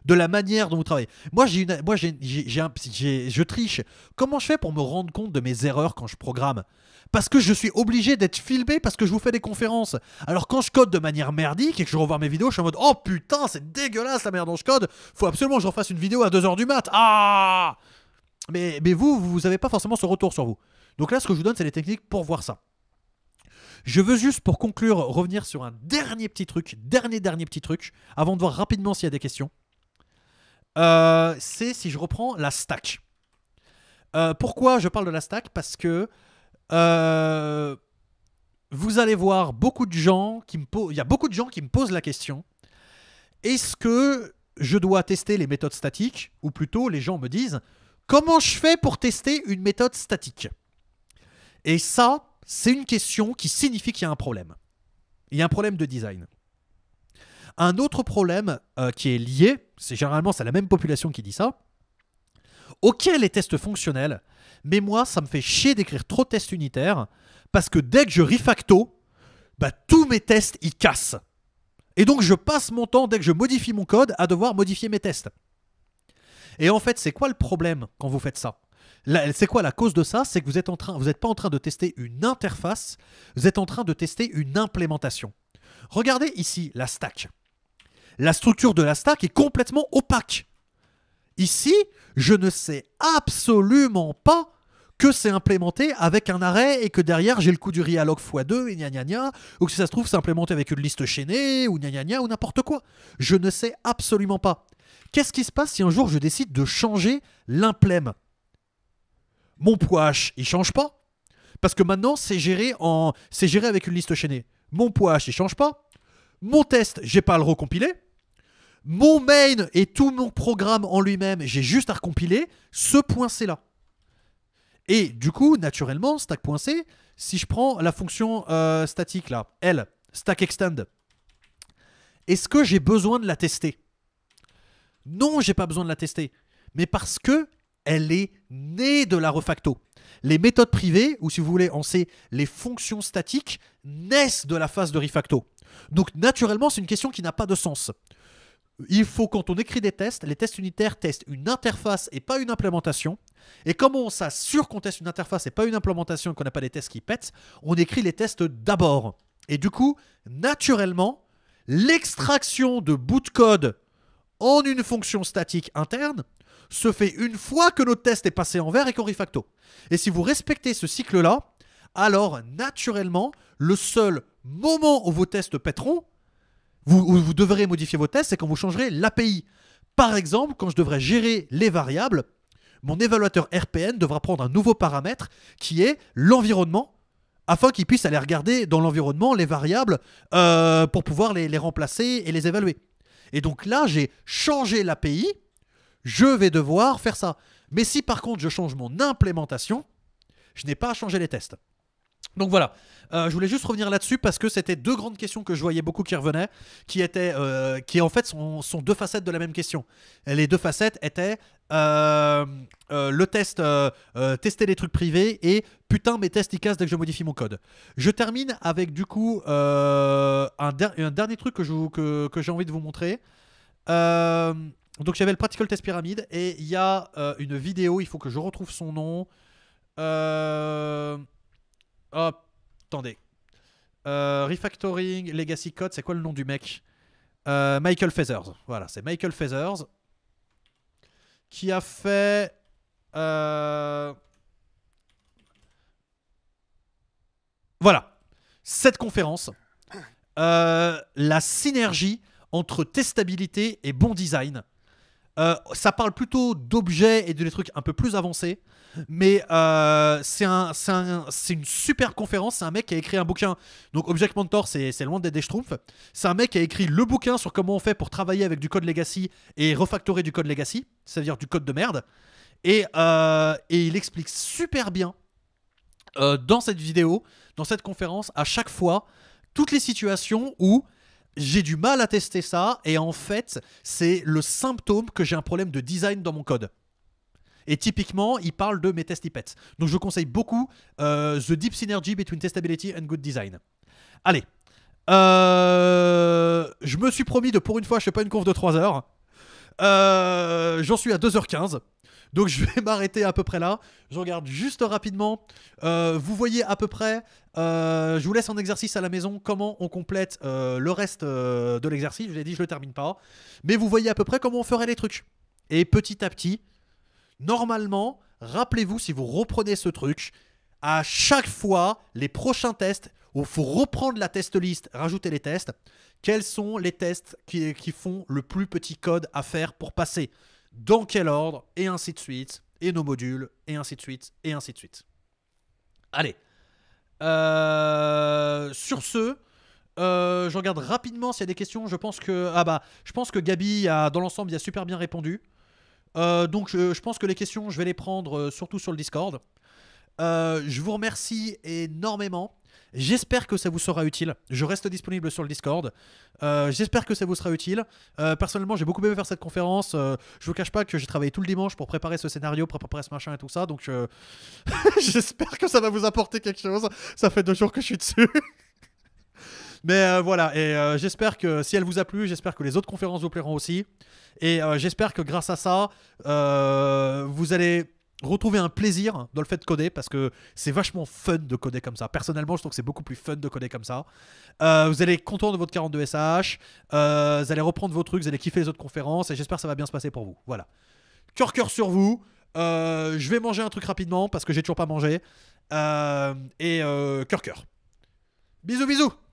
de la manière dont vous travaillez. Moi, j'ai une, moi, j'ai, je triche. Comment je fais pour me rendre compte de mes erreurs quand je programme Parce que je suis obligé d'être filmé parce que je vous fais des conférences. Alors quand je code de manière merdique et que je revois mes vidéos, je suis en mode oh putain, c'est dégueulasse la manière dont je code. Faut absolument que je refasse une vidéo à 2h du mat. Ah mais, mais vous, vous n'avez pas forcément ce retour sur vous. Donc là, ce que je vous donne, c'est les techniques pour voir ça. Je veux juste, pour conclure, revenir sur un dernier petit truc, dernier, dernier petit truc, avant de voir rapidement s'il y a des questions. Euh, c'est, si je reprends, la stack. Euh, pourquoi je parle de la stack Parce que euh, vous allez voir beaucoup de gens qui me posent, il y a beaucoup de gens qui me posent la question est-ce que je dois tester les méthodes statiques Ou plutôt, les gens me disent comment je fais pour tester une méthode statique Et ça, c'est une question qui signifie qu'il y a un problème. Il y a un problème de design. Un autre problème euh, qui est lié, c'est généralement c'est la même population qui dit ça. Ok les tests fonctionnels, mais moi ça me fait chier d'écrire trop de tests unitaires parce que dès que je refacto, bah, tous mes tests ils cassent. Et donc je passe mon temps dès que je modifie mon code à devoir modifier mes tests. Et en fait, c'est quoi le problème quand vous faites ça c'est quoi la cause de ça C'est que vous êtes vous n'êtes pas en train de tester une interface, vous êtes en train de tester une implémentation. Regardez ici la stack la structure de la stack est complètement opaque. Ici, je ne sais absolument pas que c'est implémenté avec un arrêt et que derrière j'ai le coup du realog x2 et gna gna gna, ou que si ça se trouve c'est implémenté avec une liste chaînée ou gna gna gna ou n'importe quoi. Je ne sais absolument pas. Qu'est-ce qui se passe si un jour je décide de changer l'implème Mon poids H, il change pas parce que maintenant c'est géré en c'est géré avec une liste chaînée. Mon poids H, il change pas. Mon test, j'ai pas à le recompiler mon main et tout mon programme en lui-même, j'ai juste à recompiler ce point C là. Et du coup, naturellement, stack.c, si je prends la fonction euh, statique là, elle stack extend, est-ce que j'ai besoin de la tester Non, j'ai pas besoin de la tester. Mais parce que elle est née de la refacto. Les méthodes privées, ou si vous voulez on sait, les fonctions statiques, naissent de la phase de refacto. Donc naturellement, c'est une question qui n'a pas de sens il faut, quand on écrit des tests, les tests unitaires testent une interface et pas une implémentation. Et comme on s'assure qu'on teste une interface et pas une implémentation qu'on n'a pas des tests qui pètent, on écrit les tests d'abord. Et du coup, naturellement, l'extraction de bout de code en une fonction statique interne se fait une fois que notre test est passé en vert et qu'on refacto. Et si vous respectez ce cycle-là, alors naturellement, le seul moment où vos tests pèteront, vous, devrez modifier vos tests, c'est quand vous changerez l'API. Par exemple, quand je devrais gérer les variables, mon évaluateur RPN devra prendre un nouveau paramètre qui est l'environnement afin qu'il puisse aller regarder dans l'environnement les variables euh, pour pouvoir les, les, remplacer et les évaluer. Et donc là, j'ai changé l'API, je vais devoir faire ça. Mais si par contre je change mon implémentation, je n'ai pas à changer les tests. Donc voilà. Euh, je voulais juste revenir là-dessus parce que c'était deux grandes questions que je voyais beaucoup qui revenaient, qui étaient, euh, qui en fait sont, deux facettes de la même question. les deux facettes étaient euh, le test, tester les trucs privés et putain mes tests ils cassent dès que je modifie mon code. Je termine avec du coup un, dernier truc que j'ai envie de vous montrer. donc j'avais le Practical Test pyramide et il y a une vidéo, il faut que je retrouve son nom. Euh attendez. Euh, refactoring, Legacy Code, c'est quoi le nom du mec euh, Michael Feathers. Voilà, c'est Michael Feathers qui a fait. Euh, voilà, cette conférence, la synergie entre testabilité et bon design euh, ça parle plutôt d'objets et de des trucs un peu plus avancés. Mais euh, c'est un, une super conférence. C'est un mec qui a écrit un bouquin. Donc Object Mentor, c'est loin d'être des schtroumpfs. C'est un mec qui a écrit le bouquin sur comment on fait pour travailler avec du code legacy et refactorer du code legacy, c'est-à-dire du code de merde. Et, euh, et il explique super bien dans cette vidéo, dans cette conférence, à chaque fois, toutes les situations où j'ai du mal à tester ça, et en fait, c'est le symptôme que j'ai un problème de design dans mon code. Et typiquement, il parle de mes test Donc je conseille beaucoup euh, The Deep Synergy Between Testability and Good Design. Allez, euh, je me suis promis de pour une fois, je fais pas une conf de 3 heures. Euh, j'en suis à 2h15. Donc je vais (laughs) m'arrêter à peu près là. Je regarde juste rapidement. Euh, vous voyez à peu près, euh, je vous laisse en exercice à la maison comment on complète euh, le reste de l'exercice. Je vous ai dit, je le termine pas. Mais vous voyez à peu près comment on ferait les trucs. Et petit à petit, normalement, rappelez-vous, si vous reprenez ce truc, à chaque fois, les prochains tests, il faut reprendre la test liste, rajouter les tests. Quels sont les tests qui font le plus petit code à faire pour passer dans quel ordre, et ainsi de suite, et nos modules, et ainsi de suite, et ainsi de suite. Allez. Euh, sur ce, j'en euh, je regarde rapidement s'il y a des questions. Je pense que ah bah, je pense que Gabi a dans l'ensemble il a super bien répondu. Euh, donc je, pense que les questions je vais les prendre surtout sur le Discord. je vous remercie énormément. J'espère que ça vous sera utile. Je reste disponible sur le Discord. Euh, j'espère que ça vous sera utile. Euh, personnellement, j'ai beaucoup aimé faire cette conférence. Je euh, je vous cache pas que j'ai travaillé tout le dimanche pour préparer ce scénario, pour préparer ce machin et tout ça. Donc, (laughs) j'espère que ça va vous apporter quelque chose. Ça fait deux jours que je suis dessus. (laughs) Mais voilà, et j'espère que si elle vous a plu, j'espère que les autres conférences vous plairont aussi. Et j'espère que grâce à ça, vous allez retrouver un plaisir dans le fait de coder parce que c'est vachement fun de coder comme ça. Personnellement, je trouve que c'est beaucoup plus fun de coder comme ça. Euh, vous allez être content de votre 42 SH, euh, vous allez reprendre vos trucs, vous allez kiffer les autres conférences et j'espère que ça va bien se passer pour vous. Voilà. Cœur cœur sur vous. Euh, je vais manger un truc rapidement parce que j'ai toujours pas mangé. et cœur cœur. Bisous bisous